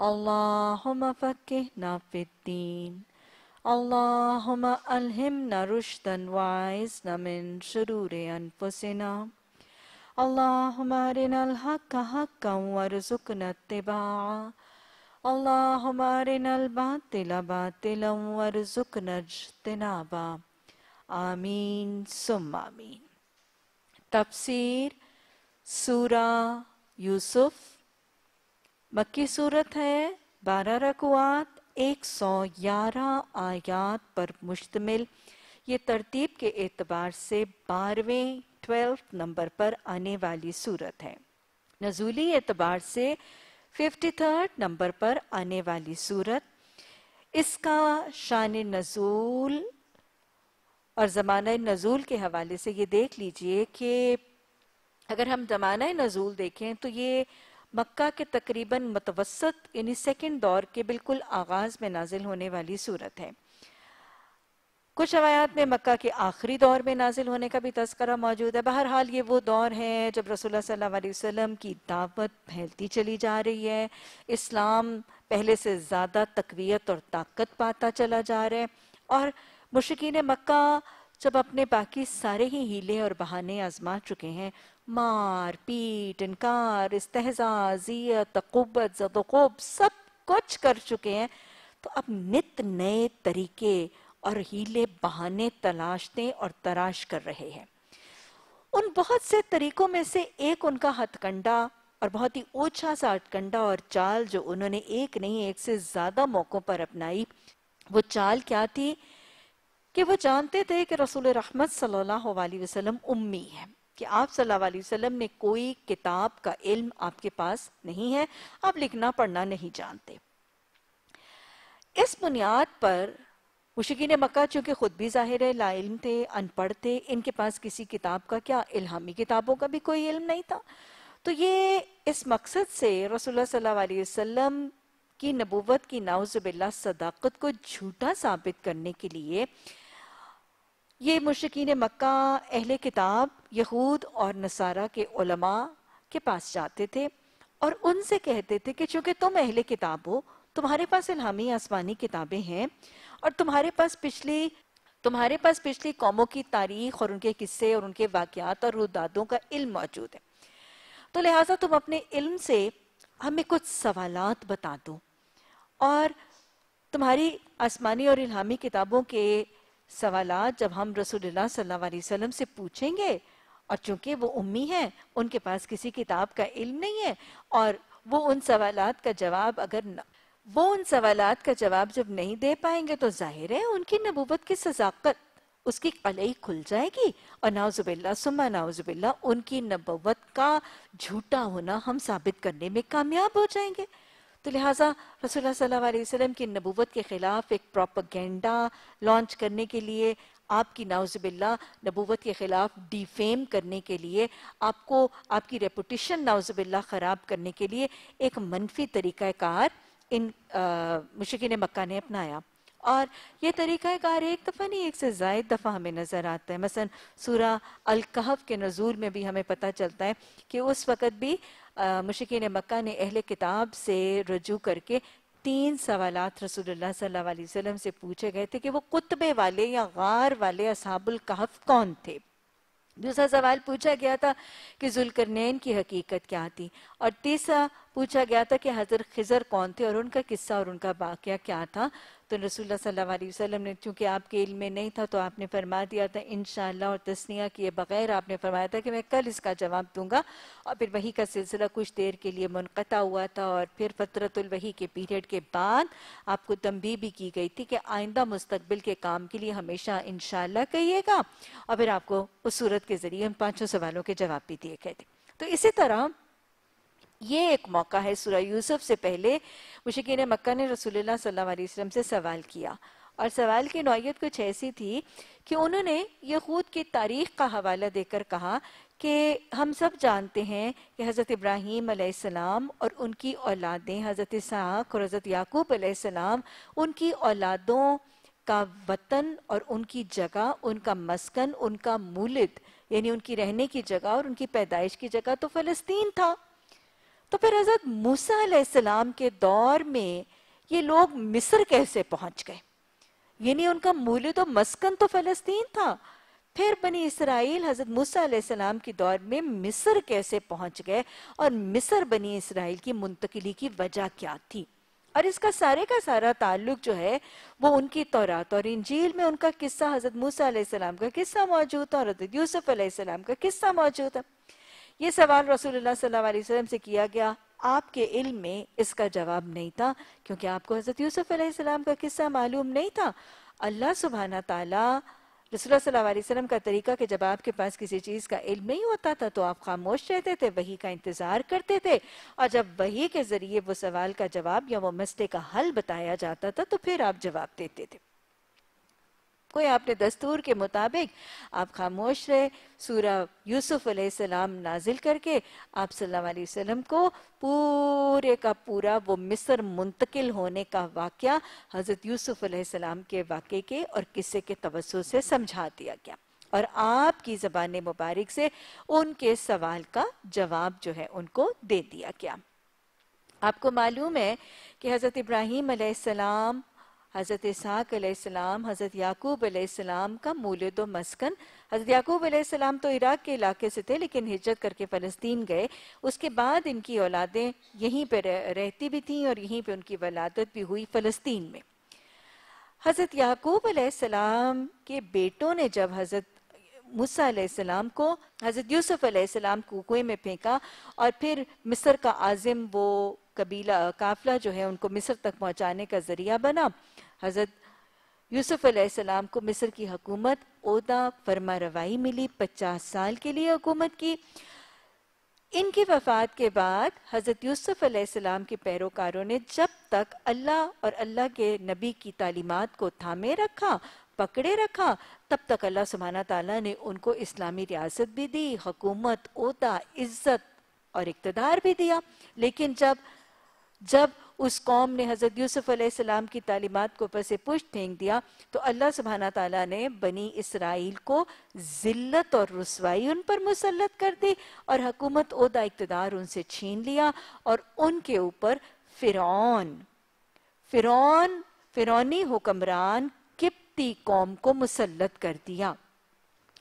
اللهم فكهنا في الدين اللهم ألهمنا رشدا وعزنا من شرور أنفسنا اللهم أرنا الحق حقا وارزقنا اتباعه اللهم أرنا الباطل باطلا وارزقنا اجتنابه آمين ثم آمين तफसीर सूरा यूसुफ मक्की सूरत है बारह रकुआत एक सौ ग्यारह आयात पर मुश्तमिल ये तरतीब के एतबार से बारहवें ट्वेल्थ नंबर पर आने वाली सूरत है नजूली एतबार से फिफ्टी थर्ड नंबर पर आने वाली सूरत इसका शान नजूल और ज़माना नजूल के हवाले से ये देख लीजिए कि अगर हम ज़माना नजूल देखें तो ये मक्का के तकरीबन मतवसत यानी सेकेंड दौर के बिल्कुल आगाज में नाजिल होने वाली सूरत है कुछ रवायात में मक्का के आखिरी दौर में नाजिल होने का भी तस्करा मौजूद है बहरहाल ये वो दौर है जब रसोल्ला सल्लल्लाहु अलैहि वसल्लम की दावत फैलती चली जा रही है इस्लाम पहले से ज़्यादा तकवीत और ताकत पाता चला जा रहा है और मुश्किन मक्का जब अपने बाकी सारे ही हीले और बहाने आजमा चुके हैं मार पीट इनकार इस्तेजा जियत तकबत सब कुछ कर चुके हैं तो अब नित नए तरीके और हीले बहाने तलाशते और तराश कर रहे हैं उन बहुत से तरीकों में से एक उनका हथकंडा और बहुत ही ओछा सा हथकंडा और चाल जो उन्होंने एक नहीं एक से ज्यादा मौकों पर अपनाई वो चाल क्या थी कि वो जानते थे कि रसूल रहमत सल्लल्लाहु अलैहि वसल्लम उम्मी है कि आप सल्लल्लाहु अलैहि वसल्लम ने कोई किताब का इल्म आपके पास नहीं है आप लिखना पढ़ना नहीं जानते इस बुनियाद पर मुशिकीन मक्का चूंकि खुद भी जाहिर है इल्म थे अनपढ़ थे इनके पास किसी किताब का क्या इल्हामी किताबों का भी कोई इल्म नहीं था तो ये इस मकसद से रसोल्ला वसल्लम की नबूवत की नाउजबिल्ला सदाकत को झूठा साबित करने के लिए ये मुशिकीन मक्का अहले किताब यहूद और नसारा के उलमा के पास जाते थे और उनसे कहते थे कि चूंकि तुम अहले किताब हो तुम्हारे पास इलामी आसमानी किताबें हैं और तुम्हारे पास पिछली तुम्हारे पास पिछली कौमों की तारीख और उनके किस्से और उनके वाकयात और रुदादों का इल्म मौजूद है तो लिहाजा तुम अपने इल्म से हमें कुछ सवाल बता दो और तुम्हारी आसमानी और इलामी किताबों के सवाल जब हम रसूलुल्लाह सल्लल्लाहु अलैहि वसल्लम से पूछेंगे और चूंकि वो उम्मी हैं उनके पास किसी किताब का इल्म नहीं है और वो उन सवाल का जवाब अगर न, वो उन सवाल का जवाब जब नहीं दे पाएंगे तो जाहिर है उनकी नबूबत की सजाकत उसकी कलई खुल जाएगी और नाउजुबिल्ला सुमा नाउजुबिल्ला उनकी नबूबत का झूठा होना हम साबित करने में कामयाब हो जाएंगे तो लिहाजा रसोल्ला वसल्लम की नबूवत के ख़िलाफ़ एक प्रोपगेंडा लॉन्च करने के लिए आपकी नाउजबिल्ला नबूवत के ख़िलाफ़ डिफेम करने के लिए आपको आपकी रेपुटेशन नाउजबिल्ला ख़राब करने के लिए एक मनफी तरीक़ाकार इन मुशिकिन मक्का ने अपनाया और ये कार एक दफ़ा नहीं एक से ज़ायद दफ़ा हमें नज़र आता है मसलन सूरा अलकहफ़ के नजूर में भी हमें पता चलता है कि उस वक़्त भी मुश्किन मक्का ने अहल किताब से रजू करके तीन सवाल रसूलुल्लाह सल्लल्लाहु अलैहि वसल्लम से पूछे गए थे कि वो कुतबे वाले या गार वाले असाबुल कहफ कौन थे दूसरा सवाल पूछा गया था कि जुलकरनैन की हकीकत क्या थी और तीसरा पूछा गया था कि हजरत खिजर कौन थे और उनका किस्सा और उनका वाकया क्या था तो रसूल सल्लल्लाहु ने चूँकि आपके इल में नहीं था तो आपने फरमा दिया था इन और तस्निया किए बगैर आपने फरमाया था कि मैं कल इसका जवाब दूंगा और फिर वही का सिलसिला कुछ देर के लिए मुनक़ा हुआ था और फिर फतरतुलवही के पीरियड के बाद आपको तंबी भी की गई थी कि आइंदा मुस्तबिल के काम के लिए हमेशा इन कहिएगा और फिर आपको उस सूरत के ज़रिए उन पाँचों सवालों के जवाब भी दिए गए थे तो इसी तरह ये एक मौका है सूर्य यूसुफ से पहले मुश्किन मक्का ने रसोल्ला सल्लाम से सवाल किया और सवाल की नोयत कुछ ऐसी थी कि उन्होंने ये खुद की तारीख का हवाला देकर कहा कि हम सब जानते हैं कि हज़रत इब्राहिम अलैहिस्सलाम और उनकी औलादें हज़रत साख और हज़रत याकूब अलैहिस्सलाम उनकी औलादों का वतन और उनकी जगह उनका मस्कन उनका मूलित यानी उनकी रहने की जगह और उनकी पैदाइश की जगह तो फ़लस्तीन था तो फिर हजरत मूसा के दौर में ये लोग मिस्र कैसे पहुंच गए यानी उनका मूल्य तो मस्कन तो फलस्तीन था फिर बनी इसराइल हजरत मूसा के दौर में मिस्र कैसे पहुंच गए और मिस्र बनी इसराइल की मुंतकली की वजह क्या थी और इसका सारे का सारा ताल्लुक जो है वो उनकी तौरात और इंजील में उनका किस्सा हजरत मूसा का किस्सा मौजूद है और हजरत यूसुफ का किस्सा मौजूद है ये सवाल रसूलुल्लाह सल्लल्लाहु अलैहि वसल्लम से किया गया आपके इल्म में इसका जवाब नहीं था क्योंकि आपको हज़रत यूसुफ का किस्सा मालूम नहीं था अल्लाह सुबहाना ताला रसोल्ला वसल्लम का तरीका कि जब आपके पास किसी चीज़ का इल्म नहीं होता था तो आप खामोश रहते थे वही का इंतज़ार करते थे और जब वही के ज़रिए वो सवाल का जवाब या वो मसले का हल बताया जाता था तो फिर आप जवाब देते थे सबको आपने दस्तूर के मुताबिक आप खामोश रहे सूरा यूसुफ अलैहिस्सलाम नाजिल करके आप सल्लल्लाहु अलैहि वसल्लम को पूरे का पूरा वो मिस्र मुंतकिल होने का वाक्य हज़रत यूसुफ अलैहिस्सलाम के वाक्य के और किस्से के तवसु से समझा दिया गया और आपकी ज़बान मुबारक से उनके सवाल का जवाब जो है उनको दे दिया गया आपको मालूम है कि हज़रत इब्राहिम अलैहिस्सलाम हज़रत इसहाक हज़रत याकूब आसमाम का मूलद मस्कन हज़रत याकूब आसमाम तो इराक़ के इलाके से थे लेकिन हिजरत करके फ़लस्तीन गए उसके बाद इनकी औलादें यहीं पर रहती भी थीं और यहीं पर उनकी वलादत भी हुई फ़लस्तीन में हज़रत याकूब आसमाम के बेटों ने जब हज़रत मूसा को हज़रत यूसुफ आसमाम को कुएं में फेंका और फिर मिस्र का आज़िम वो कबीला काफिला जो है उनको मिस्र तक पहुंचाने का जरिया बना हजरत यूसुफ अलैहिस्सलाम को मिस्र की हकूमत ओदा फरमा रवाई मिली पचास साल के लिए हकूमत की इनकी वफात के बाद हज़रत यूसुफ अलैहिस्सलाम के पैरोकारों ने जब तक अल्लाह और अल्लाह के नबी की तालीमात को थामे रखा पकड़े रखा तब तक अल्लाह सुबहाना ताला ने उनको इस्लामी रियासत भी दी हुकूमत ओदा इज्जत और इकतदार भी दिया लेकिन जब जब उस कौम ने हज़रत यूसुफ अलैहिस्सलाम की तालीमत को ऊपर से पुष्ट फेंक दिया तो अल्लाह सुबहाना ताला ने बनी इसराइल को ज़िल्लत और रसवाई उन पर मुसलत कर दी और हकूमत उहदा इकतदार उनसे छीन लिया और उनके ऊपर फ़िरौन फ़िरौन फ़िरौनी हुक्मरान किप्ती कौम को मुसलत कर दिया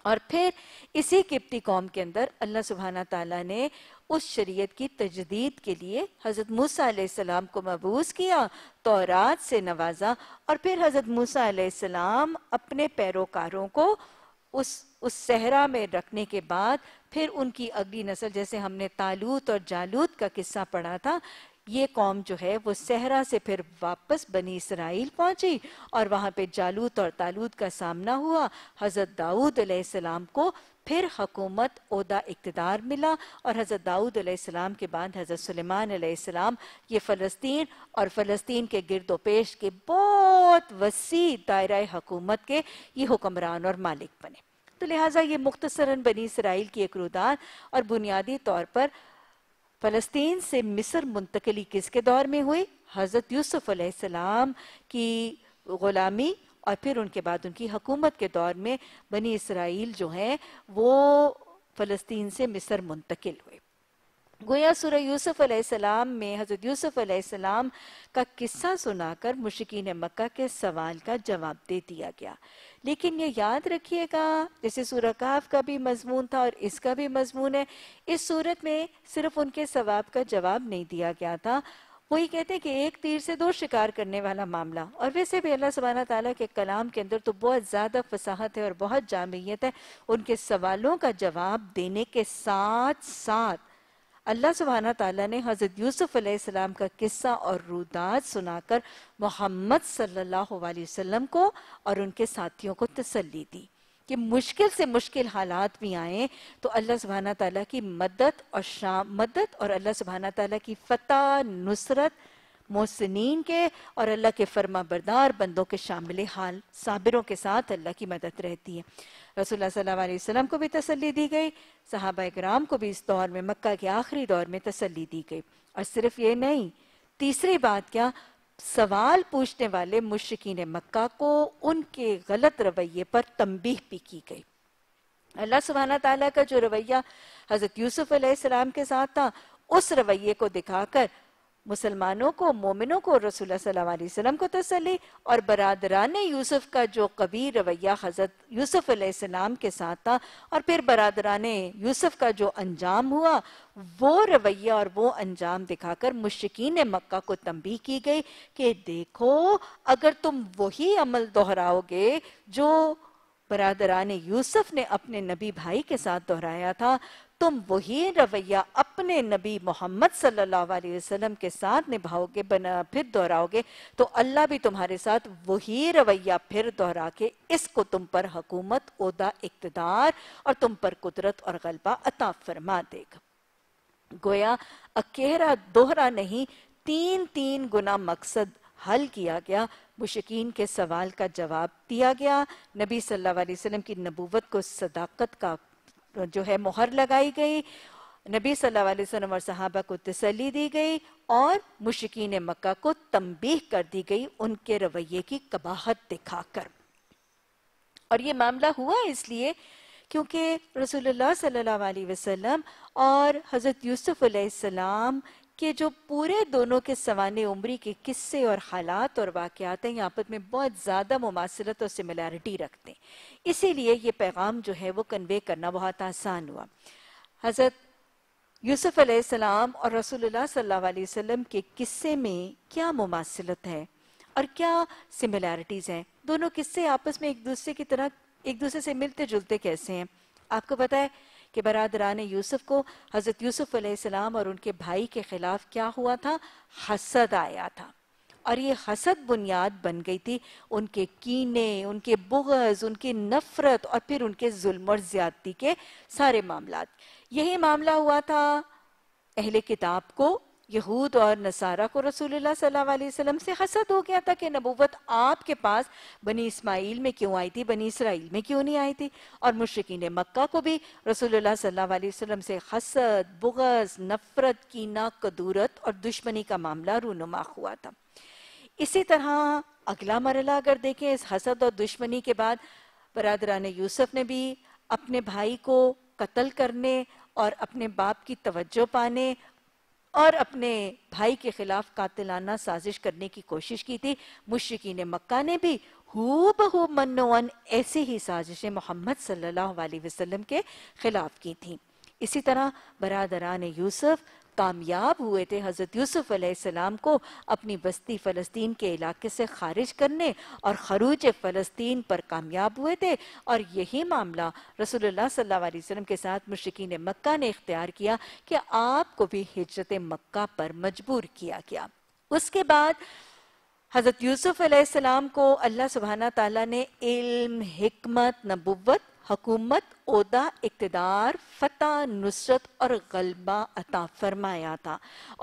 और फिर इसी किप्ती कौम के अंदर अल्लाह सुबहाना ताला ने उस शरीयत की तजदीद के लिए हज़रत मूसा को मबूस किया तौरात से नवाजा और फिर हज़रत मूसा अपने पैरोकारों को उस उस सहरा में रखने के बाद फिर उनकी अगली नस्ल जैसे हमने तालूत और जालूत का किस्सा पढ़ा था ये कौम जो है वो सहरा से फिर वापस बनी इसराइल पहुंची और वहाँ पे जालूत और तालूत का सामना हुआ हज़रत दाऊद को फिर हकूमत उदा इकतदार मिला और हज़रत दाऊद अलैहिस्सलाम के बाद हज़रत सुलेमान अलैहिस्सलाम ये फ़लस्तीन और फ़लस्तीन के गिरदो पेश के बहुत वसी दायरा हकूमत के ये हुक्मरान और मालिक बने तो लिहाजा ये मुख्तसरा बनी इसराइल की एक रुदान और बुनियादी तौर पर फ़लस्तीन से मिस्र मुंतकली किसके दौर में हुई हज़रत यूसुफ़ अलैहिस्सलाम की ग़ुलामी और फिर उनके बाद उनकी हकूमत के दौर में बनी इसराइल जो है वो फ़लस्तीन से मिस्र मुंतकिल हुए गोया सुर यूसुफ अलैहिस्सलाम में हज़रत यूसुफ अलैहिस्सलाम का किस्सा सुनाकर मुशकिन मक्का के सवाल का जवाब दे दिया गया लेकिन ये याद रखिएगा जैसे सूरह काफ का भी मजमून था और इसका भी मजमून है इस सूरत में सिर्फ उनके सवाब का जवाब नहीं दिया गया था वही कहते हैं कि एक तीर से दो शिकार करने वाला मामला और वैसे भी अल्लाह सुबहाना तला के कलाम के अंदर तो बहुत ज़्यादा फसाहत है और बहुत जामियत है उनके सवालों का जवाब देने के साथ साथ अल्लाह सुबहाना तला ने हज़रत यूसुफ़ अलैहिस्सलाम का किस्सा और रुदात सुनाकर मोहम्मद सल्लल्लाहु अलैहि वसल्लम को और उनके साथियों को तसल्ली दी कि मुश्किल से मुश्किल हालात भी आए तो अल्लाह सुबहाना तला की मदद और शाम मदद और अल्लाह सुबहाना तला की फतेह नुसरत मोहसिन के और अल्लाह के फर्मा बरदार बंदों के शामिल हाल साबिरों के साथ अल्लाह की मदद रहती है रसोल्ला वसम को भी तसली दी गई साहबा कराम को भी इस दौर में मक्का के आखिरी दौर में तसली दी गई और सिर्फ ये नहीं तीसरी बात क्या सवाल पूछने वाले मुश्किन मक्का को उनके गलत रवैये पर तमबीह भी की गई अल्लाह सुबहाना तला का जो रवैया हज़रत यूसुफ़ के साथ था उस रवैये को दिखाकर मुसलमानों को मोमिनों को रसूल वसल्लम को तसली और बरदरान यूसुफ का जो कबीर रवैया हजरत यूसुफ अलैहिस्सलाम के साथ था और फिर बरदरान यूसुफ का जो अंजाम हुआ वो रवैया और वो अंजाम दिखाकर मुश्किन मक्का को तंबी की गई कि देखो अगर तुम वही अमल दोहराओगे जो बरदरान यूसुफ ने अपने नबी भाई के साथ दोहराया था तुम वही रवैया अपने नबी मोहम्मद सल्लल्लाहु अलैहि वसल्लम के साथ निभाओगे बना फिर दोहराओगे तो अल्लाह भी तुम्हारे साथ वही रवैया फिर दोहरा के इसको तुम पर हकूमत उदा इकतदार और तुम पर कुदरत और गलबा अता फरमा देगा गोया अकेरा दोहरा नहीं तीन तीन गुना मकसद हल किया गया मुशकिन के सवाल का जवाब दिया गया नबी सल्लल्लाहु अलैहि वसल्लम की नबूवत को सदाकत का जो है मोहर लगाई गई नबी सल्लल्लाहु अलैहि वसल्लम और सहाबा को तसली दी गई और मुशकिन मक्का को तंबीह कर दी गई उनके रवैये की कबाहत दिखाकर और ये मामला हुआ इसलिए क्योंकि रसूलुल्लाह सल्लल्लाहु अलैहि वसल्लम और हज़रत यूसुफ़ अलैहिस्सलाम कि जो पूरे दोनों के सवान उम्री के किस्से और हालात और वाक़ात हैं आपस में बहुत ज़्यादा मुमासलत और सिमिलैरिटी रखते हैं इसीलिए ये पैगाम जो है वो कन्वे करना बहुत आसान हुआ हज़रत यूसुफ अलैहिस्सलाम और रसूलुल्लाह सल्लल्लाहु अलैहि वसल्लम के किस्से में क्या मुमासलत है और क्या सिमिलैरिटीज़ हैं दोनों किस्से आपस में एक दूसरे की तरह एक दूसरे से मिलते जुलते कैसे हैं आपको पता है कि बरदरान यूसुफ को हज़रत यूसुफ़ अलैहिस्सलाम और उनके भाई के ख़िलाफ़ क्या हुआ था हसद आया था और ये हसद बुनियाद बन गई थी उनके कीने उनके बुगज़ उनकी नफ़रत और फिर उनके जुल्म और ज़्यादती के सारे मामला यही मामला हुआ था अहले किताब को यहूद और नसारा को रसूलुल्लाह से हसद हो गया था कि नबूवत आपके पास बनी इसमाइल में क्यों आई थी बनी इसराइल में क्यों नहीं आई थी और मुश्किन मक्का को भी रसूलुल्लाह से हसद बुगज नफरत कीना कदूरत और दुश्मनी का मामला रूनुमा हुआ था इसी तरह अगला मरला अगर देखें इस हसद और दुश्मनी के बाद बरदरान यूसुफ ने भी अपने भाई को कत्ल करने और अपने बाप की तवज्जो पाने और अपने भाई के खिलाफ कातिलाना साजिश करने की कोशिश की थी मुश्किन मक्का ने भी हु बहू मनोअन ऐसी ही साजिशें मोहम्मद सल्लल्लाहु अलैहि वसल्लम के खिलाफ की थी इसी तरह बरदरान यूसुफ कामयाब हुए थे हज़रत यूसुफ अलैहिस्सलाम को अपनी बस्ती फ़लस्तीन के इलाके से खारिज करने और खरूज फ़लस्तीन पर कामयाब हुए थे और यही मामला रसोल्ला सल्लल्लाहु के साथ मुश्किन मक्का ने इख्तियार किया कि आपको भी हिजरत मक्का पर मजबूर किया गया उसके बाद हज़रत यूसुफ अलैहिस्सलाम को अल्लाह सुबहाना तला ने इल्म हिकमत नबुवत हकूमत अहदा इकतदार फतेह नुसरत और गलबा अता फरमाया था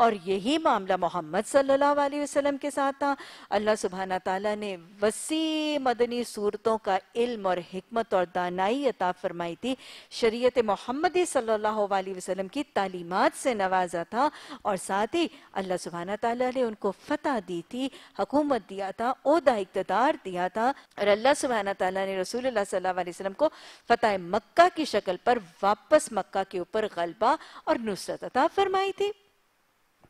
और यही मामला मोहम्मद सल्लल्लाहु अलैहि वसल्लम के साथ था अल्लाह सुबहाना ताला ने वसी मदनी सूरतों का इल्म और हमत और दानाई अता फरमाई थी शरीयत मोहम्मदी सल्लल्लाहु अलैहि वसल्लम की तालीमत से नवाजा था और साथ ही अल्लाह सुबहाना ताला ने उनको फतेह दी थी हकूमत दिया था अहदा इकतदार दिया था और अल्लाह सुबहाना तला ने रसूल सल्लल्लाहु अलैहि वसल्लम को फतेह मक्का मक्का की शक्ल पर वापस मक्का के ऊपर गलबा और नुसरत अता फरमाई थी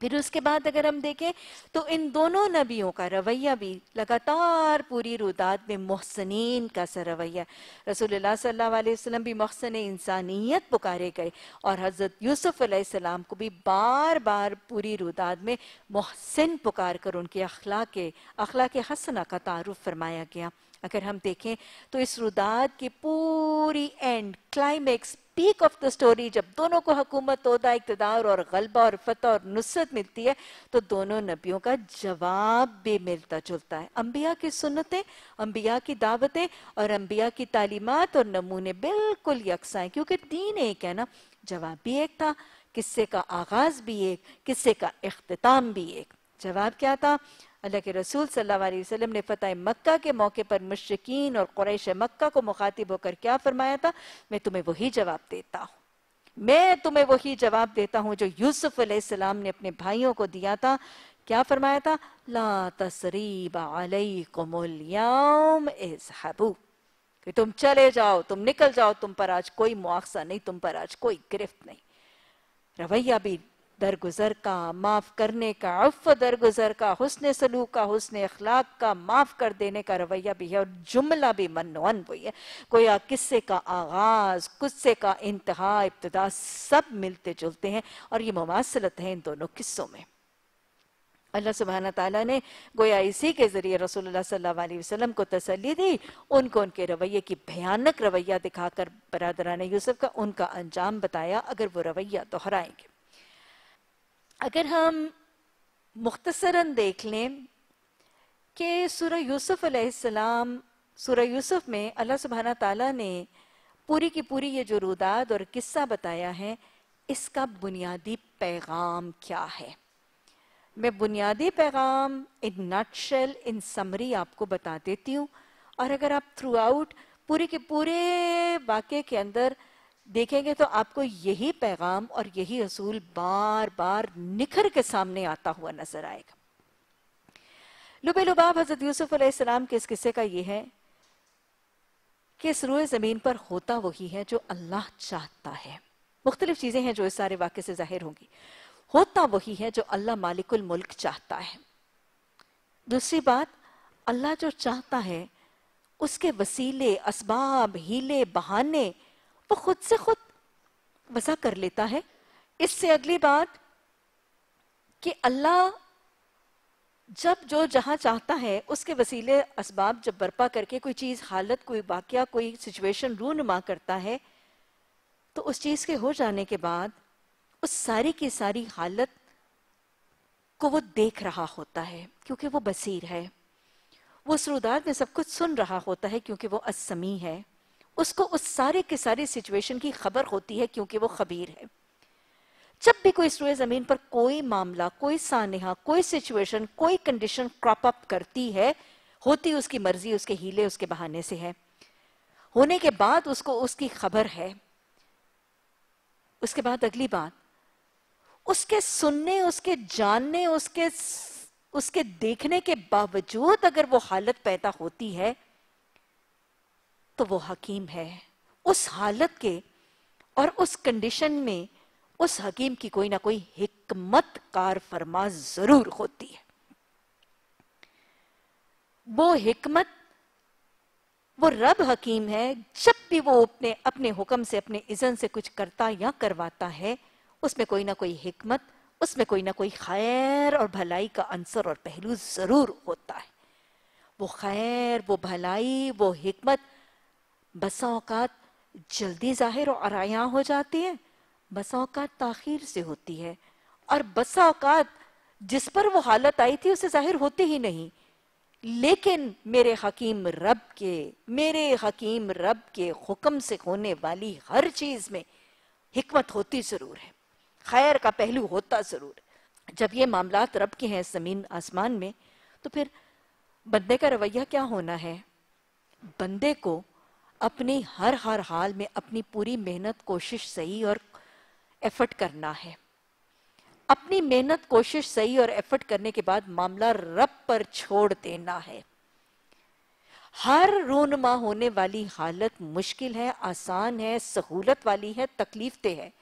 फिर उसके बाद अगर हम देखें तो इन दोनों नबियों का रवैया भी लगातार पूरी रुदात में मोहसनिन का सा रवैया रसूलुल्लाह सल्लल्लाहु अलैहि वसल्लम भी मोहसन इंसानियत पुकारे गए और हज़रत यूसुफ अलैहिस्सलाम को भी बार बार पूरी रुदात में मोहसिन पुकार कर उनके अखलाक अखलाक हसना का तारुफ फरमाया गया अगर हम देखें तो इस रुदाद की पूरी and climax peak of the story जब दोनों को हकूमत उदा इकतदार और गलबा और फतह और नुसरत मिलती है तो दोनों नबियों का जवाब भी मिलता जुलता है अम्बिया की सुनते अम्बिया की दावतें और अम्बिया की तालीमत और नमूने बिल्कुल यकसा है क्योंकि दीन एक है ना जवाब भी एक था किस्से का आगाज भी एक किस्से का अख्ताम भी एक जवाब क्या था अल्लाह के रसूल सल्लल्लाहु अलैहि वसल्लम ने फतेह मक्का के मौके पर मुश्किन और क्रैश मक्का को मुखातिब होकर क्या फरमाया था मैं तुम्हें वही जवाब देता हूँ मैं तुम्हें वही जवाब देता हूँ जो यूसुफ अलैहिस्सलाम ने अपने भाइयों को दिया था क्या फरमाया था ला तसरीब अलैकुमुल यौम इजहबू कि तुम चले जाओ तुम निकल जाओ तुम पर आज कोई मुआवजा नहीं तुम पर आज कोई गिरफ्त नहीं रवैया भी दरगुजर का माफ करने का अफ दरगुजर का हुसन सलूक का हुसन अखलाक का माफ कर देने का रवैया भी है और जुमला भी वन वही है कोया किस्से का आगाज किस्से का इंतहा इब्तदा सब मिलते जुलते हैं और ये मुसलत है इन दोनों किस्सों में अल्लाह सुबहाना तला ने गोया इसी के जरिए रसोल्ला सल्लल्लाहु वसलम को तसली दी उनको उनके रवैये की भयानक रवैया दिखाकर बरदरान यूसुफ का उनका अंजाम बताया अगर वो रवैया दोहराएंगे अगर हम मुख्तसरन देख लें कि सूर यूसुफ अलैहिस्सलाम सूर यूसुफ में अल्लाह सुबहाना ताला ने पूरी की पूरी ये जो रुदाद और किस्सा बताया है इसका बुनियादी पैगाम क्या है मैं बुनियादी पैगाम इन नटशेल इन समरी आपको बता देती हूँ और अगर आप थ्रू आउट पूरे के पूरे वाक्य के अंदर देखेंगे तो आपको यही पैगाम और यही असूल बार बार निखर के सामने आता हुआ नजर आएगा लुबे लुबाब हजरत यूसुफ अलैहिस्सलाम के इस किस्से का यह है कि इस रूए ज़मीन पर होता वही है जो अल्लाह चाहता है मुख्तलिफ चीज़ें हैं जो इस सारे वाक्य से जाहिर होंगी होता वही है जो अल्लाह मालिकुल मुल्क चाहता है दूसरी बात अल्लाह जो चाहता है उसके वसीले इसबाब हीले बहाने वो खुद से खुद वजह कर लेता है इससे अगली बात कि अल्लाह जब जो जहाँ चाहता है उसके वसीले इसबाब जब बर्पा करके कोई चीज़ हालत कोई वाक्य कोई सिचुएशन रूनुमा करता है तो उस चीज़ के हो जाने के बाद उस सारी की सारी हालत को वो देख रहा होता है क्योंकि वो बसीर है वो सरुदार में सब कुछ सुन रहा होता है क्योंकि वो असमी है उसको उस सारे के सारे सिचुएशन की खबर होती है क्योंकि वो खबीर है जब भी कोई स्टोर जमीन पर कोई मामला कोई सानहा कोई सिचुएशन कोई कंडीशन क्रॉप अप करती है होती उसकी मर्जी उसके हीले उसके बहाने से है होने के बाद उसको उसकी खबर है उसके बाद अगली बात उसके सुनने उसके जानने उसके उसके देखने के बावजूद अगर वो हालत पैदा होती है तो वो हकीम है उस हालत के और उस कंडीशन में उस हकीम की कोई ना कोई हिकमत कार फरमा जरूर होती है वो हिकमत वो रब हकीम है जब भी वो अपने अपने हुक्म से अपने इजन से कुछ करता या करवाता है उसमें कोई ना कोई हिकमत उसमें कोई ना कोई खैर और भलाई का अंसर और पहलू जरूर होता है वो खैर वो भलाई वो हिकमत बसाओकात जल्दी ज़ाहिर और आया हो जाती है बसाओकात औकात से होती है और बसा औकात जिस पर वो हालत आई थी उसे जाहिर होती ही नहीं लेकिन मेरे हकीम रब के मेरे हकीम रब के हुक्म से होने वाली हर चीज़ में हमत होती ज़रूर है खैर का पहलू होता ज़रूर जब ये मामला रब के हैं ज़मीन आसमान में तो फिर बंदे का रवैया क्या होना है बंदे को अपने हर हर हाल में अपनी पूरी मेहनत कोशिश सही और एफर्ट करना है अपनी मेहनत कोशिश सही और एफर्ट करने के बाद मामला रब पर छोड़ देना है हर रोनमा होने वाली हालत मुश्किल है आसान है सहूलत वाली है तकलीफ दे है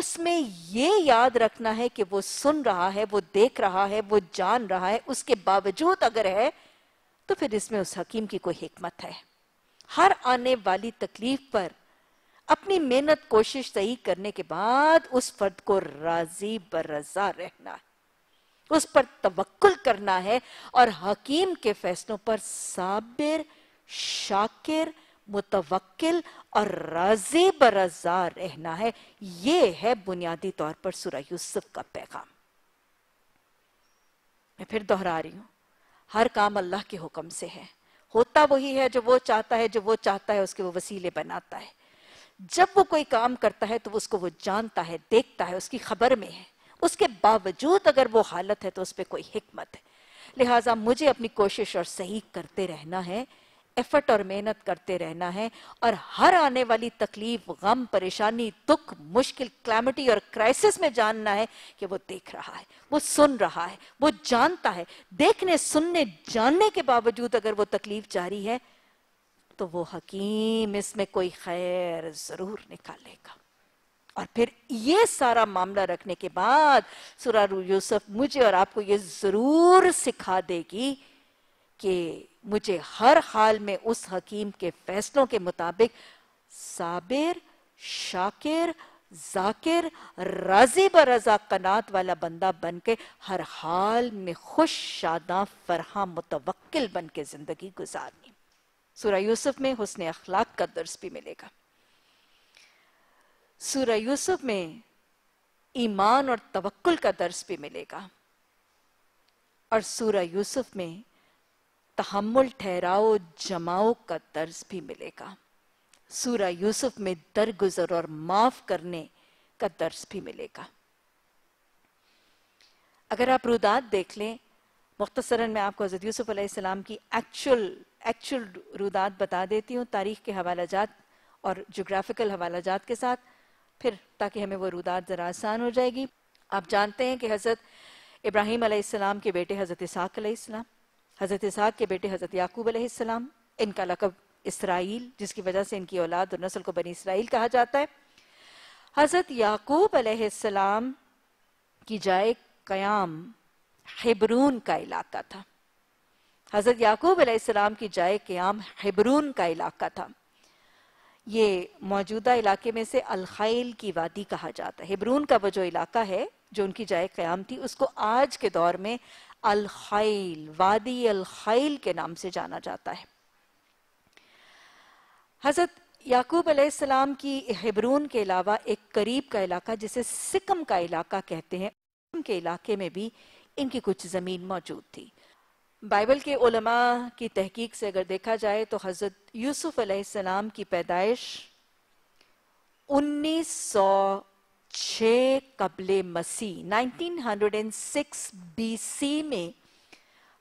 उसमें यह याद रखना है कि वो सुन रहा है वो देख रहा है वो जान रहा है उसके बावजूद अगर है तो फिर इसमें उस हकीम की कोई हिकमत है हर आने वाली तकलीफ पर अपनी मेहनत कोशिश सही करने के बाद उस फर्द को राजी बरजा रहना है उस पर तवक्ल करना है और हकीम के फैसलों पर साबिर शाकिर मुतवक्ल और राजी बरजा रहना है यह है बुनियादी तौर पर सुरा यूसुफ का पैगाम मैं फिर दोहरा रही हूं हर काम अल्लाह के हुक्म से है होता वही है जो वो चाहता है जो वो चाहता है उसके वो वसीले बनाता है जब वो कोई काम करता है तो उसको वो जानता है देखता है उसकी खबर में है उसके बावजूद अगर वो हालत है तो उस पर कोई हिकमत है लिहाजा मुझे अपनी कोशिश और सही करते रहना है एफर्ट और मेहनत करते रहना है और हर आने वाली तकलीफ गम परेशानी दुख मुश्किल क्लैमिटी और क्राइसिस में जानना है कि वो देख रहा है वो सुन रहा है वो जानता है देखने सुनने जानने के बावजूद अगर वो तकलीफ जारी है तो वो हकीम इसमें कोई खैर जरूर निकालेगा और फिर ये सारा मामला रखने के बाद सुरारू यूसुफ मुझे और आपको ये जरूर सिखा देगी कि मुझे हर हाल में उस हकीम के फैसलों के मुताबिक साबिर शाकिर जाकिर राजी ब रजा कनात वाला बंदा बन के हर हाल में खुश शादा फरहा मुतवक्ल बन के जिंदगी गुजारनी सूर्य यूसुफ में हुसन अखलाक का दर्स भी मिलेगा सूर्य यूसुफ में ईमान और तवक्ल का दर्स भी मिलेगा और सूर्य यूसुफ में तहमुल ठहराओ जमाओ का तर्ज भी मिलेगा सूरा यूसुफ में दरगुजर और माफ करने का तर्ज भी मिलेगा अगर आप रुदात देख लें मुख्तसरन मैं आपको हजरत यूसुफ अलैहिस्सलाम की एक्चुअल एक्चुअल रुदात बता देती हूँ तारीख के हवाला जात और जोग्राफिकल हवाला जात के साथ फिर ताकि हमें वो रुदात ज़रा आसान हो जाएगी आप जानते हैं कि हज़रत इब्राहिम अलैहिस्सलाम के बेटे हज़रत इसाक अलैहिस्सलाम हज़रत साद के बेटे हज़रत याकूब अलैहिस्सलाम इनका लकब इसराइल जिसकी वजह से इनकी औलाद और नस्ल को बनी इसराइल कहा जाता है हज़रत याकूब अलैहिस्सलाम की जाए कयाम हिबरून का इलाका था हज़रत याकूब अलैहिस्सलाम की जाए कयाम हिब्रून का इलाका था ये मौजूदा इलाके में से अलखाइल की वादी कहा जाता है हिबरून का वो जो इलाका है जो उनकी जाए क़याम थी उसको आज के दौर में अल खैल वादी अल खैल के नाम से जाना जाता है हजरत याकूब अलैहिस्सलाम की हिब्रून के अलावा एक करीब का इलाका जिसे सिकम का इलाका कहते हैं सिकम के इलाके में भी इनकी कुछ ज़मीन मौजूद थी बाइबल के उलमा की तहकीक से अगर देखा जाए तो हज़रत यूसुफ अलैहिस्सलाम की पैदाइश उन्नीस सौ छः कबले मसीह 1906 बीसी में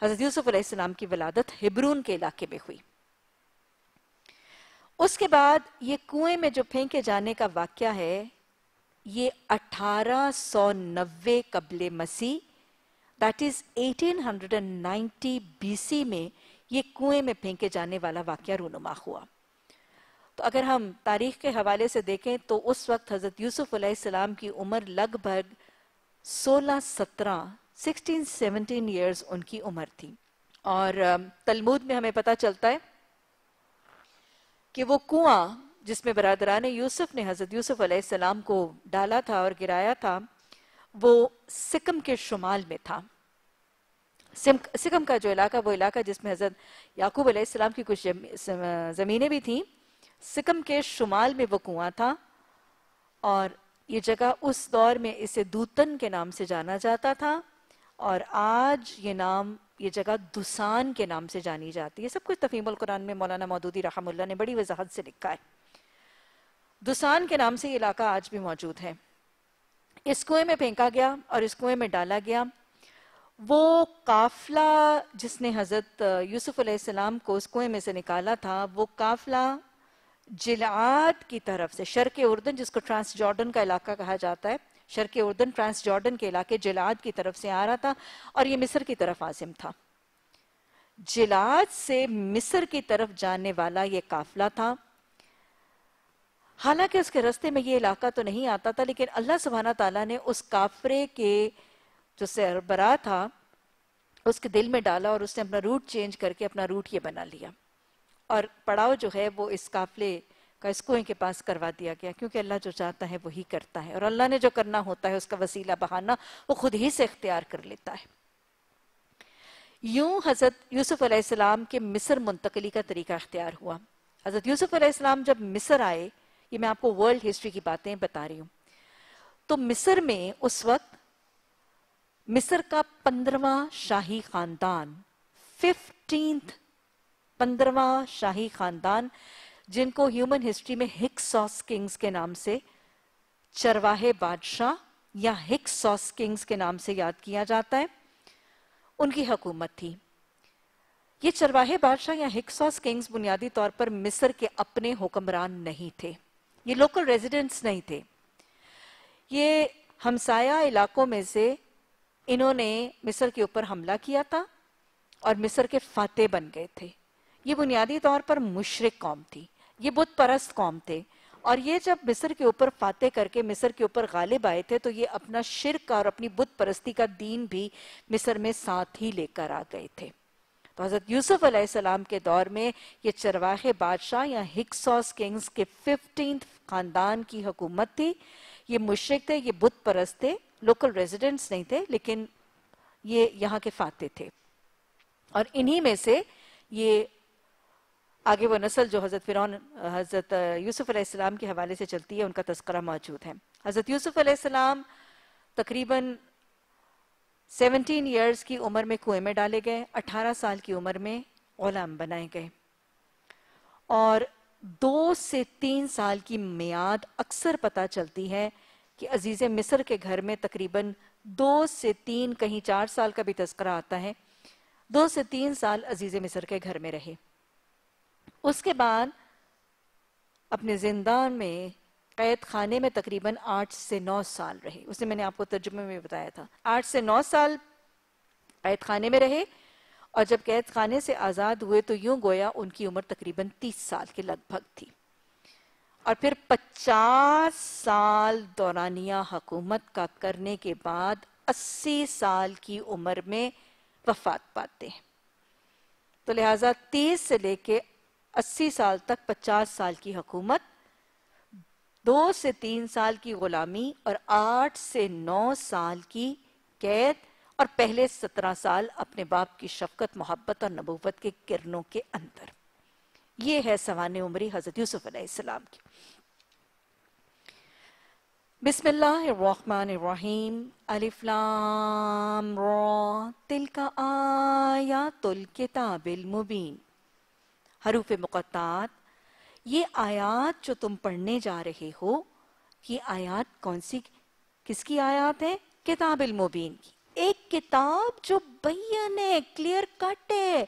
हज़रत यूसुफ अलैहिस्सलाम की वलादत हिब्रून के इलाके में हुई उसके बाद ये कुएं में जो फेंके जाने का वाक्य है ये 1890 कबले मसीह दैट इज 1890 बीसी में ये कुएं में फेंके जाने वाला वाक्य रूनुमा हुआ तो अगर हम तारीख के हवाले से देखें तो उस वक्त हज़रत यूसुफ अलैहिस्सलाम की उम्र लगभग 16 17 16 17 ईयर्स उनकी उम्र थी और तलमूद में हमें पता चलता है कि वो कुआं जिसमें बरदरान यूसुफ ने हज़रत यूसुफ अलैहिस्सलाम को डाला था और गिराया था वो सिकम के शुमाल में था सिकम का जो इलाका वो इलाका जिसमें हज़रत याकूब अलैहिस्सलाम की कुछ ज़मीनें भी थीं सिकम के शुमाल में वो कुआं था और ये जगह उस दौर में इसे दूतन के नाम से जाना जाता था और आज ये नाम ये जगह दुसान के नाम से जानी जाती है सब कुछ तफीमल कुरान में मौलाना मौदूदी रहमुल्ला ने बड़ी वजाहत से लिखा है दुसान के नाम से ये इलाका आज भी मौजूद है इस कुएं में फेंका गया और इस कुएं में डाला गया वो काफिला जिसने हज़रत यूसुफ़ को उस कुएं में से निकाला था वो काफिला जिलाद की तरफ से शर्क उर्दन जिसको ट्रांस जॉर्डन का इलाका कहा जाता है शर्क उर्दन ट्रांस जॉर्डन के इलाके जिलाद की तरफ से आ रहा था और ये मिस्र की तरफ आजिम था जिलाद से मिस्र की तरफ जाने वाला ये काफिला था हालांकि उसके रस्ते में ये इलाका तो नहीं आता था लेकिन अल्लाह सुबहाना तला ने उस काफरे के जो सरबरा था उसके दिल में डाला और उसने अपना रूट चेंज करके अपना रूट ये बना लिया और पड़ाव जो है वो इस काफले का इसको इनके पास करवा दिया गया क्योंकि अल्लाह जो चाहता है वही करता है और अल्लाह ने जो करना होता है उसका वसीला बहाना वो खुद ही से इख्तियार कर लेता है यूं हजरत यूसुफ अलैहिस्सलाम के मिस्र मुंतकली का तरीका अख्तियार हुआ हजरत यूसुफ अलैहिस्सलाम जब मिस्र आए ये मैं आपको वर्ल्ड हिस्ट्री की बातें बता रही हूं तो मिस्र में उस वक्त मिस्र का पंद्रवा शाही खानदान फिफ्टींथ पंद्रवा शाही खानदान जिनको ह्यूमन हिस्ट्री में हिक्सॉस किंग्स के नाम से चरवाहे बादशाह या हिक्सॉस किंग्स के नाम से याद किया जाता है उनकी हकूमत थी ये चरवाहे बादशाह या हिक्सॉस किंग्स बुनियादी तौर पर मिस्र के अपने हुक्मरान नहीं थे ये लोकल रेजिडेंट्स नहीं थे ये हमसाया इलाकों में से इन्होंने मिस्र के ऊपर हमला किया था और मिस्र के फाते बन गए थे ये बुनियादी तौर पर मुशरक कौम थी ये बुत परस्त कौम थे और ये जब मिस्र के ऊपर फाते करके मिस्र के ऊपर गालिब आए थे तो ये अपना शिरक और अपनी बुत परस्ती का दीन भी मिस्र में साथ ही लेकर आ गए थे तो हज़रत यूसुफ अलैहिस्सलाम के दौर में ये चरवाहे बादशाह या हिक्सॉस किंग्स के फिफ्टीन खानदान की हुकूमत थी ये मुशरक थे ये बुत परस्त थे लोकल रेजिडेंट्स नहीं थे लेकिन ये यहाँ के फाते थे और इन्हीं में से ये आगे वो नसल जो हज़रत फ़िरौन हज़रत यूसुफ़ अलैहिस्सलाम के हवाले से चलती है उनका तस्करा मौजूद है हज़रत यूसुफ़ अलैहिस्सलाम तकरीबन 17 ईयर्स की उम्र में कुएं में डाले गए 18 साल की उम्र में ओलाम बनाए गए और दो से तीन साल की मियाद अक्सर पता चलती है कि अजीज़ मिस्र के घर में तकरीबन दो से तीन कहीं चार साल का भी तस्करा आता है दो से तीन साल अजीज़ मिस्र के घर में रहे उसके बाद अपने जिंदा में कैद खाने में तकरीबन आठ से नौ साल रहे उसे मैंने आपको तर्जुमे में बताया था आठ से नौ साल कैद खाने में रहे और जब कैद खाने से आज़ाद हुए तो यूं गोया उनकी उम्र तकरीबन तीस साल के लगभग थी और फिर पचास साल दौरानिया हकूमत का करने के बाद अस्सी साल की उम्र में वफात पाते हैं तो लिहाजा तीस से लेके अस्सी साल तक पचास साल की हुकूमत दो से तीन साल की गुलामी और आठ से नौ साल की कैद और पहले सत्रह साल अपने बाप की शफकत मोहब्बत और नबूवत के किरणों के अंदर यह है सवान उमरी हजरत यूसुफ अलैहिस्सलाम की बिस्मिल्लाम अलिफ्लाम रो तिल का आया तुल किताबिल मुबीन हरूफ मुक़त्तात ये आयात जो तुम पढ़ने जा रहे हो ये आयात कौन सी किसकी आयात है किताब मुबीन की एक किताब जो बैन है क्लियर कट है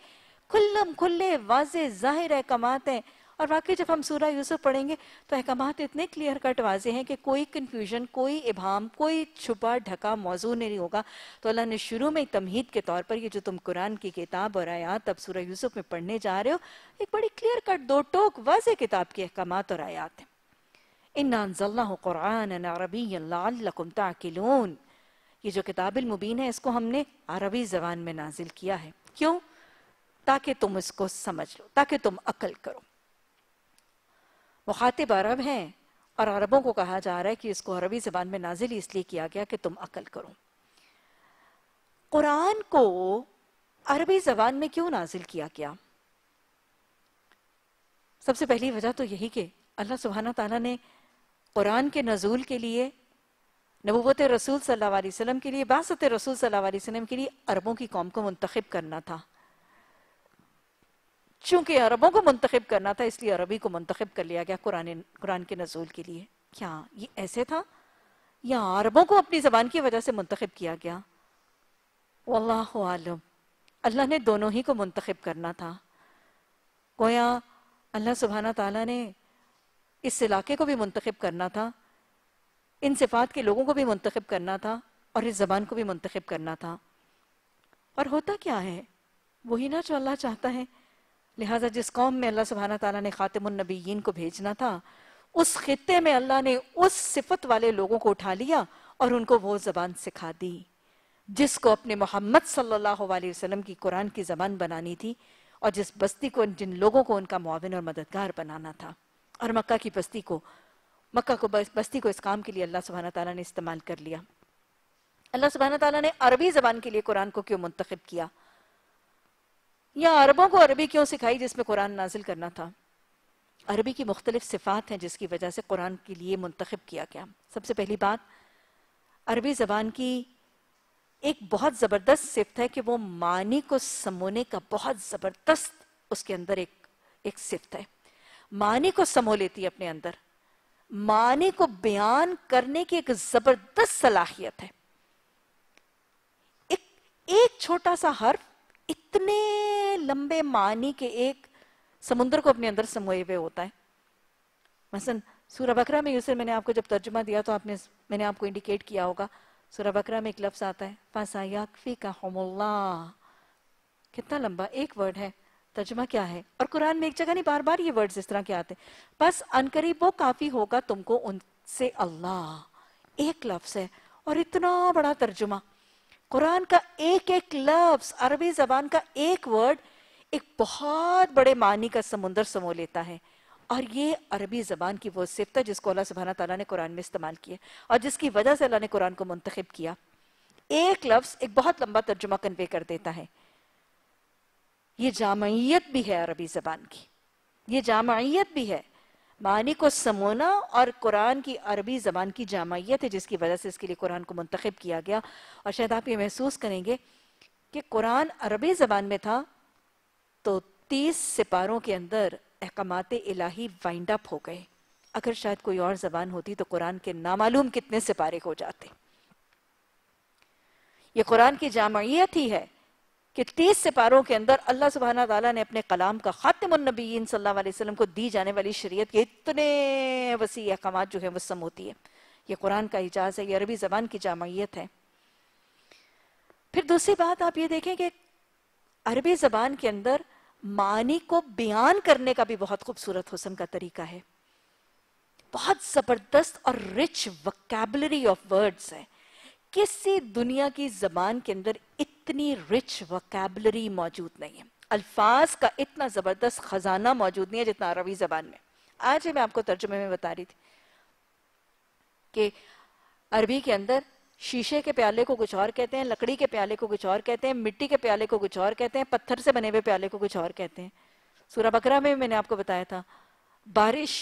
खुल्लम खुल्ले वाजे जाहिर है कमाते हैं और वाकई जब हम सूरा यूसुफ पढ़ेंगे तो अहकाम इतने क्लियर कट वाजे हैं कि कोई कन्फ्यूजन कोई इबाम कोई छुपा ढका मौजू नहीं होगा तो अल्लाह ने शुरू में तमहीद के तौर पर ये जो तुम कुरान की किताब और आयात अब सूर्य यूसुफ में पढ़ने जा रहे हो एक बड़ी क्लियर कट दो टोक वाज किताब के अहकाम और आयात हैं इन कुरान अरबी ये जो किताबिल मुबीन है इसको हमने अरबी ज़बान में नाजिल किया है क्यों ताकि तुम इसको समझ लो ताकि तुम अकल करो मुखातिब अरब हैं और अरबों को कहा जा रहा है कि इसको अरबी ज़बान में नाजिल इसलिए किया गया कि तुम अकल करो कुरान को अरबी ज़बान में क्यों नाजिल किया गया सबसे पहली वजह तो यही कि अल्लाह सुबहाना तला ने कुरान के नजूल के लिए नबूत रसूल सल्ला वसलम के लिए बासत रसूल सल्ला वसलम के लिए अरबों की कौम को मुंतखब करना था चूंकि अरबों को मुंतखब करना था इसलिए अरबी को मुंतखब कर लिया गया कुरान कुरान के नजूल के लिए क्या ये ऐसे था या अरबों को अपनी जबान की वजह से मुंतखब किया गया वल्लाम अल्लाह ने दोनों ही को मंतखब करना था गोया अल्लाह सुबहाना तला ने इस इलाके को भी मुंतखब करना था इन सिफात के लोगों को भी मुंतखब करना था और इस जबान को भी मुंतखब करना था और होता क्या है वही ना जो अल्लाह चाहता है लिहाजा जिस कौम में अल्लाह सुबहाना तला ने ख़ातमनबीन को भेजना था उस खत्े में अल्लाह ने उस सिफत वाले लोगों को उठा लिया और उनको वो ज़बान सिखा दी जिसको अपने मोहम्मद सल्लल्लाहु अलैहि वसल्लम की कुरान की ज़बान बनानी थी और जिस बस्ती को जिन लोगों को उनका मुआवन और मददगार बनाना था और मक्का की बस्ती को मक्का को बस्ती को इस काम के लिए अल्लाह सुबहाना तला ने इस्तेमाल कर लिया अल्लाह सुबहाना तला ने अरबी ज़बान के लिए कुरान को क्यों मुंतखब किया या अरबों को अरबी क्यों सिखाई जिसमें कुरान नाजिल करना था अरबी की मुख्तलिफ सिफात हैं जिसकी वजह से कुरान के लिए मुंतखब किया गया सबसे पहली बात अरबी ज़बान की एक बहुत ज़बरदस्त सिफत है कि वो मानी को समोने का बहुत ज़बरदस्त उसके अंदर एक एक सिफत है मानी को समो लेती है अपने अंदर मानी को बयान करने की एक ज़बरदस्त सलाहियत है एक एक छोटा सा हर्फ इतने लंबे मानी के एक समुद्र को अपने अंदर समोए हुए होता है मसन सूरा बकरा में यूसर मैंने आपको जब तर्जुमा दिया तो आपने मैंने आपको इंडिकेट किया होगा सूरा बकरा में एक लफ्स आता है फासायाकफी का होमोल्ला कितना लंबा एक वर्ड है तर्जुमा क्या है और कुरान में एक जगह नहीं बार बार ये वर्ड्स इस तरह के आते बस अनकरीब वो काफी होगा तुमको उनसे अल्लाह एक लफ्स है और इतना बड़ा तर्जुमा कुरान का एक एक लफ्ज अरबी जबान का एक वर्ड एक बहुत बड़े मानी का समुंदर समो लेता है और ये अरबी ज़बान की वो सिफत है जिसको अल्लाह सुबहाना तला ने कुरान में इस्तेमाल किया और जिसकी वजह से अल्लाह ने कुरान को मुंतखब किया एक लफ्ज़ एक बहुत लंबा तर्जुमा कन्वे कर देता है ये जामयत भी है अरबी ज़बान की ये जामयत भी है मानी को समोना और कुरान की अरबी ज़बान की जामाइत है जिसकी वजह से इसके लिए कुरान को मुंतखब किया गया और शायद आप ये महसूस करेंगे कि कुरान अरबी ज़बान में था तो तीस सिपारों के अंदर अहकाम इलाही वाइंड अप हो गए अगर शायद कोई और ज़बान होती तो कुरान के नामालूम कितने सिपारे हो जाते ये कुरान की जामाइत ही है कि तीस सिपारों के अंदर अल्लाह सुबहाना तला ने अपने कलाम का ख़ातमनबीन सल्लल्लाहु अलैहि को दी जाने वाली शरीय के इतने वसी अहकाम जो है वसम होती है ये कुरान का इजाज़ है ये अरबी ज़बान की जामयत है फिर दूसरी बात आप ये देखें कि अरबी ज़बान के अंदर मानी को बयान करने का भी बहुत खूबसूरत हुसन का तरीका है बहुत ज़बरदस्त और रिच वकेबलरी ऑफ वर्ड्स है किसी दुनिया की जबान के अंदर इतने इतनी रिच वकेबलरी मौजूद नहीं है अल्फाज का इतना ज़बरदस्त ख़जाना मौजूद नहीं है जितना अरबी ज़बान में आज ही मैं आपको तर्जुमे में बता रही थी कि अरबी के अंदर शीशे के प्याले को कुछ और कहते हैं लकड़ी के प्याले को कुछ और कहते हैं मिट्टी के प्याले को कुछ और कहते हैं पत्थर से बने हुए प्याले को कुछ और कहते हैं सूरा बकरा में मैंने आपको बताया था बारिश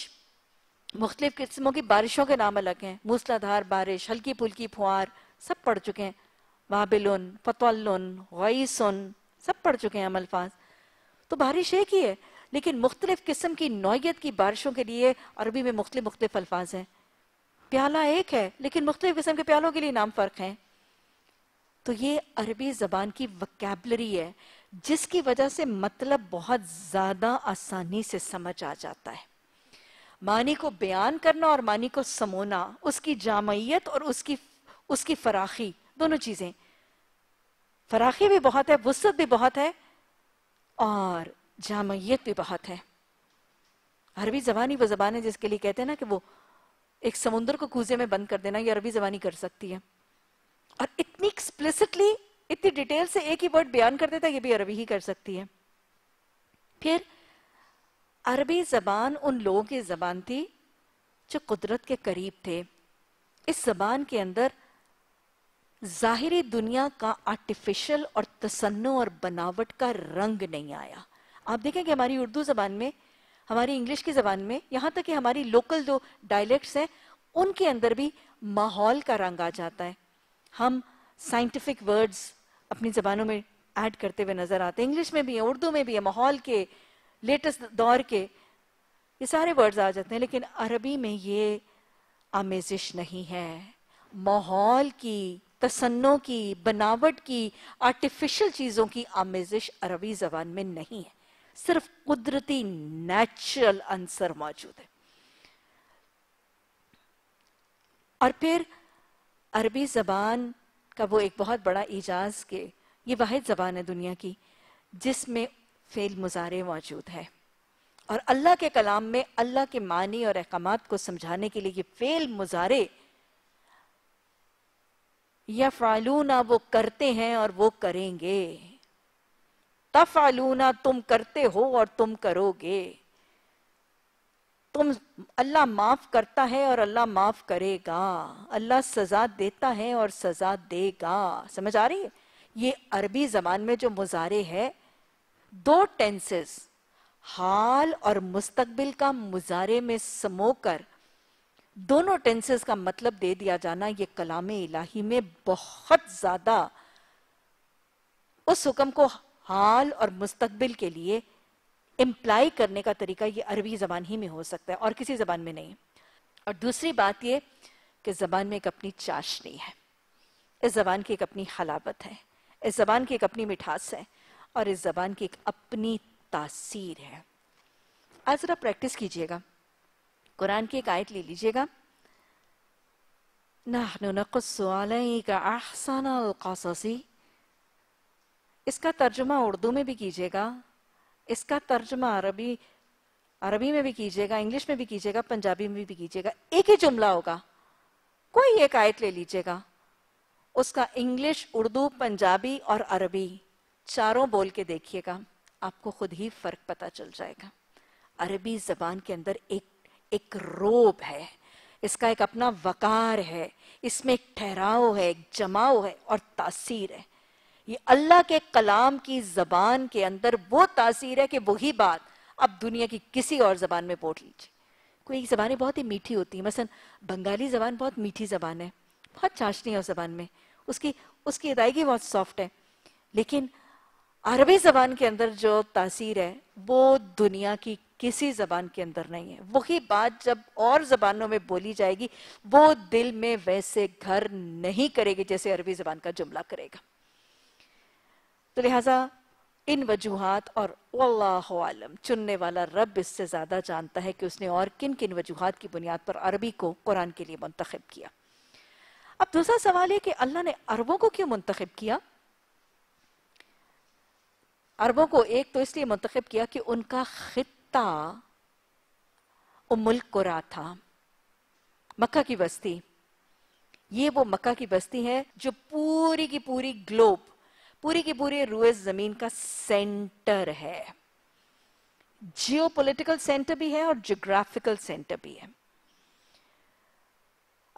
मुख्तलिफ किस्मों की बारिशों के नाम अलग हैं मूसलाधार बारिश हल्की फुल्की फुहार सब पढ़ चुके हैं बाबिलुन फतवलुन गईसुन सब पढ़ चुके हैं हम अल्फाज तो बारिश एक ही है लेकिन मुख्तलिफ किस्म की नौीयत की बारिशों के लिए अरबी में मुख्तलि मुख्तफ अल्फाज हैं प्याला एक है लेकिन मुख्तलिफ किस्म के प्यालों के लिए नाम फ़र्क हैं तो ये अरबी ज़बान की वकैबलरी है जिसकी वजह से मतलब बहुत ज़्यादा आसानी से समझ आ जाता है मानी को बयान करना और मानी को समोना उसकी जामयत और उसकी उसकी फराखी दोनों चीजें फराखी भी बहुत है वसत भी बहुत है और जामयत भी बहुत है अरबी जबानी वो जबान है जिसके लिए कहते हैं ना कि वो एक समुंदर को कूजे में बंद कर देना ये अरबी जबानी कर सकती है और इतनी एक्सप्लिसिटली इतनी डिटेल से एक ही वर्ड बयान कर देता है ये भी अरबी ही कर सकती है फिर अरबी जबान उन लोगों की जबान थी जो कुदरत के करीब थे इस जबान के अंदर ज़ाहिर दुनिया का आर्टिफिशियल और तसन्नो और बनावट का रंग नहीं आया आप देखें कि हमारी उर्दू ज़बान में हमारी इंग्लिश की ज़बान में यहाँ तक कि हमारी लोकल जो डायलैक्ट्स हैं उनके अंदर भी माहौल का रंग आ जाता है हम साइंटिफिक वर्ड्स अपनी ज़बानों में ऐड करते हुए नज़र आते हैं इंग्लिश में भी है उर्दू में भी है माहौल के लेटेस्ट दौर के ये सारे वर्ड्स आ जाते हैं लेकिन अरबी में ये आमेजिश नहीं है माहौल की तसन्नों की बनावट की आर्टिफिशियल चीज़ों की आमेजिश अरबी ज़बान में नहीं है सिर्फ कुदरती नेचुरल अंसर मौजूद है और फिर अरबी ज़बान का वो एक बहुत बड़ा एजाज के ये वाद ज़बान है दुनिया की जिसमें फेल मुजारे मौजूद है और अल्लाह के कलाम में अल्लाह के मानी और अहकाम को समझाने के लिए ये फेल मुजारे या फालूना वो करते हैं और वो करेंगे तफालूना तुम करते हो और तुम करोगे तुम अल्लाह माफ करता है और अल्लाह माफ करेगा अल्लाह सजा देता है और सजा देगा समझ आ रही है ये अरबी जबान में जो मुजारे है दो टेंसेस हाल और मुस्तकबिल का मुजारे में समोकर दोनों टेंसेस का मतलब दे दिया जाना ये कलाम इलाही में बहुत ज्यादा उस हुक्म को हाल और मुस्तकबिल के लिए इम्प्लाई करने का तरीका ये अरबी जबान ही में हो सकता है और किसी जबान में नहीं और दूसरी बात ये कि जबान में एक अपनी चाशनी है इस जबान की एक अपनी हलावत है इस जबान की एक अपनी मिठास है और इस जबान की एक अपनी तासीर है आज ज़रा प्रैक्टिस कीजिएगा कुरान की एक आयत ले लीजिएगा इसका तर्जमा उर्दू में भी कीजिएगा इसका तर्जमा अरबी अरबी में भी कीजिएगा इंग्लिश में भी कीजिएगा पंजाबी में भी कीजिएगा एक ही जुमला होगा कोई एक आयत ले लीजिएगा उसका इंग्लिश उर्दू पंजाबी और अरबी चारों बोल के देखिएगा आपको खुद ही फर्क पता चल जाएगा अरबी जबान के अंदर एक एक रोब है इसका एक अपना वकार है इसमें एक ठहराव है एक जमाव है और तासीर है ये अल्लाह के कलाम की जबान के अंदर वो तासीर है कि वही बात अब दुनिया की किसी और जबान में पोट लीजिए कोई जबानें बहुत ही मीठी होती है मसलन बंगाली जबान बहुत मीठी जबान है बहुत चाशनी है उस जबान में उसकी उसकी अदायगी बहुत सॉफ्ट है लेकिन अरबी जबान के अंदर जो तासीर है वो दुनिया की किसी जबान के अंदर नहीं है वही बात जब और जबानों में बोली जाएगी वो दिल में वैसे घर नहीं करेगी जैसे अरबी जबान का जुमला करेगा तो लिहाजा इन वजूहत और आलम चुनने वाला रब इससे ज्यादा जानता है कि उसने और किन किन वजूहत की बुनियाद पर अरबी को कुरान के लिए मुंतखब किया अब दूसरा सवाल है कि अल्लाह ने अरबों को क्यों मुंतखब किया अरबों को एक तो इसलिए मुंतखब किया कि उनका खत्ता उमुल कुरा था मक्का की बस्ती ये वो मक्का की बस्ती है जो पूरी की पूरी ग्लोब पूरी की पूरी रूएस जमीन का सेंटर है जियोपॉलिटिकल सेंटर भी है और जियोग्राफिकल सेंटर भी है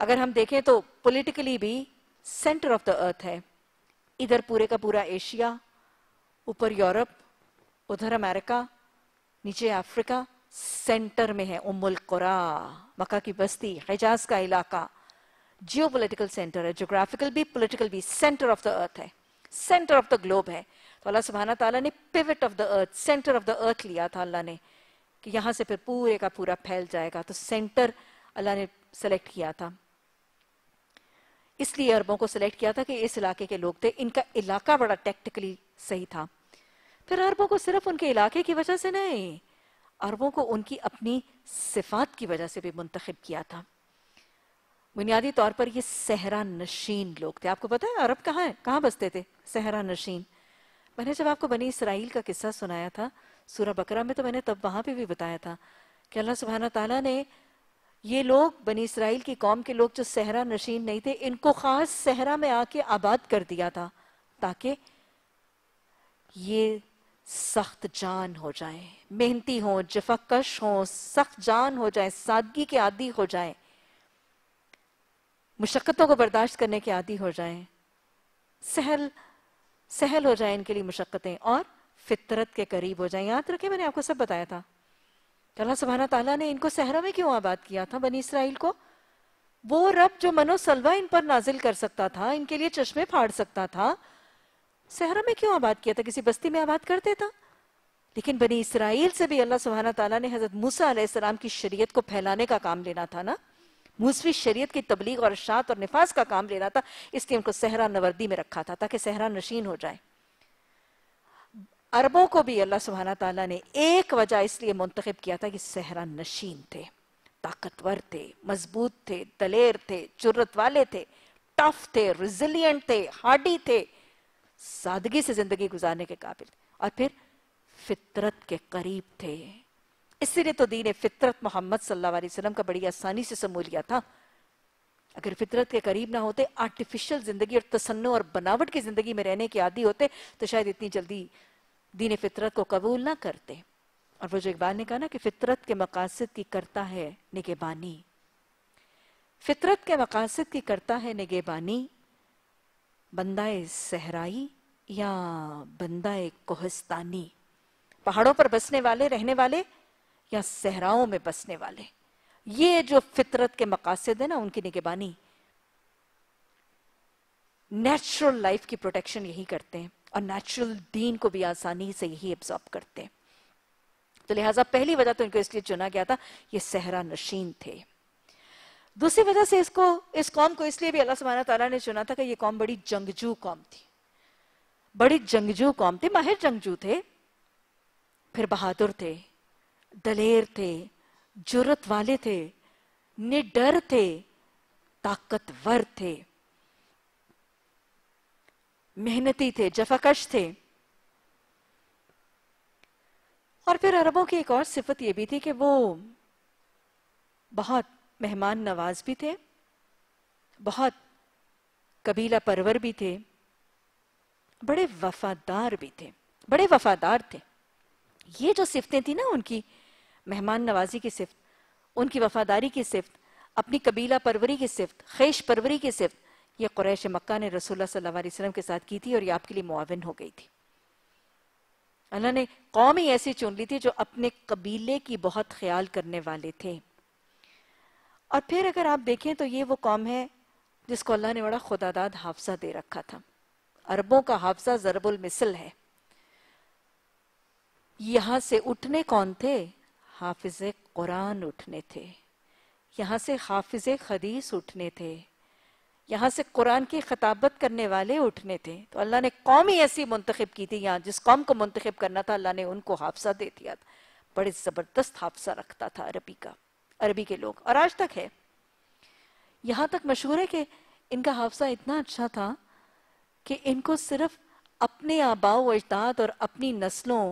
अगर हम देखें तो पॉलिटिकली भी सेंटर ऑफ द अर्थ है इधर पूरे का पूरा एशिया ऊपर यूरोप उधर अमेरिका नीचे अफ्रीका सेंटर में है उमुल कुरा मक्का की बस्ती हिजाज का इलाका जियो पोलिटिकल सेंटर है जोग्राफिकल भी पोलिटिकल भी सेंटर ऑफ द अर्थ है सेंटर ऑफ द ग्लोब है तो अल्लाह सुबहाना तला ने pivot of the earth centre of the earth लिया था अल्लाह ने कि यहां से फिर पूरे का पूरा फैल जाएगा तो सेंटर अल्लाह ने सेलेक्ट किया था इसलिए अरबों को सिलेक्ट किया था कि इस इलाके के लोग थे इनका इलाका बड़ा टेक्टिकली सही था फिर अरबों को सिर्फ उनके इलाके की वजह से नहीं अरबों को उनकी अपनी सिफात की वजह से भी मुंतखब किया था बुनियादी तौर पर ये सहरा नशीन लोग थे आपको पता है अरब कहाँ है कहाँ बसते थे सहरा नशीन मैंने जब आपको बनी इसराइल का किस्सा सुनाया था सूरा बकरा में तो मैंने तब वहाँ पे भी बताया था कि अल्लाह सुबहाना तला ने ये लोग बनी इसराइल की कौम के लोग जो सहरा नशीन नहीं थे इनको खास सहरा में आके आबाद कर दिया था ताकि ये सख्त जान हो जाए मेहनती हो जफाकश हो सख्त जान हो जाए सादगी के आदि हो जाए मुशक्क़तों को बर्दाश्त करने के आदि हो जाए सहल सहल हो जाए इनके लिए मुशक्क़तें और फितरत के करीब हो जाए याद रखे मैंने आपको सब बताया था अल्लाह सुबहाना तला ने इनको सहरा में क्यों आबाद किया था बनी इसराइल को वो रब जो मनोसलवा इन पर नाजिल कर सकता था इनके लिए चश्मे फाड़ सकता था सहरा में क्यों आबाद किया था किसी बस्ती में आबाद कर देता लेकिन बनी इसराइल से भी अल्लाह सुबहाना तला ने हजरत मूसा अलैहिस्सलाम की शरीयत को फैलाने का काम लेना था ना मूसवी शरीयत की तबलीग और शांत और निफाज का काम लेना था इसलिए उनको सहरा नवर्दी में रखा था ताकि सहरा नशीन हो जाए अरबों को भी अल्लाह सुबहाना तला ने एक वजह इसलिए मुंतखब किया था कि सहरा नशीन थे ताकतवर थे मजबूत थे दलेर थे जुर्रत वाले थे टफ थे रिजिलियंट थे हार्डी थे सादगी से जिंदगी गुजारने के काबिल और फिर फितरत के करीब थे इसीलिए तो दीन फितरत मोहम्मद सल्लल्लाहु अलैहि वसल्लम का बड़ी आसानी से समूह लिया था अगर फितरत के करीब ना होते आर्टिफिशियल जिंदगी और तसन्न और बनावट की जिंदगी में रहने के आदि होते तो शायद इतनी जल्दी दीन फितरत को कबूल ना करते और वो जो इकबाल ने कहा ना कि फितरत के मकासद की करता है निगेबानी फितरत के मकासद की करता है निगेबानी बंदा सहराई या बंदा कोहस्तानी पहाड़ों पर बसने वाले रहने वाले या सहराओं में बसने वाले ये जो फितरत के मकासद है ना उनकी निगेबानी नेचुरल लाइफ की प्रोटेक्शन यही करते हैं और नेचुरल दीन को भी आसानी से यही एब्जॉर्ब करते हैं तो लिहाजा पहली वजह तो इनको इसलिए चुना गया था ये सहरा नशीन थे दूसरी वजह से इसको इस कौम को इसलिए भी अल्लाह सुबहाना तला ने चुना था कि ये कौम बड़ी जंगजू कौम थी बड़ी जंगजू कौम थी माहिर जंगजू थे फिर बहादुर थे दलेर थे जरूरत वाले थे निडर थे ताकतवर थे मेहनती थे जफाकश थे और फिर अरबों की एक और सिफत यह भी थी कि वो बहुत मेहमान नवाज भी थे बहुत कबीला परवर भी थे बड़े वफादार भी थे बड़े वफादार थे ये जो सिफतें थी ना उनकी मेहमान नवाजी की सिफत उनकी वफादारी की सिफत अपनी कबीला परवरी की सिफत खेश परवरी की सिफत ये कुरैश मक्का ने रसोल्ला सल्लल्लाहु अलैहि वसल्लम के साथ की थी और ये आपके लिए मुआवन हो गई थी अल्लाह ने कौम ही ऐसी चुन ली थी जो अपने कबीले की बहुत ख्याल करने वाले थे और फिर अगर आप देखें तो ये वो कौम है जिसको अल्लाह ने बड़ा खुदादाद हाफजा दे रखा था अरबों का हाफजा जरबुल मिसल है यहां से उठने कौन थे हाफिज कुरान उठने थे यहां से हाफिज खदीस उठने थे यहां से कुरान की खताबत करने वाले उठने थे तो अल्लाह ने कौम ही ऐसी मुंतखब की थी यहां जिस कौम को मुंतखब करना था अल्लाह ने उनको हाफसा दे दिया था बड़े ज़बरदस्त हाफसा रखता था अरबी का अरबी के लोग और आज तक है यहां तक मशहूर है कि इनका हाफसा इतना अच्छा था कि इनको सिर्फ अपने आबाओ अजदाद और अपनी नस्लों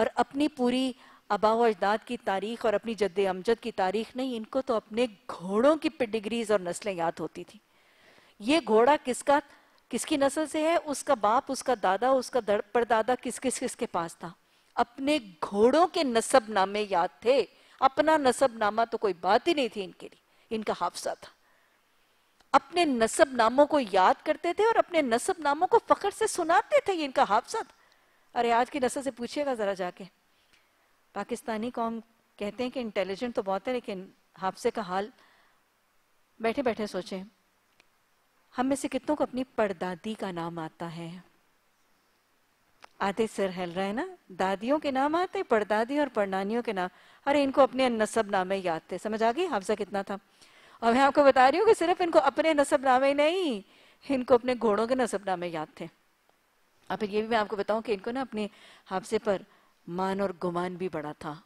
और अपनी पूरी आबाओ अजदाद की तारीख और अपनी जद अमजद की तारीख नहीं इनको तो अपने घोड़ों की पिडिग्रीज और नस्लें याद होती थी ये घोड़ा किसका किसकी नस्ल से है उसका बाप उसका दादा उसका परदादा किस किस किस पास था अपने घोड़ों के नस्ब नामे याद थे अपना नामा तो कोई बात ही नहीं थी इनके लिए इनका हाफसा था अपने नसब नामों को याद करते थे और अपने नसब नामों को फखर से सुनाते थे ये इनका हाफसा था अरे आज की नस्ल से पूछिएगा जरा जाके पाकिस्तानी कौम कहते हैं कि इंटेलिजेंट तो बहुत है लेकिन हाफसे का हाल बैठे बैठे सोचें हम में से कितनों को अपनी परदादी का नाम आता है आधे सिर हिल रहे हैं ना दादियों के नाम आते पड़दादी और पड़नानियों के नाम अरे इनको अपने नसब नामे याद थे समझ आ गई हाफजा कितना था और मैं आपको बता रही हूँ कि सिर्फ इनको अपने नसब नामे नहीं इनको अपने घोड़ों के नसब नामे याद थे अब ये भी मैं आपको बताऊं कि इनको ना अपने हाफसे पर मान और गुमान भी बड़ा था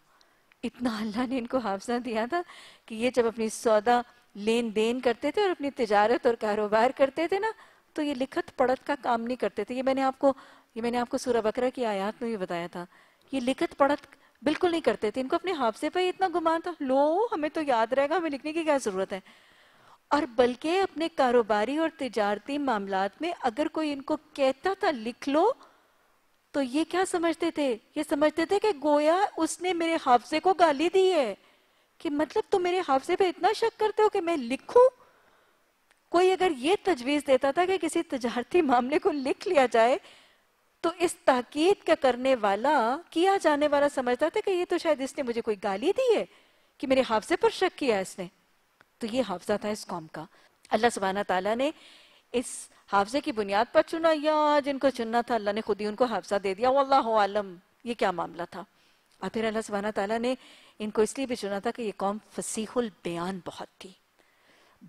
इतना अल्लाह ने इनको हाफसा दिया था कि ये जब अपनी सौदा लेन देन करते थे और अपनी तिजारत और कारोबार करते थे ना तो ये लिखत पढ़त का काम नहीं करते थे ये मैंने आपको ये मैंने आपको सूरा बकरा की आयात में भी बताया था ये लिखत पढ़त बिल्कुल नहीं करते थे इनको अपने हाफसे पर इतना गुमान था लो हमें तो याद रहेगा हमें लिखने की क्या ज़रूरत है और बल्कि अपने कारोबारी और तजारती मामला में अगर कोई इनको कहता था लिख लो तो ये क्या समझते थे ये समझते थे कि गोया उसने मेरे हाफसे को गाली दी है कि मतलब तुम मेरे हाफसे पे इतना शक करते हो कि मैं लिखूं कोई अगर ये तजवीज़ देता था कि किसी तजारती मामले को लिख लिया जाए तो इस ताकीद का करने वाला किया जाने वाला समझता था कि ये तो शायद इसने मुझे कोई गाली दी है कि मेरे हाफजे पर शक किया इसने तो ये हाफजा था इस कौम का अल्लाह सुबहाना तला ने इस हाफजे की बुनियाद पर चुना या जिनको चुनना था अल्लाह ने खुद ही उनको हाफजा दे दिया अल्लाह आलम ये क्या मामला था और फिर अल्लाह सुबहाना तला ने इनको इसलिए भी चुना था कि ये कौम फसीहुल बयान बहुत थी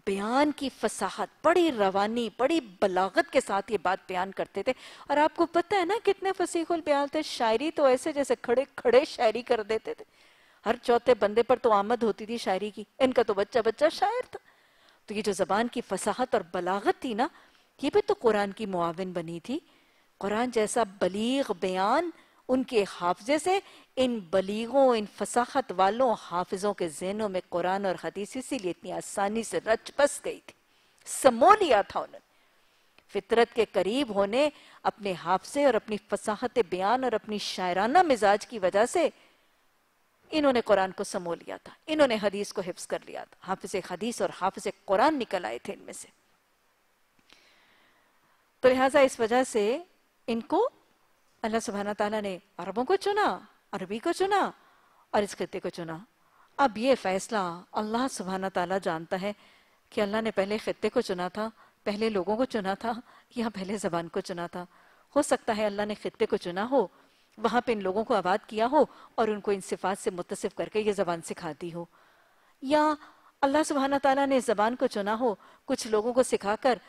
बयान की फसाहत बड़ी रवानी बड़ी बलागत के साथ ये बात बयान करते थे और आपको पता है ना कितने फसीखुल बयान थे शायरी तो ऐसे जैसे खड़े खड़े शायरी कर देते थे हर चौथे बंदे पर तो आमद होती थी शायरी की इनका तो बच्चा बच्चा शायर था तो ये जो जबान की फसाहत और बलागत थी ना ये भी तो कुरान की मुआवन बनी थी कुरान जैसा बलीग बयान उनके हाफजे से इन बलीगों इन फसाहत वालों हाफिजों के जहनों में कुरान और हदीस इसीलिए इतनी आसानी से रच बस गई थी समो लिया था उन्होंने फितरत के करीब होने अपने हाफसे और अपनी फसाहत बयान और अपनी शायराना मिजाज की वजह से इन्होंने कुरान को समो लिया था इन्होंने हदीस को हिफ्स कर लिया था हाफिज हदीस और हाफिज कुरान निकल आए थे इनमें से तो लिहाजा इस वजह से इनको अल्लाह सुबहाना तला ने अरबों को चुना अरबी को चुना और इस खत्ते को चुना अब ये फैसला अल्लाह सुबहाना तला जानता है कि अल्लाह ने पहले खत्ते को चुना था पहले लोगों को चुना था या पहले जबान को चुना था हो सकता है अल्लाह ने खत्ते को चुना हो वहां पे इन लोगों को आबाद किया हो और उनको इन सिफात से मुतसिफ करके ये जबान सिखा दी हो या अल्लाह सुबहाना तला ने जबान को चुना हो कुछ लोगों को सिखाकर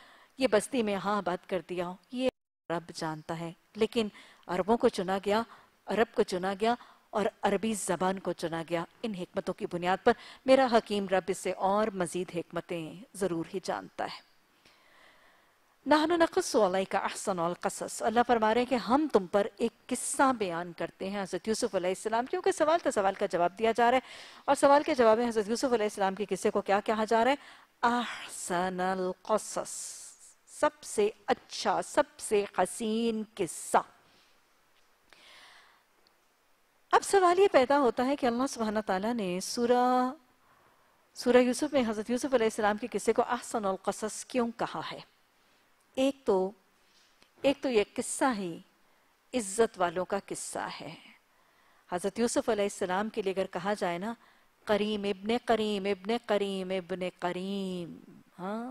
ये बस्ती में हाँ आबाद कर दिया हो ये रब जानता है लेकिन अरबों को चुना गया अरब को चुना गया और अरबी जबान को चुना गया इन हमतों की बुनियाद पर मेरा हकीम रब इसे और मजीद हमतें ज़रूर ही जानता है नाहन नाहनकसल का अहसन कसस अल्लाह फरमा रहे हैं कि हम तुम पर एक किस्सा बयान करते हैं हज़रत यूसुफ़ अलैहिस्सलाम क्योंकि सवाल तो सवाल का जवाब दिया जा रहा है और सवाल के जवाब में हज़रत यूसुफ़ अलैहिस्सलाम के किस्से को क्या कहा जा रहा है अहसन कसस सबसे अच्छा सबसे हसीन किस्सा अब सवाल ये पैदा होता है कि अल्लाह सुबहान तला ने सूरा सूरा यूसुफ में हज़रत यूसुफ अलैहिस्सलाम के किस्से को अहसन अलकसस क्यों कहा है एक तो एक तो ये किस्सा ही इज़्ज़त वालों का किस्सा है हज़रत यूसुफ अलैहिस्सलाम के लिए अगर कहा जाए ना करीम इबन करीम इब्न करीम इबन करीम हाँ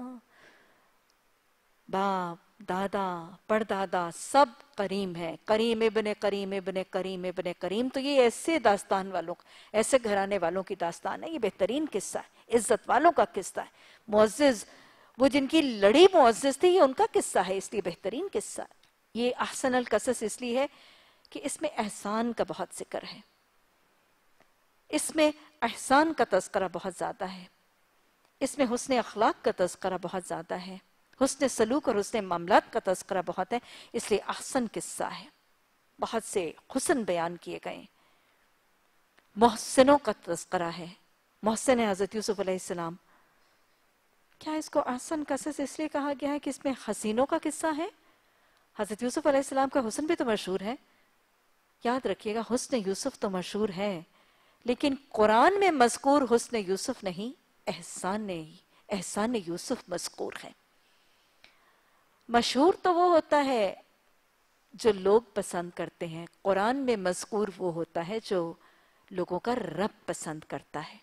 बाप दादा परदादा सब करीम है करीम इबन करीम इबन करीम इबन करीम तो ये ऐसे दास्तान वालों ऐसे घराने वालों की दास्तान है ये बेहतरीन किस्सा है इज्जत वालों का किस्सा है मुआज़ वो जिनकी लड़ी मुआज़ थी ये उनका किस्सा है इसलिए बेहतरीन किस्सा ये अहसन अल कसस इसलिए है कि इसमें एहसान का बहुत जिक्र है इसमें एहसान का तस्करा बहुत ज़्यादा है इसमें हुसन अखलाक का तस्करा बहुत ज़्यादा है हुसन सलूक और हुसन मामलात का तस्करा बहुत है इसलिए अहसन किस्सा है बहुत से हसन बयान किए गए मोहसिनों का तस्करा है मोहसिन है हज़रत यूसुफ़ अलैहिस्सलाम क्या इसको अहसन कसस इसलिए कहा गया है कि इसमें हसीनों का किस्सा है हज़रत यूसुफ़ अलैहिस्सलाम का हुसन भी तो मशहूर है याद रखिएगा हुसन यूसुफ़ तो मशहूर है लेकिन कुरान में मजकूर हुसन यूसुफ़ नहीं एहसान ने एहसान यूसुफ़ मजकूर है मशहूर तो वो होता है जो लोग पसंद करते हैं कुरान में मजकूर वो होता है जो लोगों का रब पसंद करता है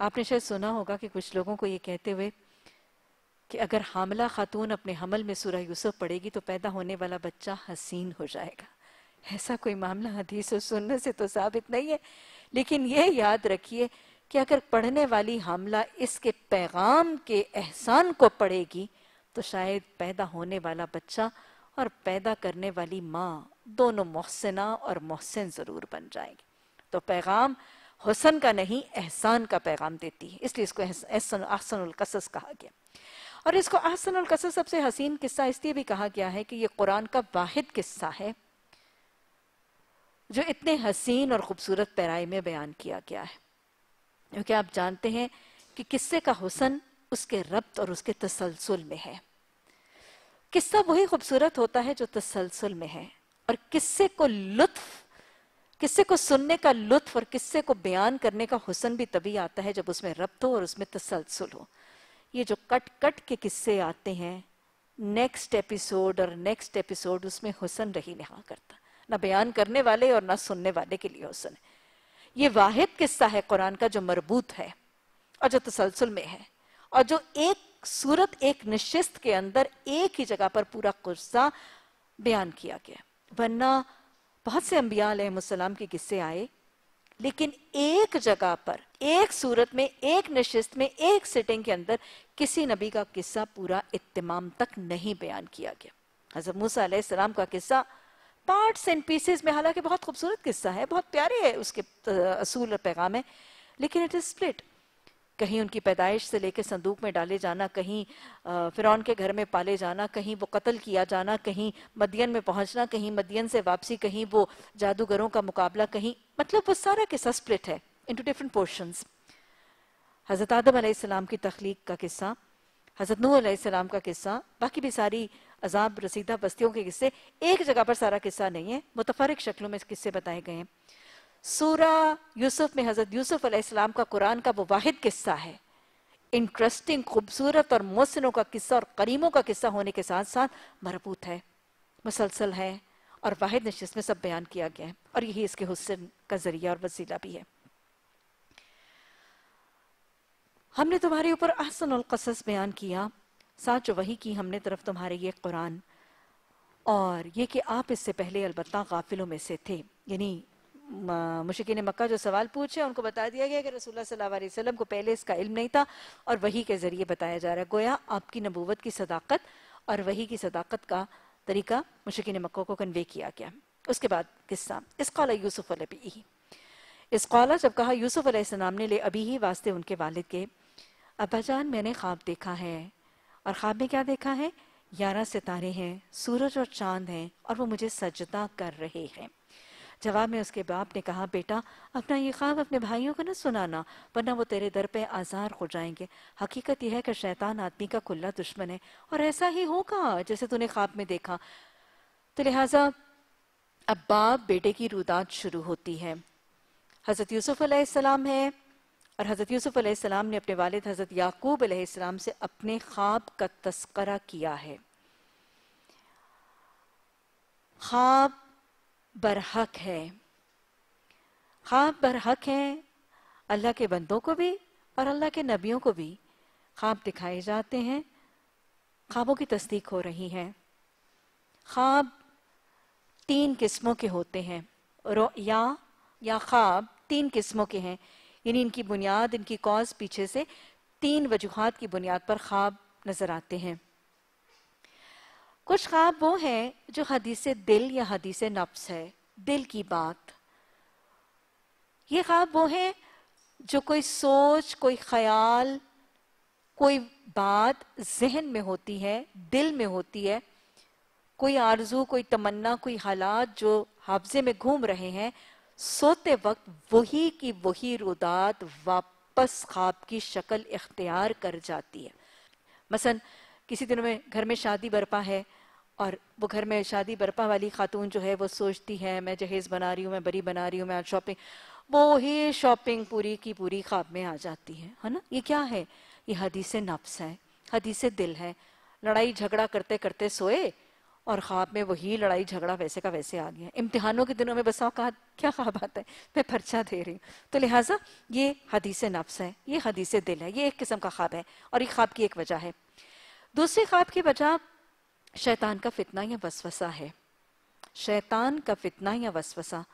आपने शायद सुना होगा कि कुछ लोगों को ये कहते हुए कि अगर हामला खातून अपने हमल में सूरह यूसुफ पड़ेगी तो पैदा होने वाला बच्चा हसीन हो जाएगा ऐसा कोई मामला हदीस और सुनने से तो साबित नहीं है लेकिन यह याद रखिए कि अगर पढ़ने वाली हामला इसके पैगाम के एहसान को पढ़ेगी तो शायद पैदा होने वाला बच्चा और पैदा करने वाली माँ दोनों मोहसिना और मोहसिन ज़रूर बन जाएंगे तो पैगाम हुसन का नहीं एहसान का पैगाम देती है इसलिए इसको एहसन कसस कहा गया और इसको कसस सबसे हसीन किस्सा इसलिए भी कहा गया है कि ये कुरान का वाहिद किस्सा है जो इतने हसीन और खूबसूरत पैराई में बयान किया गया है क्योंकि आप जानते हैं कि किस्से का हुसन उसके रब्त और उसके तसलसल में है किस्सा वही खूबसूरत होता है जो तसलसल में है और किस्से को लुत्फ किस्से को सुनने का लुत्फ और किस्से को बयान करने का हुसन भी तभी आता है जब उसमें रब्त हो और उसमें तसलसल हो ये जो कट कट के किस्से आते हैं नेक्स्ट एपिसोड और नेक्स्ट एपिसोड उसमें हुसन रही नहा करता ना बयान करने वाले और ना सुनने वाले के लिए हुसन है ये वाहिद किस्सा है कुरान का जो मरबूत है और जो तसलसल में है और जो एक सूरत एक निश्चित के अंदर एक ही जगह पर पूरा कुर्सा बयान किया गया वरना बहुत से अंबिया के किस्से आए लेकिन एक जगह पर एक सूरत में एक नशिस्त में एक सिटिंग के अंदर किसी नबी का किस्सा पूरा इतमाम तक नहीं बयान किया गया हजर मूसा का किस्सा पार्ट्स एंड पीसेस में हालांकि बहुत खूबसूरत किस्सा है बहुत प्यारे है उसके असूल और पैगाम है लेकिन इट इज स्प्लिट कहीं उनकी पैदाइश से लेकर संदूक में डाले जाना कहीं फ़िरौन के घर में पाले जाना कहीं वो कत्ल किया जाना कहीं मदियन में पहुंचना कहीं मदियन से वापसी कहीं वो जादूगरों का मुकाबला कहीं मतलब वो सारा किस्सा स्प्लिट है टू डिफरेंट पोर्शंस हज़रत आदम आलाम की तख्लीक का किस्सा हज़रत नू सलाम का किस्सा बाकी भी सारी अजाब रसीदा बस्तियों के किस्से एक जगह पर सारा किस्सा नहीं है मुतफरक शक्लों में किस्से बताए गए हैं सूरा यूसुफ में हज़रत यूसुफ अलैहिस्सलाम का कुरान का वो वाहिद किस्सा है इंटरेस्टिंग खूबसूरत और मोसनों का किस्सा और करीमों का किस्सा होने के साथ साथ मरबूत है मुसलसल है और वाहिद नशस्त में सब बयान किया गया है और यही इसके हुसन का जरिया और वसीला भी है हमने तुम्हारे ऊपर अहसन कसस बयान किया साथ जो वही की हमने तरफ तुम्हारे ये कुरान और ये कि आप इससे पहले अलबत्ता गाफिलों में से थे यानी मुशिकिन मक्का जो सवाल पूछे उनको बता दिया गया कि रसूल वसल्लम को पहले इसका इल्म नहीं था और वही के ज़रिए बताया जा रहा है गोया आपकी नबूवत की सदाकत और वही की सदाकत का तरीका मुश्किन मक्का को कन्वे किया गया उसके बाद किस्सा इसकौला यूसुफ अलबी इसकौला जब कहा यूसुफ अलैहिस्सलाम ने ले अभी ही वास्ते उनके वालिद के अब्बाजान मैंने ख्वाब देखा है और ख्वाब में क्या देखा है ग्यारह सितारे हैं सूरज और चांद हैं और वो मुझे सजदा कर रहे हैं जवाब में उसके बाप ने कहा बेटा अपना ये ख्वाब अपने भाइयों को न सुनाना वरना वो तेरे दर पे आज़ार हो जाएंगे हकीकत यह है कि शैतान आदमी का खुला दुश्मन है और ऐसा ही होगा जैसे तूने ख्वाब में देखा तो लिहाजा अब बाप बेटे की रुदात शुरू होती है हज़रत यूसुफ़ अलैहिस्सलाम है और हज़रत यूसुफ़ अलैहिस्सलाम ने अपने वालिद हज़रत याकूब अलैहिस्सलाम से अपने ख्वाब का तस्करा किया है ख्वाब बरहक है ख्वाब हाँ, बरहक है अल्लाह के बंदों को भी और अल्लाह के नबियों को भी ख्वाब दिखाए जाते हैं ख्वाबों की तस्दीक हो रही है ख्वाब तीन किस्मों के होते हैं रोया या ख्वाब तीन किस्मों के हैं यानी इनकी बुनियाद इनकी कॉज पीछे से तीन वजूहत की बुनियाद पर ख्वाब नज़र आते हैं कुछ ख्वाब वो हैं जो हदीस दिल या हदीस नफ्स है दिल की बात ये ख्वाब वो हैं जो कोई सोच कोई ख्याल कोई बात जहन में होती है दिल में होती है कोई आरजू कोई तमन्ना कोई हालात जो हाफजे में घूम रहे हैं सोते वक्त वही की वही रुदात वापस ख्वाब की शक्ल इख्तियार कर जाती है मसन किसी दिनों में घर में शादी बरपा है और वो घर में शादी बर्पा वाली खातून जो है वो सोचती है मैं जहेज़ बना रही हूँ मैं बरी बना रही हूँ मैं आज शॉपिंग वो ही शॉपिंग पूरी की पूरी ख्वाब में आ जाती है है ना ये क्या है ये हदीस नफ्स है हदीस दिल है लड़ाई झगड़ा करते करते सोए और ख्वाब में वही लड़ाई झगड़ा वैसे का वैसे आ गया इम्तिहानों के दिनों में बस औकात क्या ख्वाब आता है मैं पर्चा दे रही हूँ तो लिहाजा ये हदीस नफ्स है ये हदीस दिल है ये एक किस्म का ख्वाब है और ये ख्वाब की एक वजह है दूसरे ख्वाब की वजह शैतान का फितना या वसवसा है शैतान का फितना या वसवसा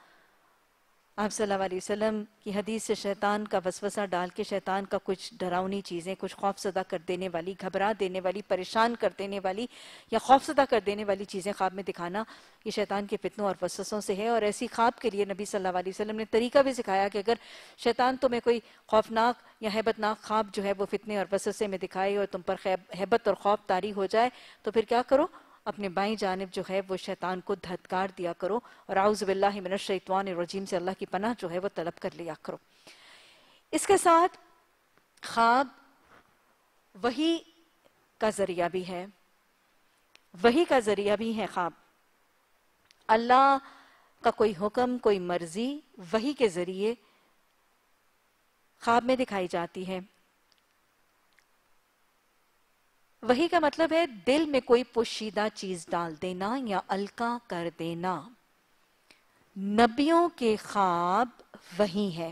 आप सल्लाम की हदीस से शैतान का वसवसा डाल के शैतान का कुछ डरावनी चीज़ें कुछ खौफसदा कर देने वाली घबरा देने वाली परेशान कर देने वाली या खौफसदा कर देने वाली चीज़ें ख्वाब में दिखाना ये शैतान के फितनों और वसवसों से है और ऐसी ख्वाब के लिए नबी सल्लल्लाहु अलैहि वसल्लम ने तरीका भी सिखाया कि अगर शैतान तुम्हें कोई खौफनाक या हैबतनाक ख्वाब जो है वो फितने और वसवसे में दिखाए और तुम पर हैबत और खौफ तारी हो जाए तो फिर क्या करो अपने बाई जानब जो है वो शैतान को धतकार दिया करो और आउज़बिल्लामिन रजीम से अल्लाह की पनाह जो है वो तलब कर लिया करो इसके साथ ख्वाब वही का ज़रिया भी है वही का ज़रिया भी है ख्वाब अल्लाह का कोई हुक्म कोई मर्जी वही के ज़रिए ख्वाब में दिखाई जाती है वही का मतलब है दिल में कोई पोशीदा चीज डाल देना या अलका कर देना नबियों के ख्वाब वही है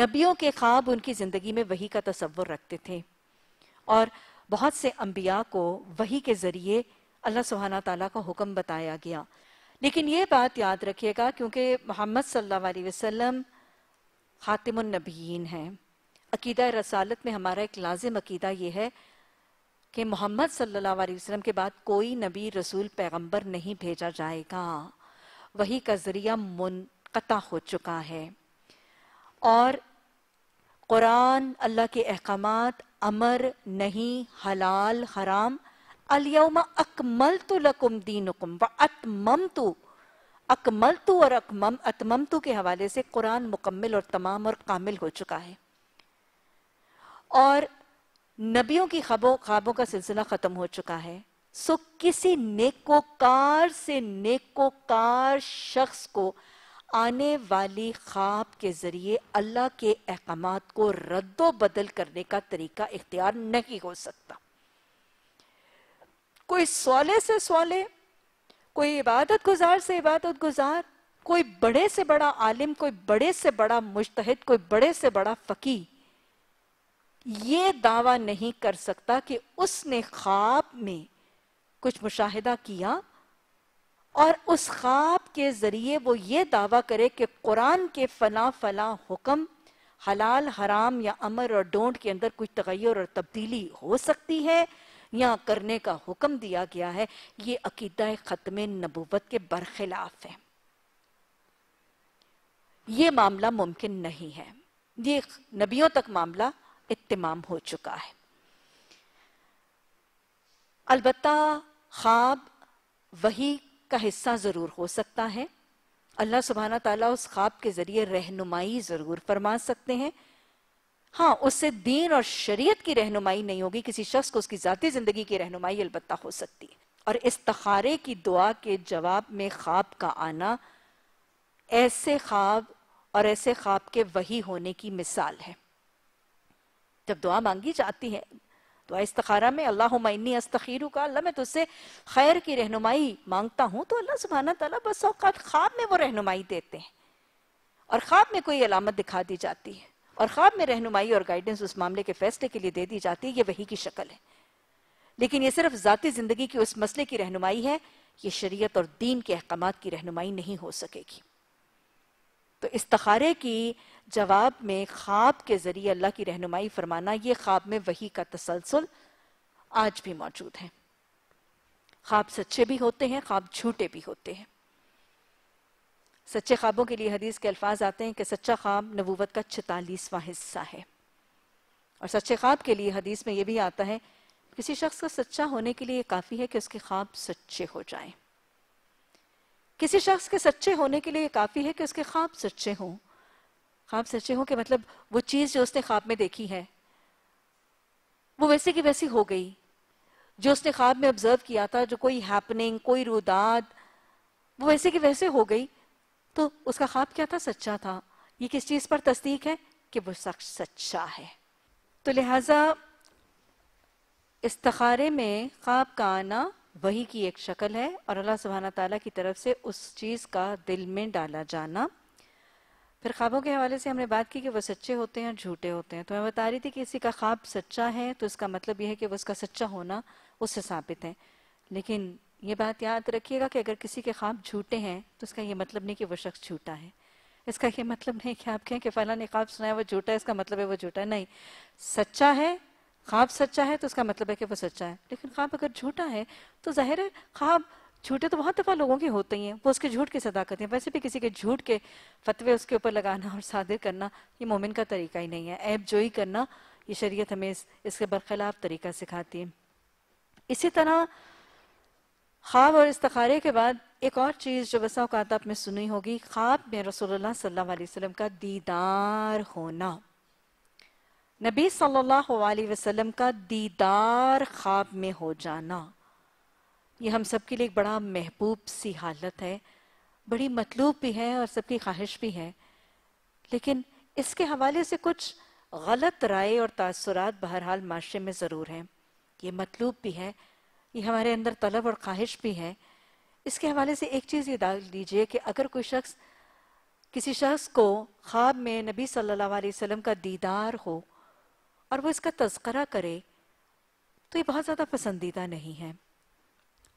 नबियों के ख्वाब उनकी ज़िंदगी में वही का तस्वुर रखते थे और बहुत से अंबिया को वही के ज़रिए अल्लाह सुहाना तला का हुक्म बताया गया लेकिन ये बात याद रखिएगा क्योंकि मोहम्मद सल्लल्लाहु अलैहि वसल्लम ख़ातिमनबीन है अकीदा रसालत में हमारा एक लाजिम अकीदा यह है कि मोहम्मद सल्लल्लाहु अलैहि वसल्लम के बाद कोई नबी रसूल पैगंबर नहीं भेजा जाएगा वही का जरिया मुनक़ता हो चुका है और कुरान अल्लाह के अहकाम अमर नहीं हलाल हराम अलयमा अकमल तो लकुम दीन व अतमम तो अकमल तो और अकमम अतमम तो के हवाले से कुरान मुकम्मल और तमाम और कामिल हो चुका है और नबियों की खबों ख्वाबों का सिलसिला खत्म हो चुका है सो किसी नेकोकार से नेकोकार शख्स को आने वाली ख्वाब के जरिए अल्लाह के अहकाम को रद्दो बदल करने का तरीका इख्तियार नहीं हो सकता कोई सोले से सोले कोई इबादत गुजार से इबादत गुजार कोई बड़े से बड़ा आलिम कोई बड़े से बड़ा मुश्तहिद कोई बड़े से बड़ा फकीर ये दावा नहीं कर सकता कि उसने ख्वाब में कुछ मुशाहिदा किया और उस ख्वाब के ज़रिए वो ये दावा करे कि कुरान के फ़ला फ़ला हुक्म हलाल हराम या अमर और डोंट के अंदर कुछ तगैर और तब्दीली हो सकती है या करने का हुक्म दिया गया है ये अकीदा ख़त्म नबूवत के बरखिलाफ है ये मामला मुमकिन नहीं है ये नबियों तक मामला इतमाम हो चुका है अलबत् ख्वाब वही का हिस्सा ज़रूर हो सकता है अल्लाह सुबहाना तला उस ख्वाब के ज़रिए रहनुमाई ज़रूर फरमा सकते हैं हाँ उससे दीन और शरीयत की रहनुमाई नहीं होगी किसी शख्स को उसकी ज़ाती ज़िंदगी की रहनुमाई अलबत् हो सकती है और इस तखारे की दुआ के जवाब में ख्वाब का आना ऐसे ख्वाब और ऐसे ख्वाब के वही होने की मिसाल है जब दुआ मांगी जाती है दुआ इस्तखारा में अल्लाह मन्नी अस्तखीर का अल्लाह मैं तुझसे खैर की रहनुमाई मांगता हूँ तो अल्लाह सुबहाना तला बस अवकात ख्वाब में वो रहनुमाई देते हैं और ख्वाब में कोई अलामत दिखा दी जाती है और ख्वाब में रहनुमाई और गाइडेंस उस मामले के फैसले के लिए दे दी जाती है ये वही की शक्ल है लेकिन ये सिर्फ ज़ाती ज़िंदगी की उस मसले की रहनुमाई है ये शरीयत और दीन के अहकाम की रहनुमाई नहीं हो सकेगी तो इस्तखारे की जवाब में ख्वाब के ज़रिए अल्लाह की रहनुमाई फरमाना ये ख्वाब में वही का तसलसल आज भी मौजूद है ख्वाब सच्चे भी होते हैं ख्वाब झूठे भी होते हैं सच्चे ख्वाबों के लिए हदीस के अल्फाज आते हैं कि सच्चा ख्वाब नबूवत का छतालीसवां हिस्सा है और सच्चे ख्वाब के लिए हदीस में यह भी आता है किसी शख्स का सच्चा होने के लिए काफ़ी है कि उसके ख्वाब सच्चे हो जाएं। किसी शख्स के सच्चे होने के लिए काफ़ी है कि उसके ख्वाब सच्चे हों ख्वाब सच्चे हों कि मतलब वो चीज़ जो उसने ख्वाब में देखी है वो वैसे की वैसी हो गई जो उसने ख्वाब में ऑब्जर्व किया था जो कोई हैपनिंग कोई रुदाद वो वैसे की वैसे हो गई तो उसका ख्वाब क्या था सच्चा था ये किस चीज़ पर तस्दीक है कि वो शख्स सच्चा है तो लिहाजा इस्तखारे में ख्वाब का आना वही की एक शक्ल है और अल्लाह सुबहाना ताला की तरफ से उस चीज़ का दिल में डाला जाना फिर ख्वाबों के हवाले से हमने बात की कि वो सच्चे होते हैं और झूठे होते हैं तो मैं बता रही थी कि किसी का ख्वाब सच्चा है तो इसका मतलब यह है कि वो उसका सच्चा होना उससे साबित है लेकिन ये बात याद रखिएगा कि अगर किसी के ख्वाब झूठे हैं तो इसका ये मतलब नहीं कि वो शख्स झूठा है इसका ये मतलब नहीं कि आप कहें कि फ़लाँ ने ख्वाब सुनाया वो झूठा है इसका मतलब है वो झूठा है नहीं सच्चा है ख्वाब सच्चा है तो उसका मतलब है कि वो सच्चा है लेकिन ख्वाब अगर झूठा है तो ज़ाहिर है ख्वाब झूठे तो बहुत दफ़ा लोगों के होते ही हैं वो उसके झूठ की सदा करते हैं वैसे भी किसी के झूठ के फतवे उसके ऊपर लगाना और सादिर करना ये मोमिन का तरीका ही नहीं है ऐब जोई करना ये शरीयत हमें इस, इसके बरखिलाफ तरीका सिखाती है इसी तरह ख्वाब और इस्तखारे के बाद एक और चीज़ जो बसा अवत आपने सुनी होगी ख्वाब में रसोल्ला सल्लल्लाहु अलैहि वसल्लम का दीदार होना नबी सल्लल्लाहु अलैहि वसल्लम का दीदार ख्वाब में हो जाना ये हम सब के लिए एक बड़ा महबूब सी हालत है बड़ी मतलूब भी है और सबकी ख्वाहिश भी है लेकिन इसके हवाले से कुछ गलत राय और तासरात बहरहाल माशरे में ज़रूर हैं ये मतलूब भी है ये हमारे अंदर तलब और ख्वाहिश भी है इसके हवाले से एक चीज़ ये डाल लीजिए कि अगर कोई शख्स किसी शख्स को ख्वाब में नबी सल्लल्लाहु अलैहि वसल्लम का दीदार हो और वो इसका तस्करा करे तो ये बहुत ज़्यादा पसंदीदा नहीं है